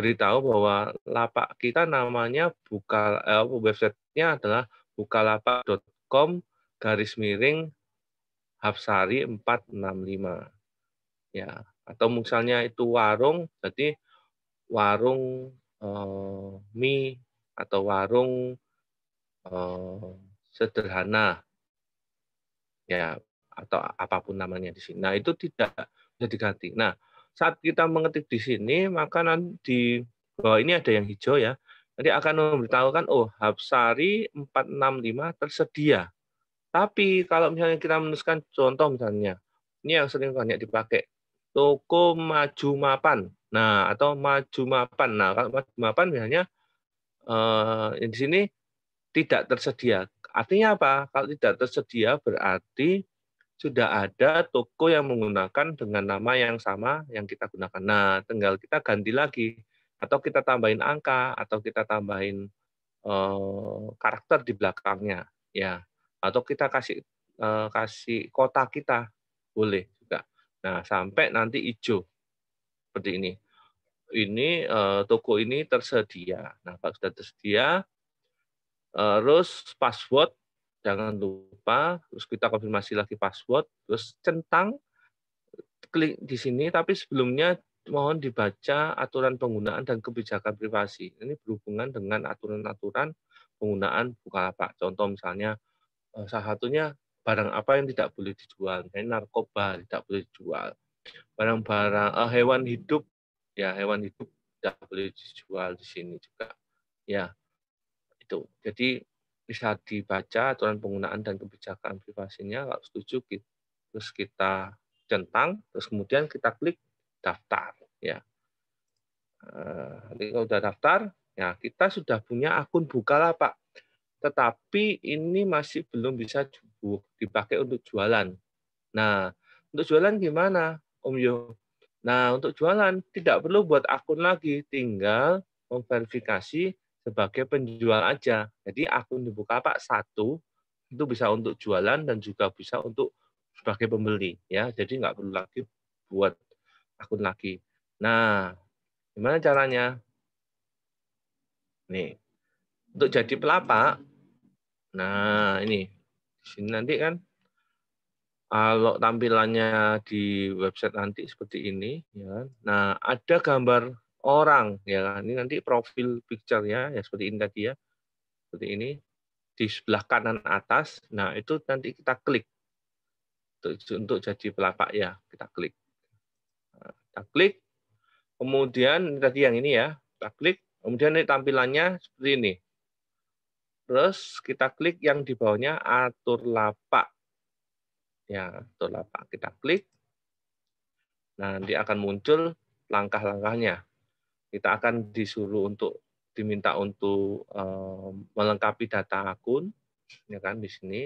beritahu bahwa lapak kita namanya buka eh, websitenya adalah bukalapak.com garis miring Hafsari 465. Ya, atau misalnya itu warung, berarti warung eh, mie atau warung eh, sederhana. Ya, atau apapun namanya di sini. Nah, itu tidak bisa diganti. Nah, saat kita mengetik di sini, maka di bawah ini ada yang hijau ya. Nanti akan memberitahukan, oh, Hapsari 465 tersedia. Tapi kalau misalnya kita menuliskan contoh misalnya, ini yang sering banyak dipakai, toko maju mapan. Nah, atau maju mapan. Nah, kalau maju mapan misalnya eh, di sini tidak tersedia. Artinya apa? Kalau tidak tersedia berarti sudah ada toko yang menggunakan dengan nama yang sama yang kita gunakan. Nah, tinggal kita ganti lagi atau kita tambahin angka atau kita tambahin eh, karakter di belakangnya, ya atau kita kasih eh, kasih kota kita boleh juga. Nah, sampai nanti hijau seperti ini. Ini eh, toko ini tersedia. Nah, kalau sudah tersedia terus password jangan lupa terus kita konfirmasi lagi password terus centang klik di sini tapi sebelumnya mohon dibaca aturan penggunaan dan kebijakan privasi. Ini berhubungan dengan aturan-aturan penggunaan Bukalapak. Contoh misalnya Eh, salah satunya barang apa yang tidak boleh dijual, kayak narkoba tidak boleh dijual, barang-barang uh, hewan hidup ya hewan hidup tidak boleh dijual di sini juga, ya itu. Jadi bisa dibaca aturan penggunaan dan kebijakan privasinya kalau setuju kita, terus kita centang terus kemudian kita klik daftar ya eh, kalau sudah daftar ya kita sudah punya akun bukalapak tetapi ini masih belum bisa dipakai untuk jualan. Nah, untuk jualan gimana, Om Yo? Nah, untuk jualan tidak perlu buat akun lagi, tinggal memverifikasi sebagai penjual aja. Jadi akun dibuka Pak satu itu bisa untuk jualan dan juga bisa untuk sebagai pembeli ya. Jadi nggak perlu lagi buat akun lagi. Nah, gimana caranya? Nih, untuk jadi pelapak Nah, ini di sini nanti kan kalau tampilannya di website nanti seperti ini ya. Kan. Nah, ada gambar orang ya kan. Ini nanti profil picture-nya ya seperti ini tadi ya. Seperti ini di sebelah kanan atas. Nah, itu nanti kita klik untuk jadi pelapak ya kita klik nah, kita klik kemudian tadi yang ini ya kita klik kemudian ini tampilannya seperti ini Terus kita klik yang di bawahnya atur lapak. Ya, atur lapak. Kita klik. Nah, nanti akan muncul langkah-langkahnya. Kita akan disuruh untuk diminta untuk um, melengkapi data akun, ya kan di sini.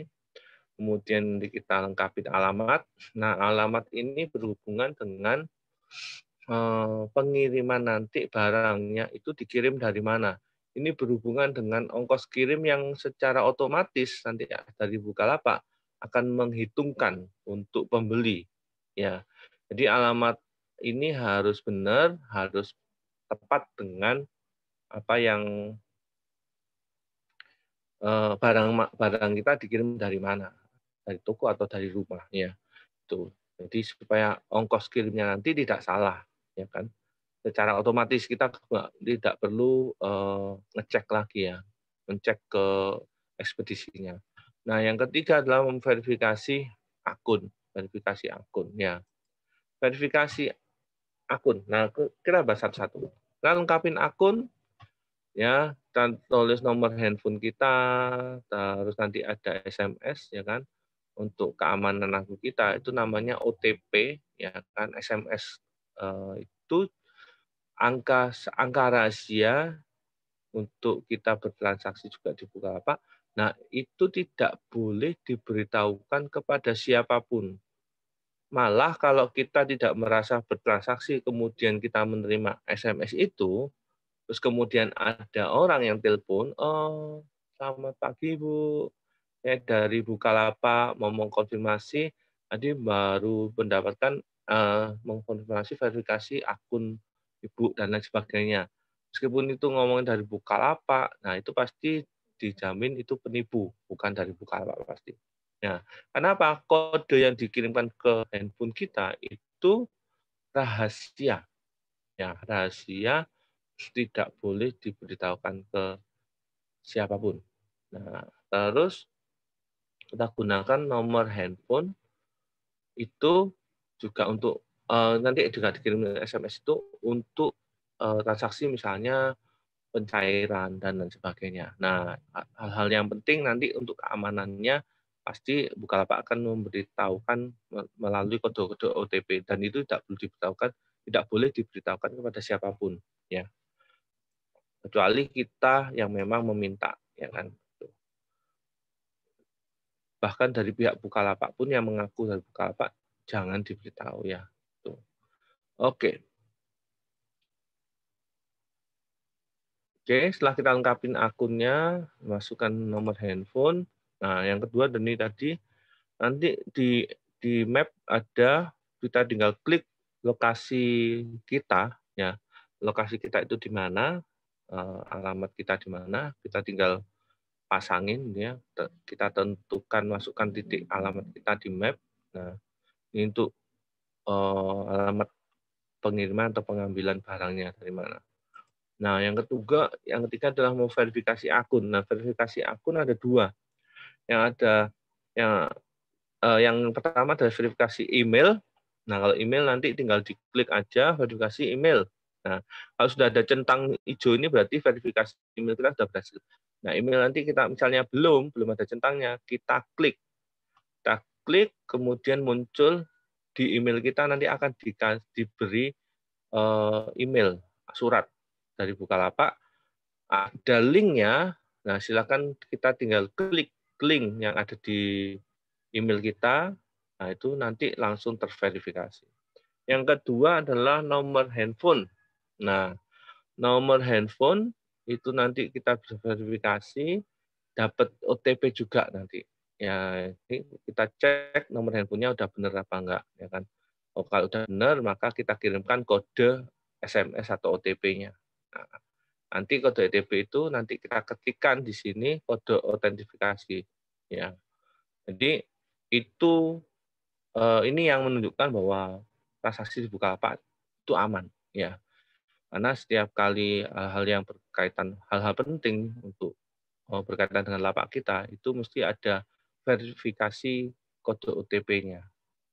Kemudian kita lengkapi alamat. Nah, alamat ini berhubungan dengan eh, pengiriman nanti barangnya itu dikirim dari mana ini berhubungan dengan ongkos kirim yang secara otomatis nanti ya, dari Bukalapak akan menghitungkan untuk pembeli. Ya, jadi alamat ini harus benar, harus tepat dengan apa yang eh, barang barang kita dikirim dari mana, dari toko atau dari rumah. Ya, itu. Jadi supaya ongkos kirimnya nanti tidak salah, ya kan? secara otomatis kita tidak perlu uh, ngecek lagi ya, ngecek ke ekspedisinya. Nah, yang ketiga adalah memverifikasi akun, verifikasi akun ya. Verifikasi akun. Nah, kira bahas satu-satu. Nah, lengkapin akun ya, kita tulis nomor handphone kita, terus nanti ada SMS ya kan untuk keamanan akun kita itu namanya OTP ya kan SMS uh, eh, itu angka angka rahasia untuk kita bertransaksi juga di Bukalapak. Nah, itu tidak boleh diberitahukan kepada siapapun. Malah kalau kita tidak merasa bertransaksi, kemudian kita menerima SMS itu, terus kemudian ada orang yang telepon, oh, selamat pagi Bu, saya dari Bukalapak ngomong konfirmasi, tadi baru mendapatkan uh, mengkonfirmasi verifikasi akun ibu dan lain sebagainya. Meskipun itu ngomongin dari Bukalapak, nah itu pasti dijamin itu penipu, bukan dari Bukalapak pasti. Nah, kenapa kode yang dikirimkan ke handphone kita itu rahasia? Ya, rahasia tidak boleh diberitahukan ke siapapun. Nah, terus kita gunakan nomor handphone itu juga untuk Eh, nanti juga dikirim SMS itu untuk eh, transaksi misalnya pencairan dan lain sebagainya. Nah, hal-hal yang penting nanti untuk keamanannya pasti Bukalapak akan memberitahukan melalui kode-kode OTP dan itu tidak perlu diberitahukan, tidak boleh diberitahukan kepada siapapun ya. Kecuali kita yang memang meminta ya kan. Bahkan dari pihak Bukalapak pun yang mengaku dari Bukalapak jangan diberitahu ya. Oke. Oke, setelah kita lengkapin akunnya, masukkan nomor handphone. Nah, yang kedua Deni tadi nanti di di map ada kita tinggal klik lokasi kita ya. Lokasi kita itu di mana? Eh, alamat kita di mana, kita tinggal pasangin ya. Kita tentukan masukkan titik alamat kita di map. Nah, ini untuk eh, alamat pengiriman atau pengambilan barangnya dari mana. Nah, yang ketiga, yang ketiga adalah memverifikasi akun. Nah, verifikasi akun ada dua. Yang ada yang eh, yang pertama adalah verifikasi email. Nah, kalau email nanti tinggal diklik aja verifikasi email. Nah, kalau sudah ada centang hijau ini berarti verifikasi email kita sudah berhasil. Nah, email nanti kita misalnya belum, belum ada centangnya, kita klik. Kita klik, kemudian muncul di email kita nanti akan di, diberi uh, email surat dari Bukalapak. Ada linknya, nah silakan kita tinggal klik link yang ada di email kita, nah itu nanti langsung terverifikasi. Yang kedua adalah nomor handphone. Nah, nomor handphone itu nanti kita bisa verifikasi, dapat OTP juga nanti ya ini kita cek nomor handphonenya udah benar apa enggak ya kan oh, kalau udah benar maka kita kirimkan kode SMS atau OTP-nya nah, nanti kode OTP itu nanti kita ketikkan di sini kode autentifikasi ya jadi itu eh, ini yang menunjukkan bahwa transaksi di Bukalapak itu aman ya karena setiap kali hal-hal eh, yang berkaitan hal-hal penting untuk eh, berkaitan dengan lapak kita itu mesti ada verifikasi kode OTP-nya.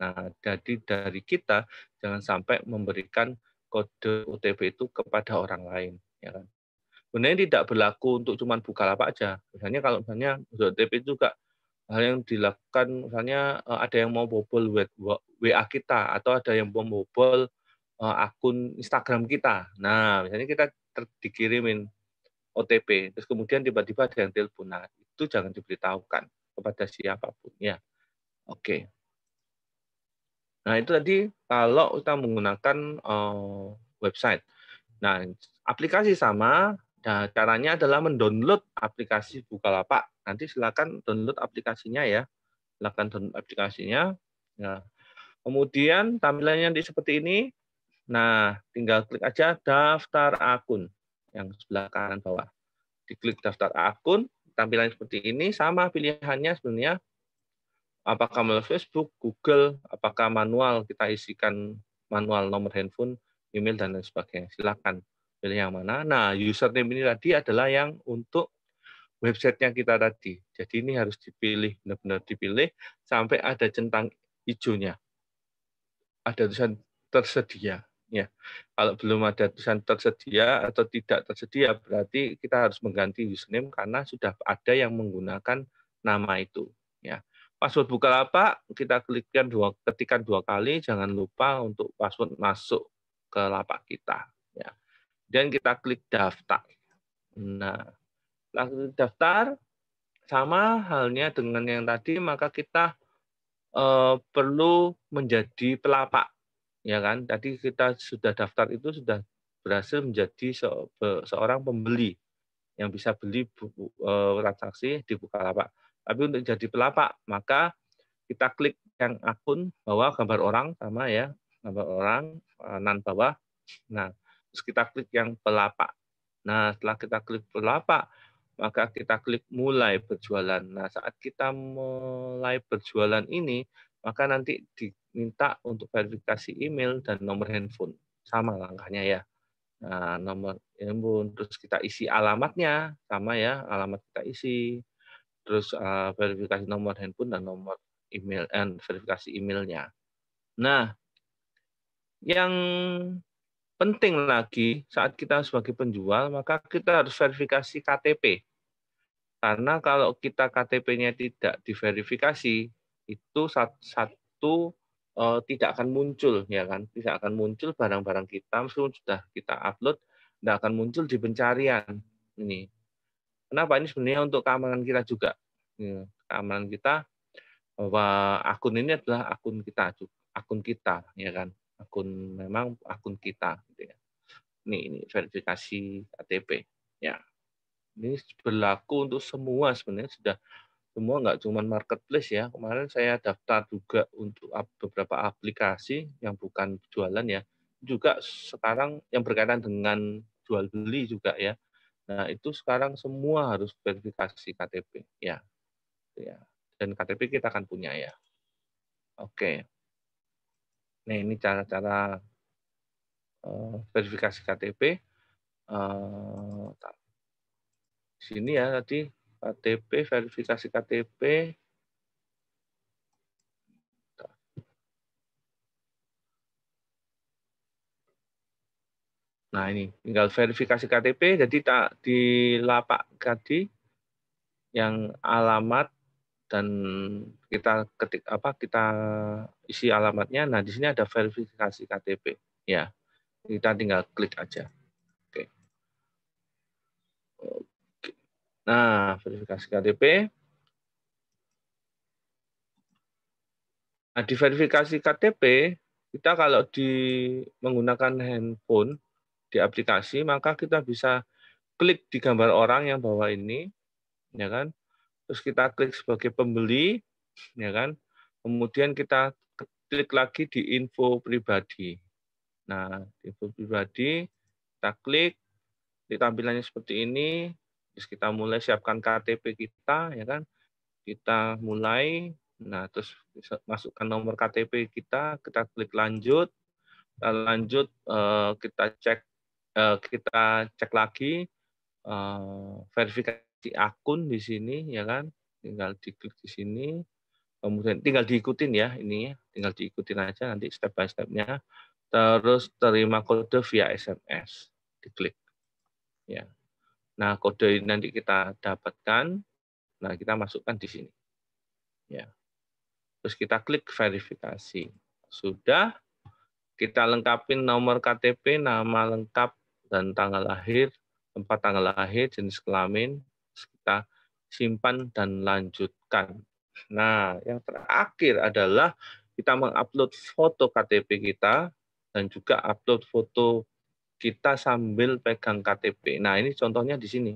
Nah, jadi dari kita jangan sampai memberikan kode OTP itu kepada orang lain, ya kan? Sebenarnya tidak berlaku untuk cuman buka lapak aja. Misalnya kalau misalnya OTP juga hal yang dilakukan misalnya eh, ada yang mau bobol WA kita atau ada yang mau bobol eh, akun Instagram kita. Nah, misalnya kita dikirimin OTP, terus kemudian tiba-tiba ada yang telepon. Nah, itu jangan diberitahukan kepada siapapun ya. Oke. Nah, itu tadi kalau kita menggunakan eh, website. Nah, aplikasi sama, nah, caranya adalah mendownload aplikasi Bukalapak. Nanti silakan download aplikasinya ya. Silakan download aplikasinya. Nah, kemudian tampilannya di seperti ini. Nah, tinggal klik aja daftar akun yang sebelah kanan bawah. Diklik daftar akun tampilan seperti ini sama pilihannya sebenarnya apakah melalui Facebook, Google, apakah manual kita isikan manual nomor handphone, email dan lain sebagainya. Silakan pilih yang mana. Nah, username ini tadi adalah yang untuk website yang kita tadi. Jadi ini harus dipilih, benar-benar dipilih sampai ada centang hijaunya. Ada tulisan tersedia ya. Kalau belum ada tulisan tersedia atau tidak tersedia, berarti kita harus mengganti username karena sudah ada yang menggunakan nama itu. Ya. Password Bukalapak, kita klikkan dua, ketikan dua kali, jangan lupa untuk password masuk ke lapak kita. Ya. Dan kita klik daftar. Nah, langsung daftar, sama halnya dengan yang tadi, maka kita eh, perlu menjadi pelapak ya kan tadi kita sudah daftar itu sudah berhasil menjadi seorang pembeli yang bisa beli e, transaksi di Bukalapak. Tapi untuk jadi pelapak maka kita klik yang akun bawah gambar orang sama ya gambar orang e, nan bawah. Nah terus kita klik yang pelapak. Nah setelah kita klik pelapak maka kita klik mulai berjualan. Nah, saat kita mulai berjualan ini, maka nanti diminta untuk verifikasi email dan nomor handphone. Sama langkahnya ya. Nah, nomor handphone, terus kita isi alamatnya, sama ya, alamat kita isi. Terus uh, verifikasi nomor handphone dan nomor email, dan eh, verifikasi emailnya. Nah, yang penting lagi saat kita sebagai penjual, maka kita harus verifikasi KTP. Karena kalau kita KTP-nya tidak diverifikasi, itu satu, satu uh, eh, tidak akan muncul ya kan tidak akan muncul barang-barang kita meskipun sudah kita upload tidak akan muncul di pencarian ini kenapa ini sebenarnya untuk keamanan kita juga ya, keamanan kita bahwa akun ini adalah akun kita akun kita ya kan akun memang akun kita gitu ya ini ini verifikasi ATP ya ini berlaku untuk semua sebenarnya sudah semua nggak cuma marketplace ya. Kemarin saya daftar juga untuk beberapa aplikasi yang bukan jualan ya. Juga sekarang yang berkaitan dengan jual beli juga ya. Nah, itu sekarang semua harus verifikasi KTP ya. Ya. Dan KTP kita akan punya ya. Oke. Nah, ini cara-cara eh, verifikasi KTP. Eh, sini ya tadi KTP, verifikasi KTP. Nah, ini tinggal verifikasi KTP. Jadi tak di lapak tadi yang alamat dan kita ketik apa kita isi alamatnya. Nah, di sini ada verifikasi KTP. Ya. Kita tinggal klik aja. Nah, verifikasi KTP. Nah, di verifikasi KTP, kita kalau di menggunakan handphone di aplikasi, maka kita bisa klik di gambar orang yang bawah ini, ya kan? Terus kita klik sebagai pembeli, ya kan? Kemudian kita klik lagi di info pribadi. Nah, info pribadi kita klik, di tampilannya seperti ini, Terus ya, kita mulai siapkan KTP kita, ya kan? Kita mulai, nah terus masukkan nomor KTP kita, kita klik lanjut, kita lanjut, eh, kita cek, eh, kita cek lagi eh, verifikasi akun di sini, ya kan? Tinggal diklik di sini, kemudian tinggal diikutin ya ini, tinggal diikutin aja nanti step by stepnya. Terus terima kode via SMS, diklik, ya. Nah, kode ini nanti kita dapatkan. Nah, kita masukkan di sini. Ya. Terus kita klik verifikasi. Sudah kita lengkapi nomor KTP, nama lengkap dan tanggal lahir, tempat tanggal lahir, jenis kelamin, terus kita simpan dan lanjutkan. Nah, yang terakhir adalah kita mengupload foto KTP kita dan juga upload foto kita sambil pegang KTP. Nah, ini contohnya di sini.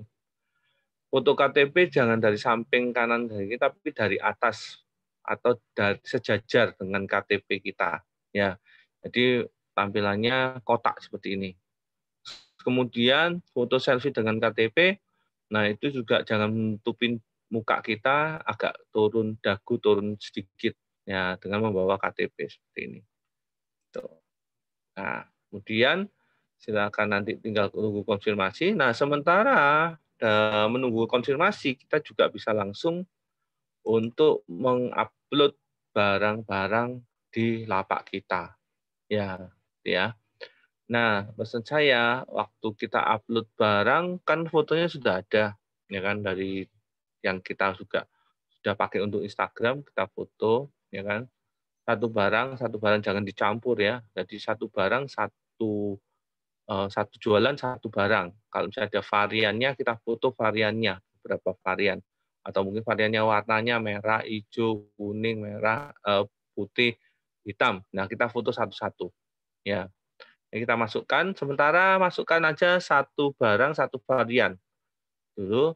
Foto KTP jangan dari samping kanan dari kita, tapi dari atas atau dari sejajar dengan KTP kita. Ya, jadi tampilannya kotak seperti ini. Kemudian foto selfie dengan KTP, nah itu juga jangan menutupin muka kita agak turun dagu turun sedikit ya dengan membawa KTP seperti ini. Nah, kemudian Silakan nanti tinggal tunggu konfirmasi. Nah, sementara eh, menunggu konfirmasi, kita juga bisa langsung untuk mengupload barang-barang di lapak kita. Ya, ya. Nah, pesan saya waktu kita upload barang kan fotonya sudah ada, ya kan dari yang kita juga sudah pakai untuk Instagram kita foto, ya kan. Satu barang, satu barang jangan dicampur ya. Jadi satu barang satu Eh, satu jualan satu barang. Kalau misalnya ada variannya, kita foto variannya, beberapa varian. Atau mungkin variannya warnanya merah, hijau, kuning, merah, eh, putih, hitam. Nah, kita foto satu-satu. Ya. Ini kita masukkan, sementara masukkan aja satu barang, satu varian. Dulu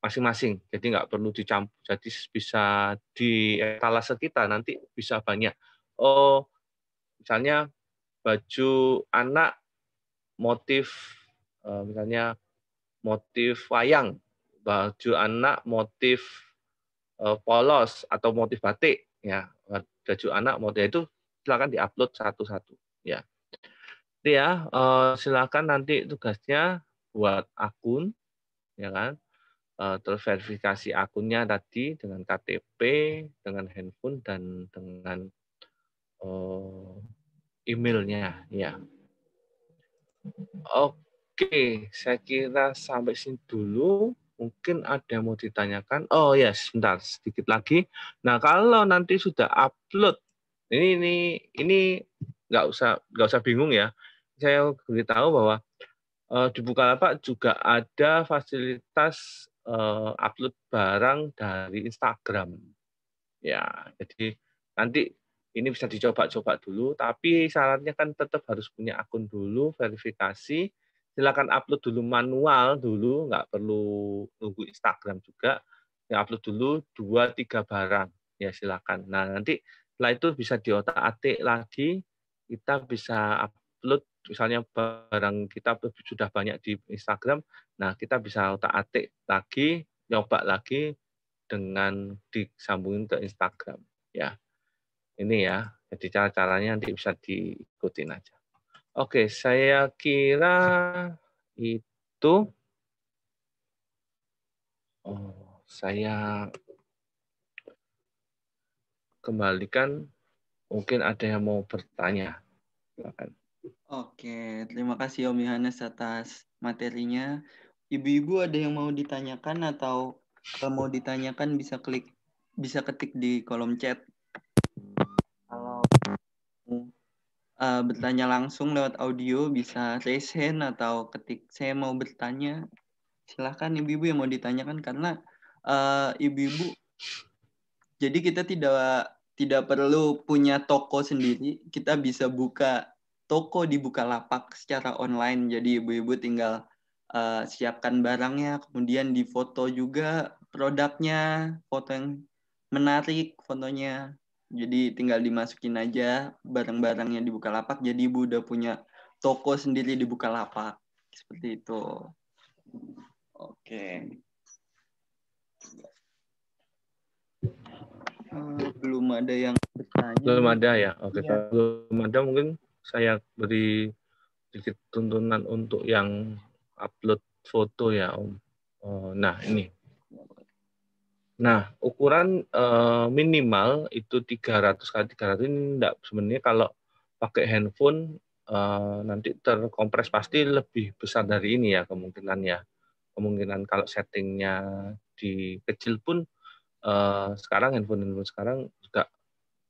masing-masing. Jadi nggak perlu dicampur. Jadi bisa di etalase kita nanti bisa banyak. Oh, misalnya baju anak motif eh, misalnya motif wayang, baju anak motif eh, polos atau motif batik ya, baju anak motif ya itu silakan diupload satu-satu ya. Jadi ya, eh, silakan nanti tugasnya buat akun ya kan. terverifikasi akunnya tadi dengan KTP, dengan handphone dan dengan emailnya ya. Oke, saya kira sampai sini dulu. Mungkin ada yang mau ditanyakan. Oh ya, yes, sebentar, sedikit lagi. Nah, kalau nanti sudah upload, ini ini ini nggak usah nggak usah bingung ya. Saya beritahu bahwa uh, di Bukalapak juga ada fasilitas uh, upload barang dari Instagram. Ya, jadi nanti ini bisa dicoba-coba dulu, tapi syaratnya kan tetap harus punya akun dulu, verifikasi. Silakan upload dulu manual dulu, nggak perlu nunggu Instagram juga. Ya upload dulu dua tiga barang, ya silakan. Nah nanti setelah itu bisa diotak atik lagi, kita bisa upload misalnya barang kita sudah banyak di Instagram, nah kita bisa otak atik lagi, nyoba lagi dengan disambungin ke Instagram, ya ini ya. Jadi cara-caranya nanti bisa diikutin aja. Oke, saya kira itu oh, saya kembalikan mungkin ada yang mau bertanya. Silakan. Oke, terima kasih Om Yohanes atas materinya. Ibu-ibu ada yang mau ditanyakan atau kalau mau ditanyakan bisa klik bisa ketik di kolom chat. uh, bertanya langsung lewat audio bisa raise hand atau ketik saya mau bertanya. Silahkan ibu-ibu yang mau ditanyakan karena ibu eh, ibu-ibu jadi kita tidak tidak perlu punya toko sendiri, kita bisa buka toko dibuka lapak secara online. Jadi ibu-ibu tinggal uh, siapkan barangnya, kemudian difoto juga produknya, foto yang menarik fotonya jadi tinggal dimasukin aja barang-barangnya di lapak, Jadi Ibu udah punya toko sendiri di lapak Seperti itu. Oke. Eh, belum ada yang bertanya. Belum ada ya. Oke, ya. belum ada mungkin saya beri sedikit tuntunan untuk yang upload foto ya Om. Oh, nah, ini Nah, ukuran uh, minimal itu 300 kali 300 ini enggak sebenarnya kalau pakai handphone uh, nanti terkompres pasti lebih besar dari ini ya kemungkinan ya Kemungkinan kalau settingnya di kecil pun uh, sekarang handphone handphone sekarang juga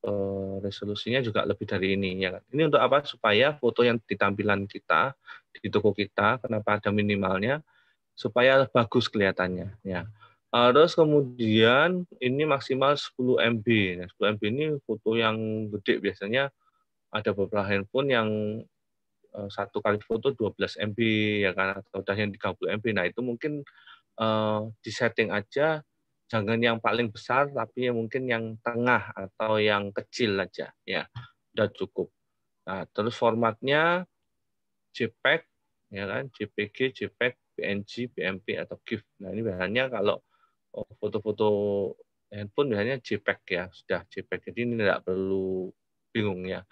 uh, resolusinya juga lebih dari ini ya kan? Ini untuk apa? Supaya foto yang di tampilan kita di toko kita kenapa ada minimalnya supaya bagus kelihatannya ya. Ah, terus kemudian ini maksimal 10 MB. 10 MB ini foto yang gede biasanya ada beberapa handphone yang eh, satu kali foto 12 MB ya kan atau udah yang 30 MB. Nah, itu mungkin uh, eh, setting aja jangan yang paling besar tapi mungkin yang tengah atau yang kecil aja ya. Udah cukup. Nah, terus formatnya JPEG ya kan, JPG, JPEG, PNG, BMP atau GIF. Nah, ini biasanya kalau Oh, foto-foto handphone biasanya JPEG ya, sudah JPEG. Jadi ini tidak perlu bingung ya.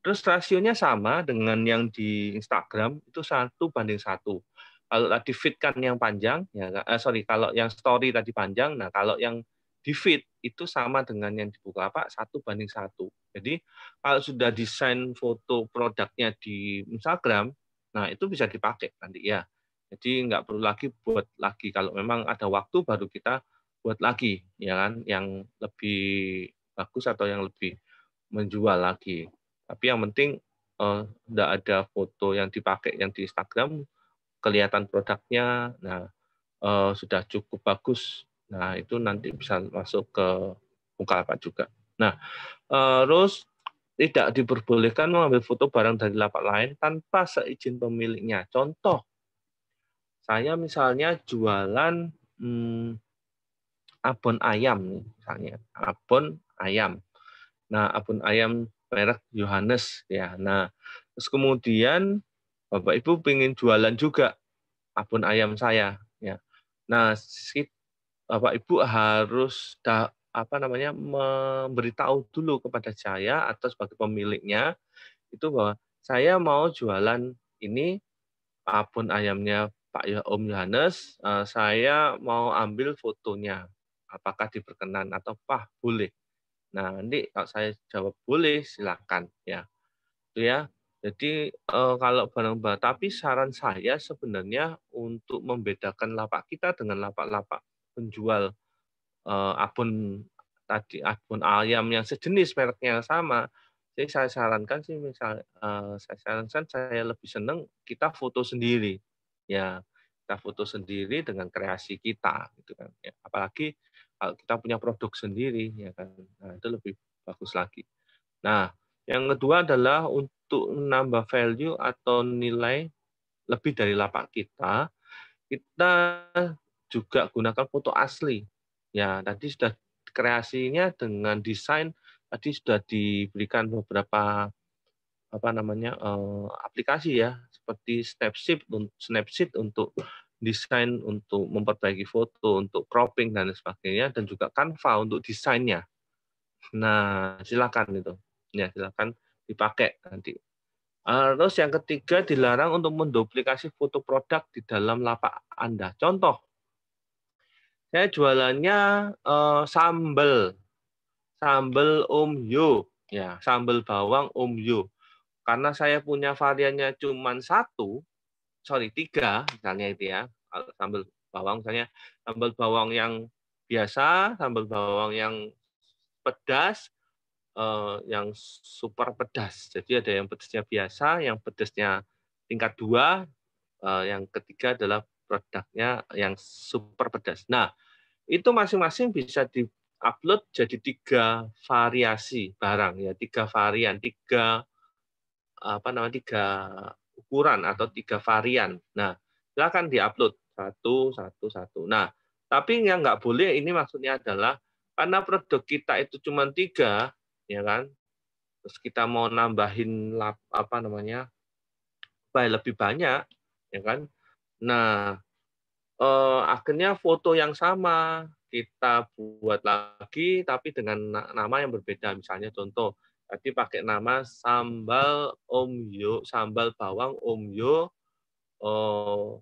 Terus rasionya sama dengan yang di Instagram itu satu banding satu. Kalau tadi feed kan yang panjang, ya eh, sorry kalau yang story tadi panjang, nah kalau yang di feed itu sama dengan yang dibuka apa satu banding satu. Jadi kalau sudah desain foto produknya di Instagram, nah itu bisa dipakai nanti ya. Jadi nggak perlu lagi buat lagi kalau memang ada waktu baru kita buat lagi ya kan yang lebih bagus atau yang lebih menjual lagi tapi yang penting tidak eh, uh, ada foto yang dipakai yang di Instagram kelihatan produknya nah uh, sudah cukup bagus nah itu nanti bisa masuk ke Bukalapak juga nah uh, terus tidak diperbolehkan mengambil foto barang dari lapak lain tanpa seizin pemiliknya contoh saya misalnya jualan hmm, abon ayam misalnya abon ayam. Nah, abon ayam merek Yohanes ya. Nah, terus kemudian Bapak Ibu ingin jualan juga abon ayam saya ya. Nah, Bapak Ibu harus da, apa namanya memberitahu dulu kepada saya atau sebagai pemiliknya itu bahwa saya mau jualan ini abon ayamnya Pak Om Yohanes, eh, saya mau ambil fotonya apakah diperkenan atau pah boleh. Nah, nanti kalau saya jawab boleh, silakan ya. Itu ya. Jadi eh, kalau barang barang tapi saran saya sebenarnya untuk membedakan lapak kita dengan lapak-lapak penjual eh, abon tadi abon ayam yang sejenis mereknya yang sama, jadi saya sarankan sih misal eh, saya sarankan saya lebih seneng kita foto sendiri ya kita foto sendiri dengan kreasi kita gitu kan ya. apalagi kita punya produk sendiri ya kan nah, itu lebih bagus lagi nah yang kedua adalah untuk menambah value atau nilai lebih dari lapak kita kita juga gunakan foto asli ya tadi sudah kreasinya dengan desain tadi sudah diberikan beberapa apa namanya eh, aplikasi ya seperti Snapseed Snapseed untuk desain untuk memperbaiki foto, untuk cropping dan sebagainya, dan juga Canva untuk desainnya. Nah, silakan itu. Ya, silakan dipakai nanti. Eh, terus yang ketiga dilarang untuk menduplikasi foto produk di dalam lapak Anda. Contoh, saya jualannya uh, sambel sambal Om Yo, ya sambel bawang Om Yo. Karena saya punya variannya cuma satu, sorry tiga misalnya itu ya sambal bawang misalnya sambal bawang yang biasa, sambal bawang yang pedas, eh, yang super pedas. Jadi ada yang pedasnya biasa, yang pedasnya tingkat dua, eh, yang ketiga adalah produknya yang super pedas. Nah itu masing-masing bisa di upload jadi tiga variasi barang ya tiga varian tiga apa namanya tiga ukuran atau tiga varian. Nah, silakan diupload satu, satu, satu. Nah, tapi yang nggak boleh ini maksudnya adalah karena produk kita itu cuma tiga, ya kan? Terus kita mau nambahin lap, apa namanya lebih banyak, ya kan? Nah, eh, akhirnya foto yang sama kita buat lagi, tapi dengan nama yang berbeda. Misalnya contoh Tadi pakai nama sambal om yo, sambal bawang omyo oh,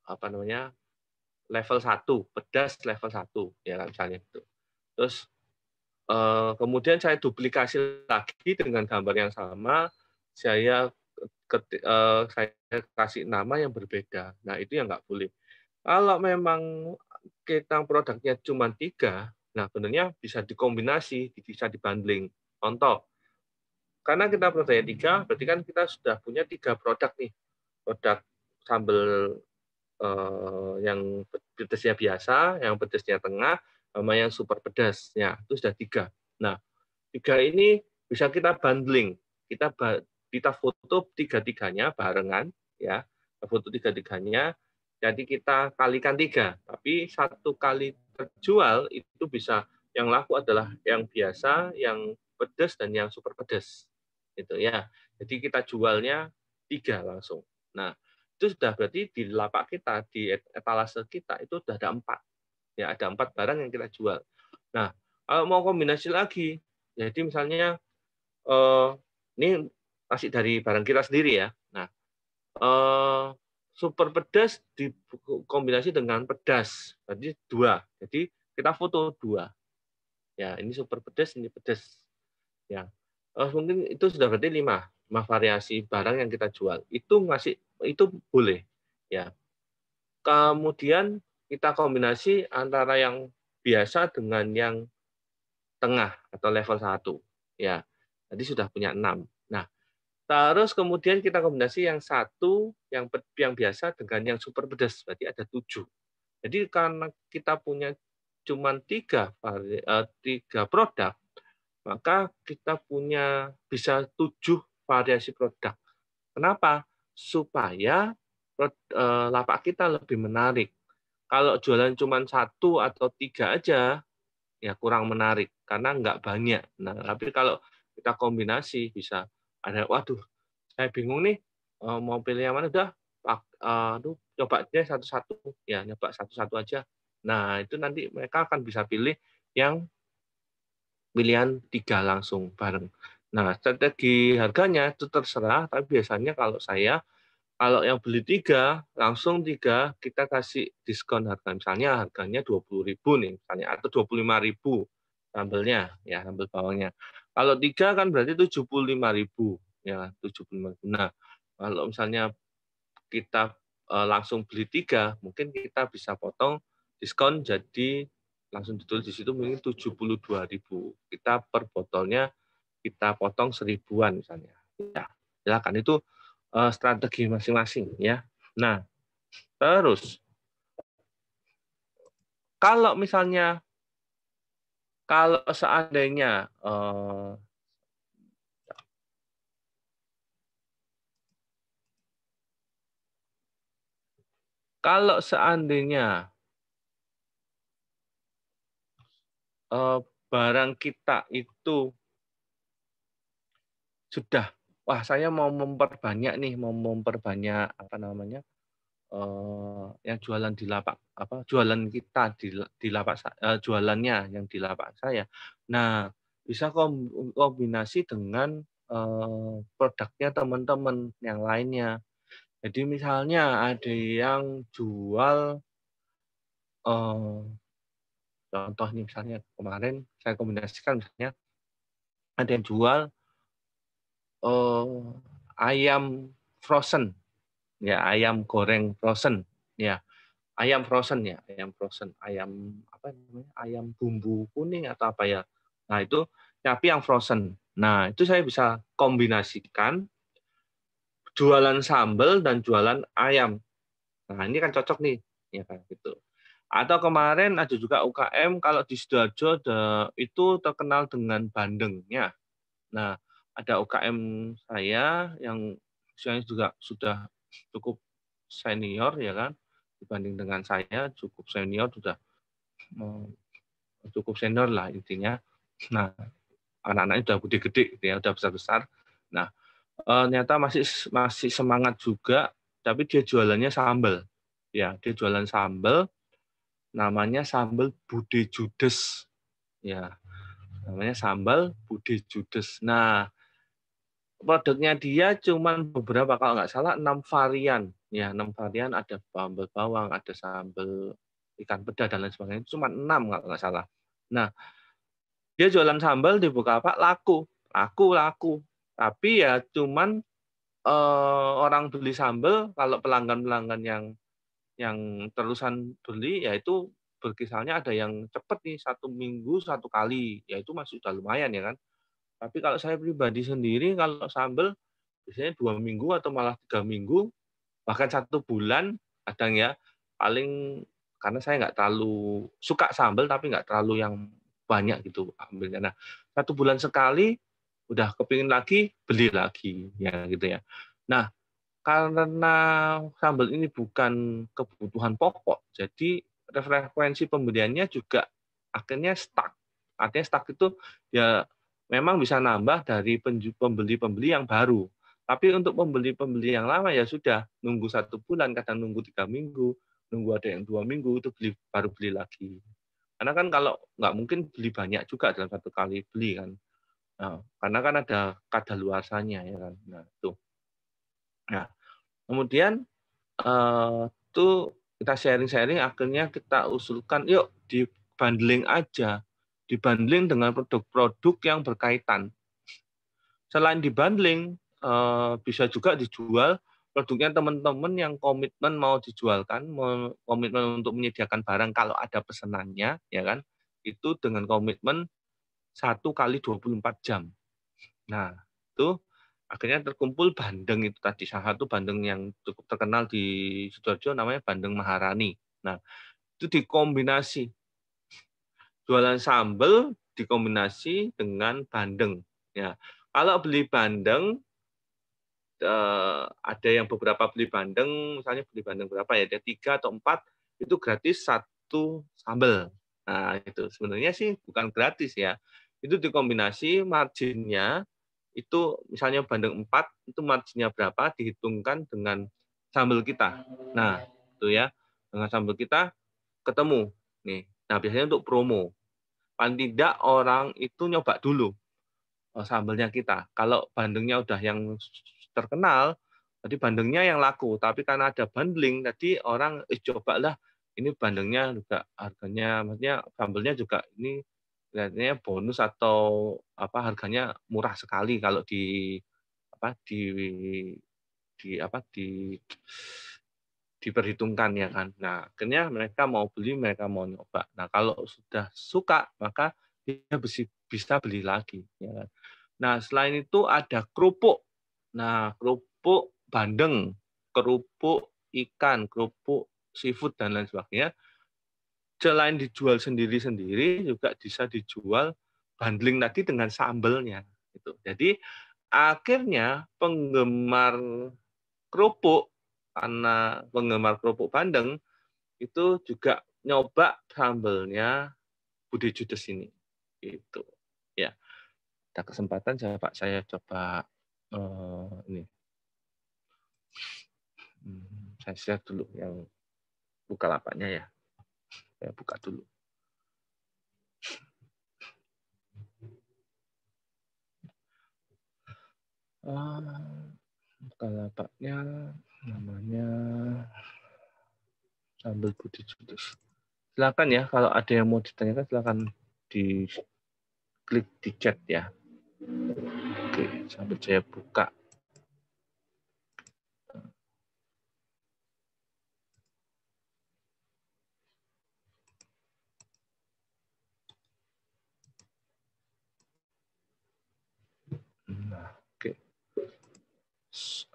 eh, apa namanya? level 1, pedas level 1 ya kan misalnya itu. Terus eh, kemudian saya duplikasi lagi dengan gambar yang sama, saya eh, saya kasih nama yang berbeda. Nah itu yang nggak boleh. Kalau memang kita produknya cuma tiga, Nah, benarnya bisa dikombinasi, bisa dibundling. Contoh, karena kita produknya tiga, berarti kan kita sudah punya tiga produk nih. Produk sambal eh, yang pedasnya biasa, yang pedasnya tengah, sama yang super pedasnya. Itu sudah tiga. Nah, tiga ini bisa kita bundling. Kita kita foto tiga-tiganya barengan, ya. Foto tiga-tiganya, jadi kita kalikan tiga. Tapi satu kali terjual itu bisa yang laku adalah yang biasa, yang pedas dan yang super pedas. Gitu ya. Jadi kita jualnya tiga langsung. Nah, itu sudah berarti di lapak kita, di etalase kita itu sudah ada empat. Ya, ada empat barang yang kita jual. Nah, kalau mau kombinasi lagi, jadi misalnya eh, ini masih dari barang kita sendiri ya. Nah, eh, super pedas dikombinasi dengan pedas. Jadi dua. Jadi kita foto dua. Ya, ini super pedas, ini pedas. Ya. Oh, mungkin itu sudah berarti lima, lima variasi barang yang kita jual. Itu masih itu boleh. Ya. Kemudian kita kombinasi antara yang biasa dengan yang tengah atau level satu, Ya. Tadi sudah punya enam Terus kemudian kita kombinasi yang satu, yang yang biasa dengan yang super pedas, berarti ada tujuh. Jadi karena kita punya cuma tiga eh, tiga produk, maka kita punya bisa tujuh variasi produk. Kenapa? Supaya eh, lapak kita lebih menarik. Kalau jualan cuma satu atau tiga aja, ya kurang menarik karena nggak banyak. Nah, tapi kalau kita kombinasi bisa ada waduh saya bingung nih eh, mau pilih yang mana udah aduh coba aja satu-satu ya nyoba satu-satu aja nah itu nanti mereka akan bisa pilih yang pilihan tiga langsung bareng nah strategi harganya itu terserah tapi biasanya kalau saya kalau yang beli tiga langsung tiga kita kasih diskon harga misalnya harganya dua puluh ribu nih misalnya atau dua puluh lima ribu sambelnya ya sambel bawangnya kalau tiga kan berarti lima ribu ya puluh lima Nah kalau misalnya kita eh, langsung beli tiga, mungkin kita bisa potong diskon jadi langsung ditulis di situ mungkin 72.000. Kita per botolnya kita potong seribuan misalnya. Ya, silakan itu eh, strategi masing-masing ya. Nah, terus kalau misalnya kalau seandainya uh, kalau seandainya uh, barang kita itu sudah wah saya mau memperbanyak nih mau memperbanyak apa namanya Eh, yang jualan di lapak apa jualan kita di di lapak uh, jualannya yang di lapak saya. Nah, bisa kombinasi dengan uh, produknya teman-teman yang lainnya. Jadi misalnya ada yang jual uh, contoh misalnya kemarin saya kombinasikan misalnya ada yang jual uh, ayam frozen ya ayam goreng frozen ya ayam frozen ya ayam frozen ayam apa namanya ayam bumbu kuning atau apa ya nah itu tapi yang frozen nah itu saya bisa kombinasikan jualan sambel dan jualan ayam nah ini kan cocok nih ya kan gitu atau kemarin ada juga UKM kalau di sidoarjo itu terkenal dengan bandengnya nah ada UKM saya yang usianya juga sudah cukup senior ya kan dibanding dengan saya cukup senior sudah eh, cukup senior lah intinya nah anak-anaknya sudah gede-gede gitu ya sudah besar-besar nah eh, ternyata masih masih semangat juga tapi dia jualannya sambel ya dia jualan sambel namanya sambel Bude Judes ya namanya sambal Bude Judes nah produknya dia cuma beberapa kalau nggak salah enam varian ya enam varian ada sambal bawang ada sambal ikan peda dan lain sebagainya cuma enam kalau nggak salah nah dia jualan sambal di apa laku laku laku tapi ya cuman eh, orang beli sambal kalau pelanggan pelanggan yang yang terusan beli yaitu berkisarnya ada yang cepat nih satu minggu satu kali yaitu masih sudah lumayan ya kan tapi kalau saya pribadi sendiri, kalau sambel biasanya dua minggu atau malah tiga minggu, bahkan satu bulan kadang ya, paling karena saya nggak terlalu suka sambel tapi nggak terlalu yang banyak gitu ambilnya. Nah, satu bulan sekali udah kepingin lagi beli lagi ya gitu ya. Nah, karena sambel ini bukan kebutuhan pokok, jadi referensi pembeliannya juga akhirnya stuck. Artinya stuck itu ya memang bisa nambah dari pembeli-pembeli yang baru. Tapi untuk pembeli-pembeli yang lama ya sudah nunggu satu bulan, kadang nunggu tiga minggu, nunggu ada yang dua minggu itu beli baru beli lagi. Karena kan kalau nggak mungkin beli banyak juga dalam satu kali beli kan. Nah, karena kan ada kadar luasannya ya kan. Nah, itu. Nah, kemudian eh, itu kita sharing-sharing akhirnya kita usulkan yuk di bundling aja dibanding dengan produk-produk yang berkaitan. Selain dibanding, eh, bisa juga dijual produknya teman-teman yang komitmen mau dijualkan, komitmen untuk menyediakan barang kalau ada pesenannya, ya kan? Itu dengan komitmen satu kali 24 jam. Nah, itu akhirnya terkumpul bandeng itu tadi salah satu bandeng yang cukup terkenal di Sidoarjo namanya bandeng Maharani. Nah, itu dikombinasi jualan sambel dikombinasi dengan bandeng. Ya, kalau beli bandeng eh, ada yang beberapa beli bandeng, misalnya beli bandeng berapa ya, ada tiga atau empat itu gratis satu sambel Nah itu sebenarnya sih bukan gratis ya, itu dikombinasi marginnya itu misalnya bandeng 4 itu marginnya berapa dihitungkan dengan sambal kita. Nah, itu ya. Dengan sambal kita ketemu nih Nah, biasanya untuk promo. Paling tidak orang itu nyoba dulu eh, sambelnya kita. Kalau bandengnya udah yang terkenal, tadi bandengnya yang laku. Tapi karena ada bundling, tadi orang eh, lah ini bandengnya juga harganya, maksudnya sambelnya juga ini kelihatannya bonus atau apa harganya murah sekali kalau di apa di di apa di diperhitungkan ya kan. Nah, akhirnya mereka mau beli, mereka mau nyoba. Nah, kalau sudah suka maka dia bisa beli lagi ya kan. Nah, selain itu ada kerupuk. Nah, kerupuk bandeng, kerupuk ikan, kerupuk seafood dan lain sebagainya. Selain dijual sendiri-sendiri juga bisa dijual bundling tadi dengan sambelnya itu, Jadi akhirnya penggemar kerupuk karena penggemar kerupuk bandeng itu juga nyoba sambelnya Budi Judes ini itu ya ada kesempatan saya pak saya coba uh, ini hmm, saya share dulu yang buka lapaknya ya saya buka dulu uh, buka lapaknya namanya sambal budi judus. Silakan ya kalau ada yang mau ditanyakan silakan di klik di chat ya. Oke, sambil saya buka.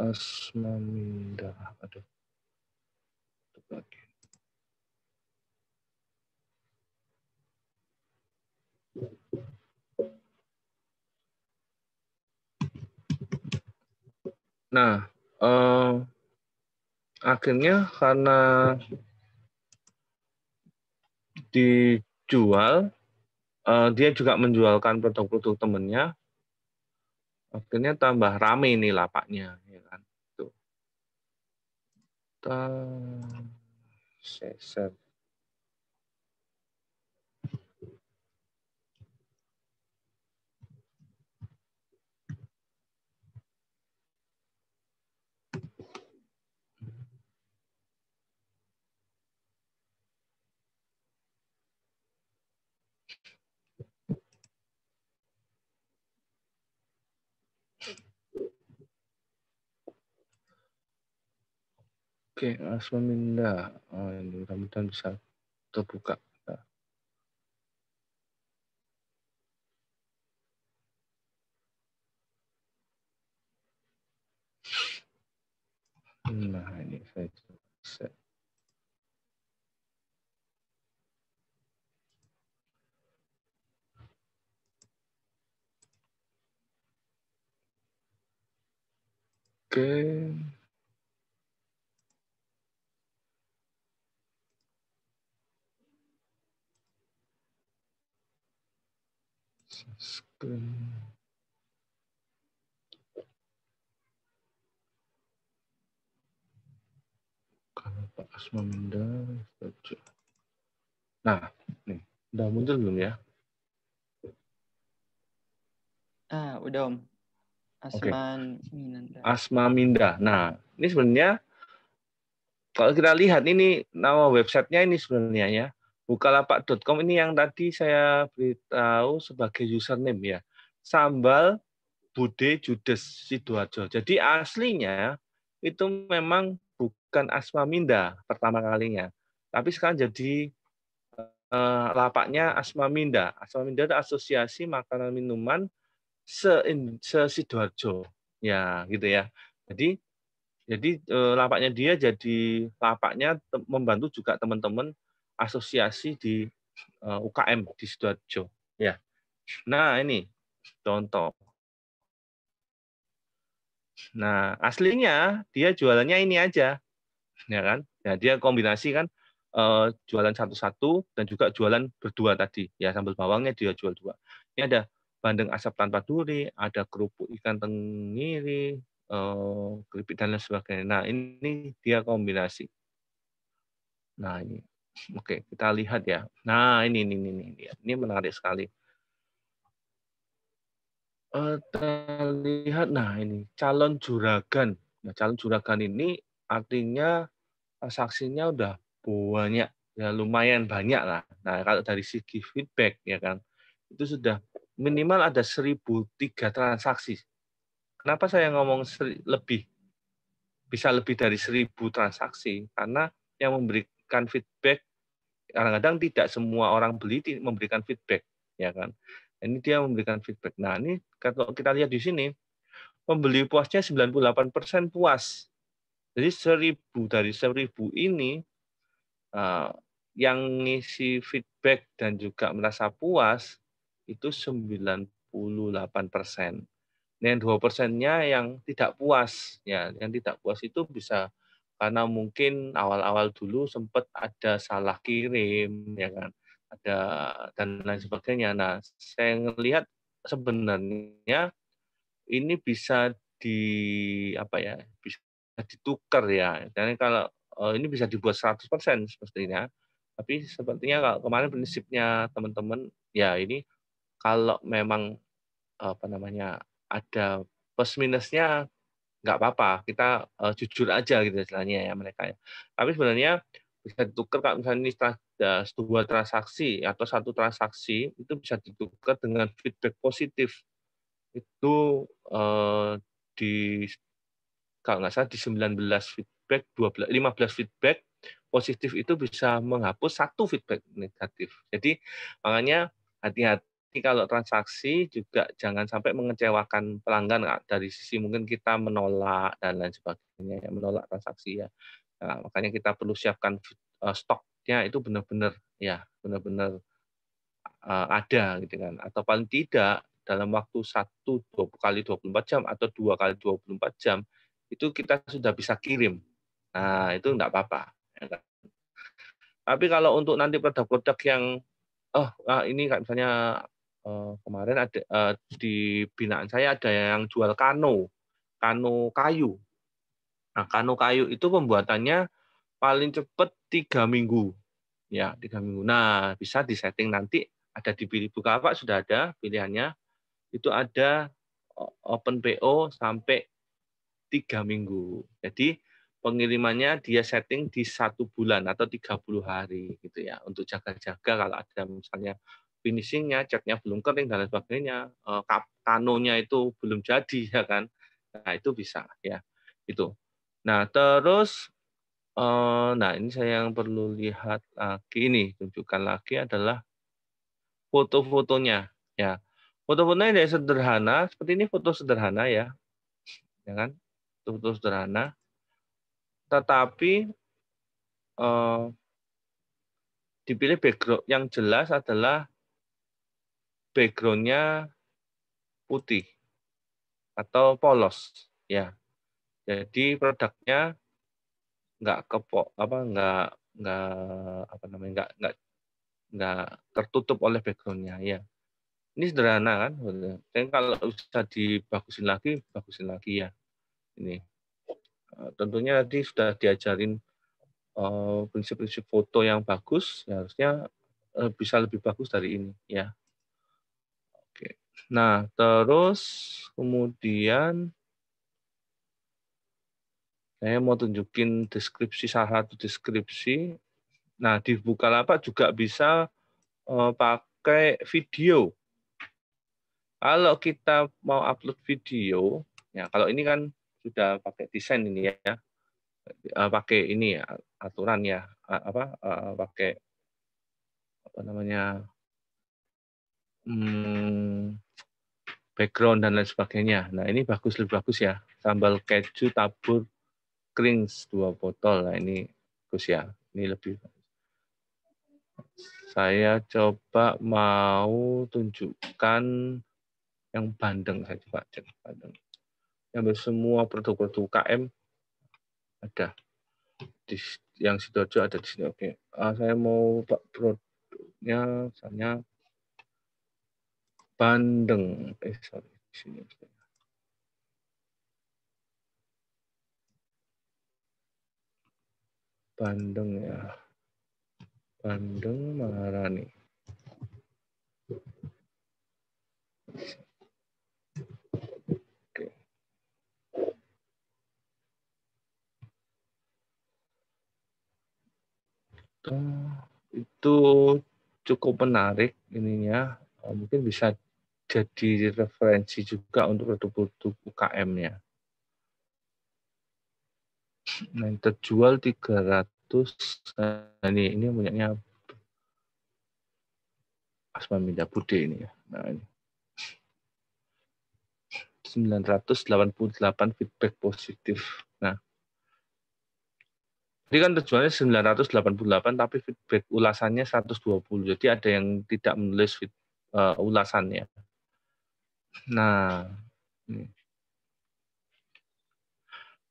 asmaminda aduh Terbagi. nah uh, akhirnya karena dijual uh, dia juga menjualkan produk-produk temennya akhirnya tambah rame ini lapaknya ya kan tuh Ta- share Oke, okay, Aswaminda. Oh, ini ya, mudah-mudahan bisa terbuka. Nah, ini saya set. Oke. Okay. Kalau Pak asma minda Nah, nih, udah muncul belum ya? Ah, udah Om. asma okay. Minda. Asma Minda. Nah, ini sebenarnya kalau kita lihat ini nama websitenya ini sebenarnya ya Bukalapak.com ini yang tadi saya beritahu sebagai username ya. Sambal Bude Judes Sidoarjo. Jadi aslinya itu memang bukan Asma Minda pertama kalinya. Tapi sekarang jadi eh, lapaknya Asma Minda. Asma Minda itu asosiasi makanan minuman se, se Sidoarjo. Ya, gitu ya. Jadi jadi eh, lapaknya dia jadi lapaknya membantu juga teman-teman asosiasi di eh, UKM di Sidoarjo. Ya. Nah, ini contoh. Nah, aslinya dia jualannya ini aja. Ya kan? Nah, dia kombinasi kan uh, jualan satu-satu dan juga jualan berdua tadi. Ya, sambal bawangnya dia jual dua. Ini ada bandeng asap tanpa duri, ada kerupuk ikan tenggiri, eh, keripik dan lain sebagainya. Nah, ini dia kombinasi. Nah, ini Oke, kita lihat ya. Nah, ini ini ini ini, ini menarik sekali. Uh, terlihat, nah ini calon juragan. Nah, calon juragan ini artinya eh, saksinya udah banyak, ya lumayan banyak lah. Nah, kalau dari segi feedback ya kan, itu sudah minimal ada 1003 transaksi. Kenapa saya ngomong seri, lebih? Bisa lebih dari 1000 transaksi karena yang memberikan feedback kadang-kadang tidak semua orang beli memberikan feedback, ya kan? Ini dia memberikan feedback. Nah, ini kalau kita lihat di sini, pembeli puasnya 98% puas. Jadi 1000 dari 1000 ini eh, yang ngisi feedback dan juga merasa puas itu 98 persen. Nah, dua persennya yang tidak puas, ya, yang tidak puas itu bisa karena mungkin awal-awal dulu sempat ada salah kirim ya kan ada dan lain sebagainya nah saya melihat sebenarnya ini bisa di apa ya bisa ditukar ya dan kalau eh, ini bisa dibuat 100% sepertinya tapi sepertinya kalau kemarin prinsipnya teman-teman ya ini kalau memang apa namanya ada plus minusnya nggak apa-apa kita uh, jujur aja gitu istilahnya ya mereka ya tapi sebenarnya bisa ditukar kalau misalnya ini trans, eh, dua transaksi atau satu transaksi itu bisa ditukar dengan feedback positif itu uh, di kalau nggak salah di 19 feedback 12 15 feedback positif itu bisa menghapus satu feedback negatif jadi makanya hati-hati ini kalau transaksi juga jangan sampai mengecewakan pelanggan nggak dari sisi mungkin kita menolak dan lain sebagainya ya, menolak transaksi ya nah, makanya kita perlu siapkan uh, stoknya itu benar-benar ya benar-benar uh, ada gitu kan atau paling tidak dalam waktu satu dua kali empat jam atau dua kali dua puluh empat jam itu kita sudah bisa kirim nah itu enggak apa-apa ya kan? tapi kalau untuk nanti produk-produk yang oh nah ini misalnya Eh, kemarin ada uh, di binaan saya ada yang jual kano, kano kayu. Nah, kano kayu itu pembuatannya paling cepat tiga minggu, ya tiga minggu. Nah, bisa disetting nanti ada di apa sudah ada pilihannya. Itu ada eh, open PO sampai tiga minggu. Jadi pengirimannya dia setting di satu bulan atau 30 hari gitu ya untuk jaga-jaga kalau ada misalnya finishingnya, catnya belum kering dan lain sebagainya, eh, kanonya itu belum jadi ya kan, nah itu bisa ya itu. Nah terus, eh, nah ini saya yang perlu lihat lagi ini tunjukkan lagi adalah foto-fotonya ya. Foto-fotonya dari sederhana, seperti ini foto sederhana ya, ya kan, foto sederhana. Tetapi eh, dipilih background yang jelas adalah backgroundnya putih atau polos ya jadi produknya nggak kepo apa nggak nggak apa namanya nggak nggak nggak tertutup oleh backgroundnya ya ini sederhana kan dan kalau bisa dibagusin lagi bagusin lagi ya ini eh, tentunya tadi sudah diajarin eh, prinsip-prinsip foto yang bagus ya harusnya eh, bisa lebih bagus dari ini ya Nah, terus kemudian saya mau tunjukin deskripsi salah satu deskripsi. Nah, di Bukalapak juga bisa eh, pakai video. Kalau kita mau upload video, ya kalau ini kan sudah pakai desain ini ya, uh, pakai ini ya, aturan ya, apa eh, pakai apa namanya, hmm, background dan lain sebagainya. Nah ini bagus lebih bagus ya. Sambal keju tabur kering dua botol. Nah ini bagus ya. Ini lebih bagus. Saya coba mau tunjukkan yang bandeng. Saya coba bandeng. Yang semua produk-produk KM ada di yang sidoarjo ada di sini. Oke, ah, saya mau pak produknya misalnya Bandeng. Eh, sorry. Sini. Bandeng ya. Bandeng Maharani. Oke. Itu cukup menarik ininya. Eh, mungkin bisa jadi referensi juga untuk produk-produk UKM-nya. Nah, yang terjual 300, nah ini, ini punyanya Asma Minda Bude ini ya. Nah, ini. 988 feedback positif. Nah, ini kan tujuannya 988 tapi feedback ulasannya 120. Jadi ada yang tidak menulis feedback, uh, eh, ulasannya. Nah, ini.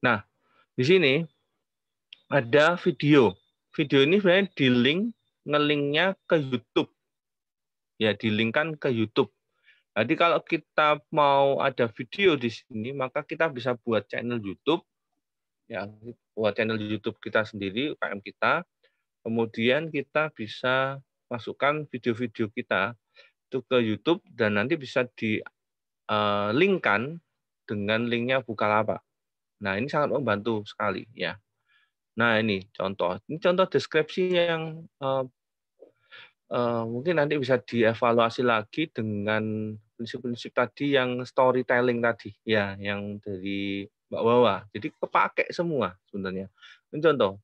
nah di sini ada video. Video ini sebenarnya di link ngelinknya ke YouTube. Ya, di linkkan ke YouTube. Jadi kalau kita mau ada video di sini, maka kita bisa buat channel YouTube, ya buat channel YouTube kita sendiri, UKM kita. Kemudian kita bisa masukkan video-video kita itu ke YouTube dan nanti bisa di uh, linkkan dengan linknya Bukalapak. Nah, ini sangat membantu sekali ya. Nah, ini contoh. Ini contoh deskripsi yang uh, uh, mungkin nanti bisa dievaluasi lagi dengan prinsip-prinsip tadi yang storytelling tadi ya, yang dari Mbak Wawa. Jadi kepake semua sebenarnya. Ini contoh.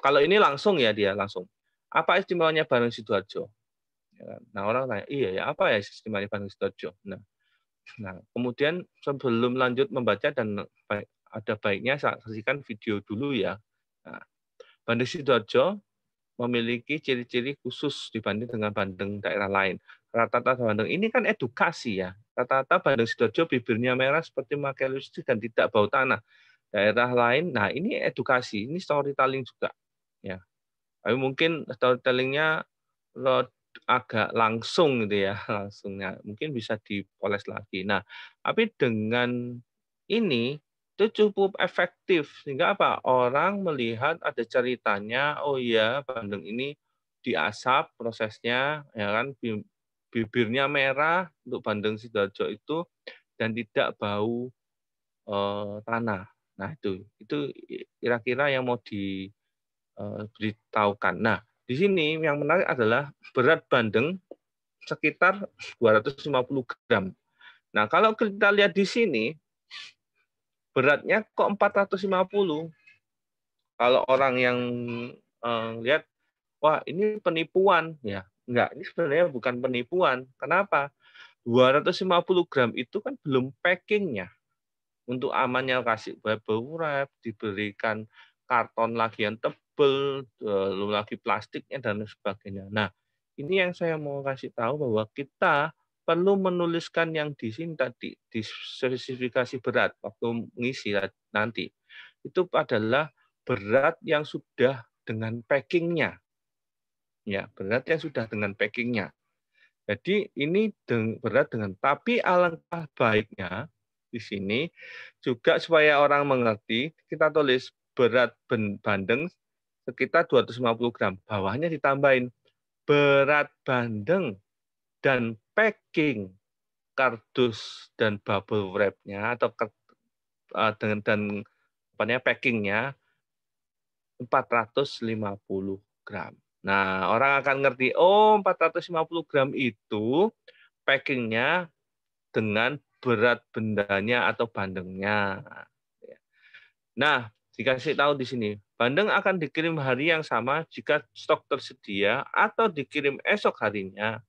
Kalau ini langsung ya dia langsung. Apa istimewanya Barung Sidoarjo? Ya kan? Nah, orang tanya, iya ya, apa ya istimewanya Barung Sidoarjo? Nah, Nah, kemudian sebelum lanjut membaca dan ada baiknya saksikan video dulu ya. Nah, bandeng Sidoarjo memiliki ciri-ciri khusus dibanding dengan bandeng daerah lain. Rata-rata bandeng ini kan edukasi ya. Rata-rata bandeng Sidoarjo bibirnya merah seperti makelusi dan tidak bau tanah. Daerah lain, nah ini edukasi, ini storytelling juga. Ya, tapi mungkin storytellingnya agak langsung gitu ya langsungnya mungkin bisa dipoles lagi nah tapi dengan ini itu cukup efektif sehingga apa orang melihat ada ceritanya oh iya bandeng ini diasap prosesnya ya kan bibirnya merah untuk bandeng sidoarjo itu dan tidak bau eh, tanah nah itu itu kira-kira yang mau eh, diberitahukan eh, nah di sini yang menarik adalah berat bandeng sekitar 250 gram. Nah, kalau kita lihat di sini, beratnya kok 450. Kalau orang yang eh, lihat, wah ini penipuan. ya Enggak, ini sebenarnya bukan penipuan. Kenapa? 250 gram itu kan belum packingnya. Untuk amannya kasih bubble wrap, diberikan karton lagi yang tebal, lum lalu lagi plastiknya dan sebagainya. Nah, ini yang saya mau kasih tahu bahwa kita perlu menuliskan yang di sini tadi di spesifikasi berat waktu mengisi nanti itu adalah berat yang sudah dengan packingnya ya berat yang sudah dengan packingnya jadi ini berat dengan tapi alangkah baiknya di sini juga supaya orang mengerti kita tulis berat bandeng sekitar 250 gram. Bawahnya ditambahin berat bandeng dan packing kardus dan bubble wrapnya atau eh, dengan dan apanya packingnya 450 gram. Nah, orang akan ngerti, oh 450 gram itu packingnya dengan berat bendanya atau bandengnya. Nah, dikasih tahu di sini, bandeng akan dikirim hari yang sama jika stok tersedia atau dikirim esok harinya.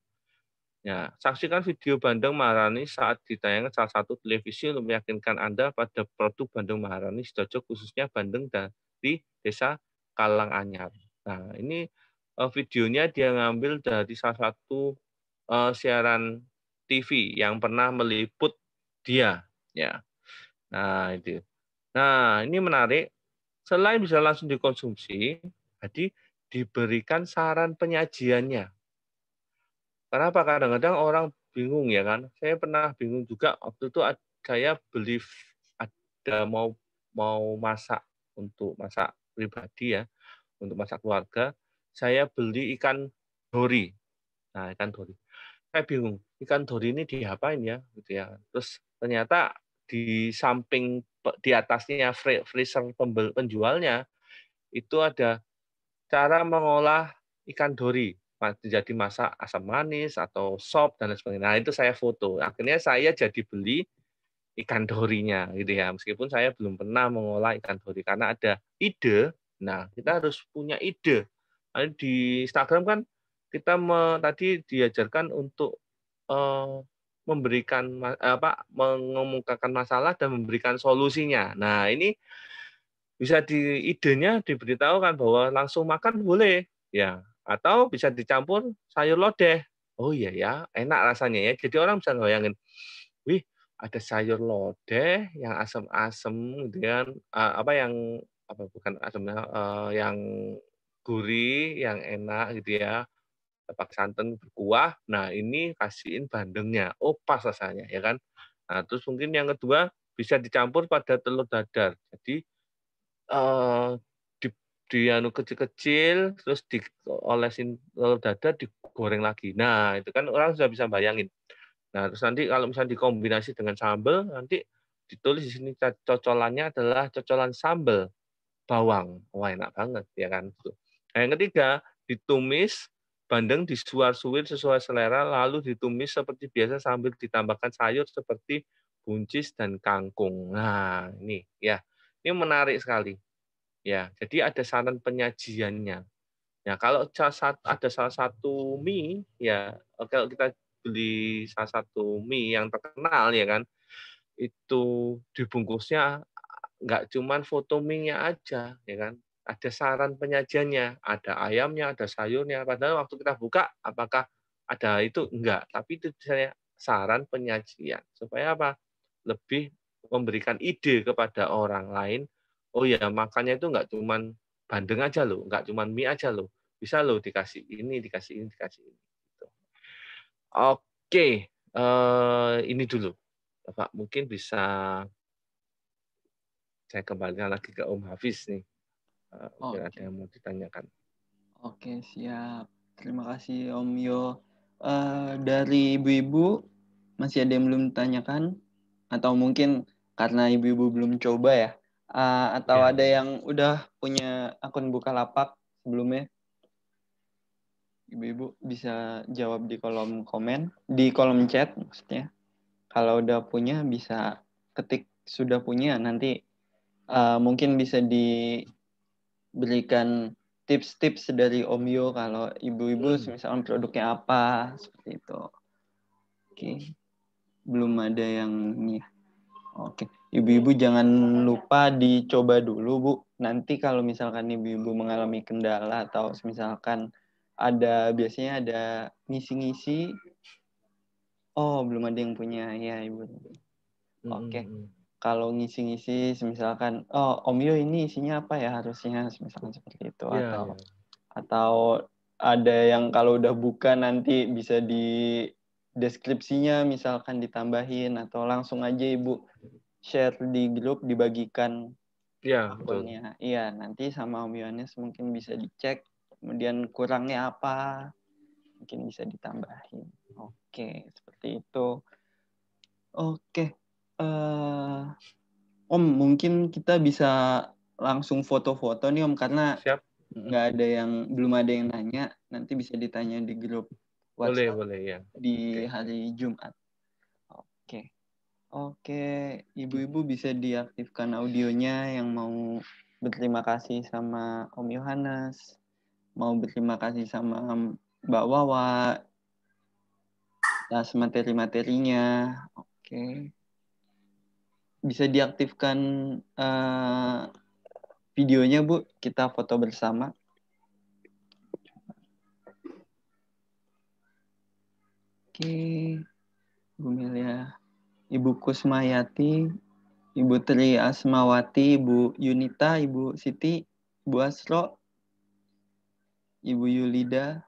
Ya, saksikan video Bandeng Maharani saat ditayangkan salah satu televisi untuk meyakinkan Anda pada produk Bandeng Maharani cocok khususnya Bandeng dari desa Kalang Anyar. Nah, ini eh, videonya dia ngambil dari salah satu uh, siaran TV yang pernah meliput dia ya. Nah, itu. Nah, ini menarik Selain bisa langsung dikonsumsi, jadi diberikan saran penyajiannya. Kenapa kadang-kadang orang bingung ya kan? Saya pernah bingung juga waktu itu saya beli ada mau mau masak untuk masak pribadi ya, untuk masak keluarga, saya beli ikan dori. Nah, ikan dori. Saya bingung, ikan dori ini diapain ya gitu ya. Terus ternyata di samping di atasnya freezer penjualnya itu ada cara mengolah ikan dori menjadi masak asam manis atau sop dan lain sebagainya. Nah, itu saya foto. Akhirnya saya jadi beli ikan dorinya gitu ya. Meskipun saya belum pernah mengolah ikan dori karena ada ide. Nah, kita harus punya ide. Nah, di Instagram kan kita me, tadi diajarkan untuk eh, memberikan apa mengemukakan masalah dan memberikan solusinya. Nah, ini bisa di idenya diberitahukan bahwa langsung makan boleh ya atau bisa dicampur sayur lodeh. Oh iya ya, enak rasanya ya. Jadi orang bisa bayangin, wih ada sayur lodeh yang asam-asam dengan gitu uh, apa yang apa bukan asamnya uh, eh, yang gurih, yang enak gitu ya pakai santan berkuah. Nah, ini kasihin bandengnya. Oh, pas rasanya, ya kan? Nah, terus mungkin yang kedua bisa dicampur pada telur dadar. Jadi eh, di anu kecil-kecil terus diolesin telur dadar digoreng lagi. Nah, itu kan orang sudah bisa bayangin. Nah, terus nanti kalau misalnya dikombinasi dengan sambal, nanti ditulis di sini cocolannya adalah cocolan sambal bawang. Wah, enak banget, ya kan? Gitu. Nah, yang ketiga, ditumis bandeng disuar suwir sesuai selera lalu ditumis seperti biasa sambil ditambahkan sayur seperti buncis dan kangkung. Nah, ini ya. Ini menarik sekali. Ya, jadi ada saran penyajiannya. Ya, kalau ada salah satu mie ya kalau kita beli salah satu mie yang terkenal ya kan itu dibungkusnya nggak cuma foto mie-nya aja ya kan ada saran penyajiannya, ada ayamnya, ada sayurnya. Padahal waktu kita buka, apakah ada itu? Enggak. Tapi itu misalnya saran penyajian. Supaya apa? Lebih memberikan ide kepada orang lain. Oh ya, makannya itu enggak cuma bandeng aja loh, enggak cuma mie aja loh. Bisa loh dikasih ini, dikasih ini, dikasih ini. Gitu. Oke, eh, ini dulu. Bapak mungkin bisa saya kembalikan lagi ke Om Hafiz nih uh, oh, okay. ada yang mau ditanyakan. Oke, okay, siap. Terima kasih Om Yo. Uh, dari ibu-ibu masih ada yang belum ditanyakan atau mungkin karena ibu-ibu belum coba ya uh, atau yeah. ada yang udah punya akun Bukalapak sebelumnya? Ibu-ibu bisa jawab di kolom komen, di kolom chat maksudnya. Kalau udah punya bisa ketik sudah punya nanti uh, mungkin bisa di berikan tips-tips dari Om Yo kalau ibu-ibu hmm. misalnya produknya apa seperti itu. Oke. Belum ada yang ini. Oke. Ibu-ibu jangan lupa dicoba dulu, Bu. Nanti kalau misalkan ibu-ibu mengalami kendala atau misalkan ada biasanya ada ngisi-ngisi. Oh, belum ada yang punya ya, Ibu. Hmm, hmm, Oke. Okay. Hmm kalau ngisi-ngisi misalkan oh Om Yo ini isinya apa ya harusnya misalkan seperti itu yeah, atau yeah. atau ada yang kalau udah buka nanti bisa di deskripsinya misalkan ditambahin atau langsung aja Ibu share di grup dibagikan Iya, akunnya. Iya, nanti sama Om Yohanes mungkin bisa dicek kemudian kurangnya apa mungkin bisa ditambahin. Oke, seperti itu. Oke, uh, Om mungkin kita bisa langsung foto-foto nih Om karena Siap. nggak ada yang belum ada yang nanya nanti bisa ditanya di grup WhatsApp boleh, boleh, ya. di okay. hari Jumat. Oke, okay. oke okay. ibu-ibu bisa diaktifkan audionya yang mau berterima kasih sama Om Yohanes, mau berterima kasih sama Mbak Wawa atas materi-materinya. Oke. Okay bisa diaktifkan uh, videonya Bu, kita foto bersama. Oke, Bu Melia, Ibu Kusmayati, Ibu Tri Asmawati, Ibu Yunita, Ibu Siti, Ibu Asro, Ibu Yulida,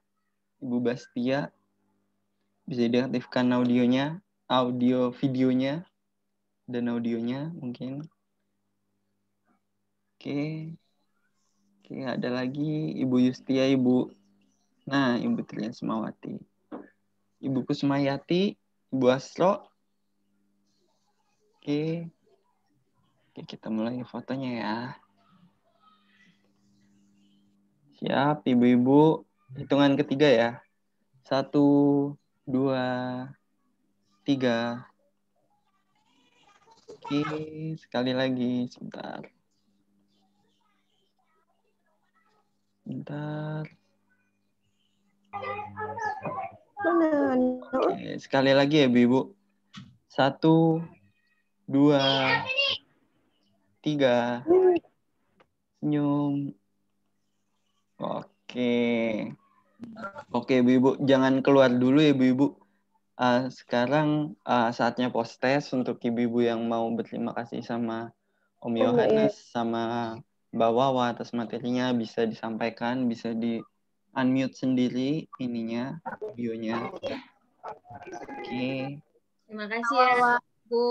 Ibu Bastia. Bisa diaktifkan audionya, audio videonya dan audionya mungkin. Oke. Oke, ada lagi Ibu Yustia, Ibu. Nah, Ibu Trian Semawati. Ibu Kusmayati, Ibu Astro. Oke. Oke, kita mulai fotonya ya. Siap, Ibu-ibu. Hitungan ketiga ya. Satu, dua, tiga, Oke, sekali lagi sebentar. Bentar. Oke, sekali lagi ya, Bu Ibu. Satu, dua, tiga. Senyum. Oke. Oke, Bu Ibu. Jangan keluar dulu ya, Bu Ibu uh, sekarang uh, saatnya post test untuk ibu-ibu yang mau berterima kasih sama Om oh, Yohanes oh, iya. sama Bawawa atas materinya bisa disampaikan, bisa di unmute sendiri ininya videonya. Oke. Okay. Terima kasih ya Bu.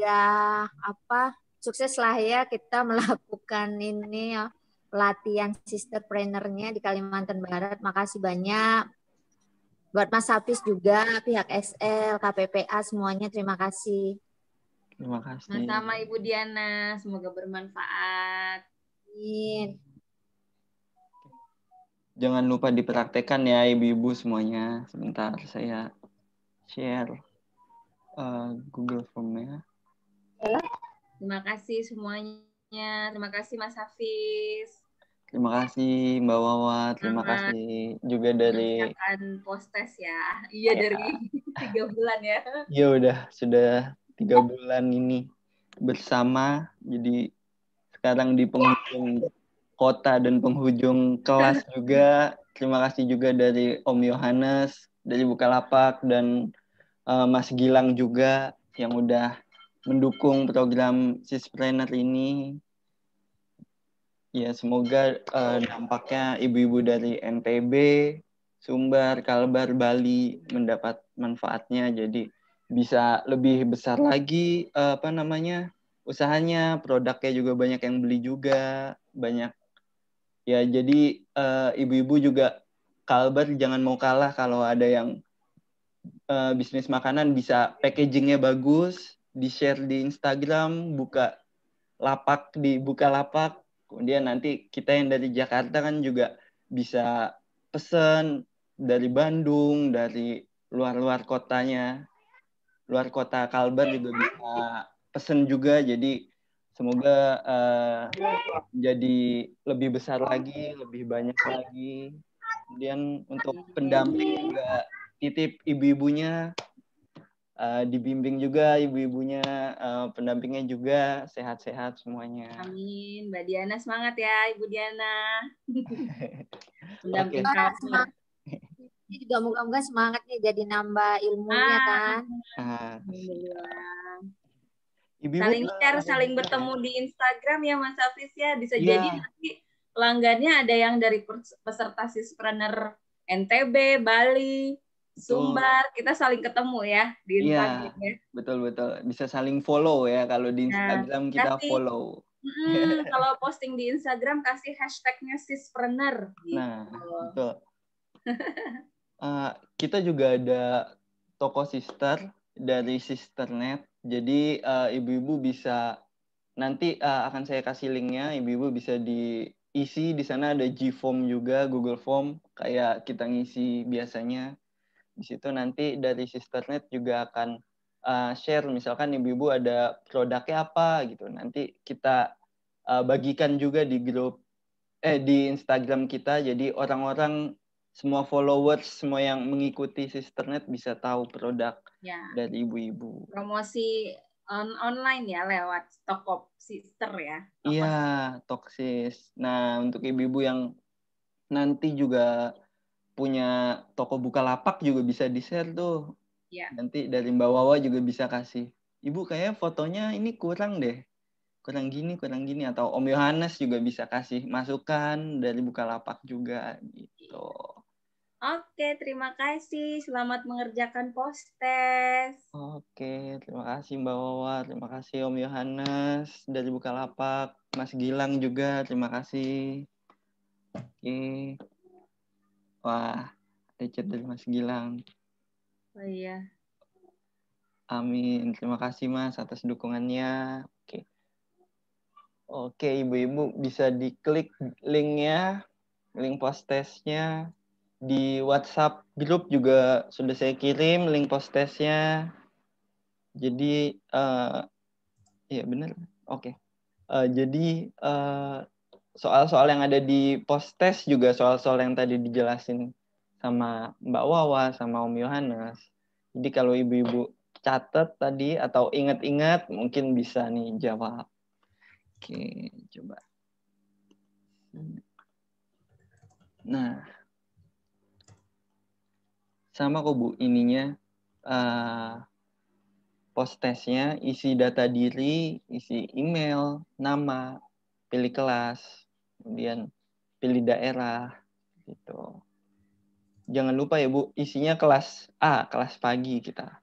Ya apa sukses lah ya kita melakukan ini ya pelatihan sister trainernya di Kalimantan Barat. Makasih banyak. Buat Mas Hafiz juga, pihak SL, KPPA semuanya terima kasih. Terima kasih. Sama-sama Ibu Diana, semoga bermanfaat. Amin. Jangan lupa dipraktekkan ya ibu-ibu semuanya. Sebentar saya share uh, Google Form-nya. Terima kasih semuanya. Terima kasih Mas Hafiz. Terima kasih Mbak Wawa, terima Sama. kasih juga dari Kerjakan postes ya. Iya ya. dari tiga bulan ya. Iya udah sudah tiga oh. bulan ini bersama. Jadi sekarang di penghujung kota dan penghujung kelas juga. Terima kasih juga dari Om Yohanes, dari Bukalapak dan uh, Mas Gilang juga yang udah mendukung program Sispreneur ini Ya, semoga uh, eh, dampaknya ibu-ibu dari NTB, Sumbar, Kalbar, Bali mendapat manfaatnya. Jadi bisa lebih besar lagi uh, apa namanya usahanya, produknya juga banyak yang beli juga, banyak ya. Jadi ibu eh, ibu-ibu juga Kalbar jangan mau kalah kalau ada yang uh, bisnis makanan bisa packagingnya bagus, di share di Instagram, buka lapak dibuka lapak Kemudian nanti kita yang dari Jakarta kan juga bisa pesen dari Bandung, dari luar-luar kotanya, luar kota Kalbar juga bisa pesen juga. Jadi semoga uh, jadi lebih besar lagi, lebih banyak lagi. Kemudian untuk pendamping juga titip ibu-ibunya Eh, dibimbing juga ibu-ibunya, uh, pendampingnya juga sehat-sehat semuanya. Amin, Mbak Diana semangat ya, Ibu Diana. pendamping okay. Semangat. Ini juga moga-moga semangatnya jadi nambah ilmunya ah. kan. Ah. Ibu saling share, saling ya. bertemu di Instagram ya Mas Hafiz ya. Bisa yeah. jadi nanti pelanggannya ada yang dari peserta sispreneur NTB, Bali, Sumbar, kita saling ketemu ya di iya, Instagram. ya, betul betul. Bisa saling follow ya kalau di nah, Instagram nah, kita kasih, follow. Hmm, kalau posting di Instagram kasih hashtagnya sispreneur. Gitu. Nah, betul. uh, kita juga ada toko sister dari Sisternet. Jadi ibu eh, ibu-ibu bisa nanti uh, akan saya kasih linknya. Ibu-ibu bisa diisi di sana ada G form juga, Google form kayak kita ngisi biasanya di situ nanti dari sisternet juga akan uh, share misalkan ibu-ibu ada produknya apa gitu. Nanti kita uh, bagikan juga di grup eh di Instagram kita jadi orang-orang semua followers semua yang mengikuti sisternet bisa tahu produk ya. dari ibu-ibu. Promosi on online ya lewat toko sister ya. Iya, toksis. Nah, untuk ibu-ibu yang nanti juga punya toko Bukalapak juga bisa di-share tuh. Iya. Nanti dari Mbak Wawa juga bisa kasih. Ibu kayaknya fotonya ini kurang deh. Kurang gini, kurang gini. Atau Om Yohanes juga bisa kasih masukan dari Bukalapak juga gitu. Oke, terima kasih. Selamat mengerjakan postes. Oke, terima kasih Mbak Wawa. Terima kasih Om Yohanes dari Bukalapak. Mas Gilang juga, terima kasih. Oke. Wah, ada chat dari Mas Gilang. Oh iya. Amin. Terima kasih Mas atas dukungannya. Oke. Oke, ibu-ibu bisa diklik linknya, link post testnya di WhatsApp grup juga sudah saya kirim link post testnya. Jadi, uh, eh, ya benar. Oke. Okay. Uh, eh, jadi uh, soal-soal yang ada di post test juga soal-soal yang tadi dijelasin sama Mbak Wawa sama Om Yohanes. Jadi kalau ibu-ibu catat tadi atau ingat-ingat mungkin bisa nih jawab. Oke, coba. Nah, sama kok Bu ininya uh, eh, post testnya isi data diri, isi email, nama, pilih kelas, kemudian pilih daerah gitu. Jangan lupa ya Bu, isinya kelas A, kelas pagi kita.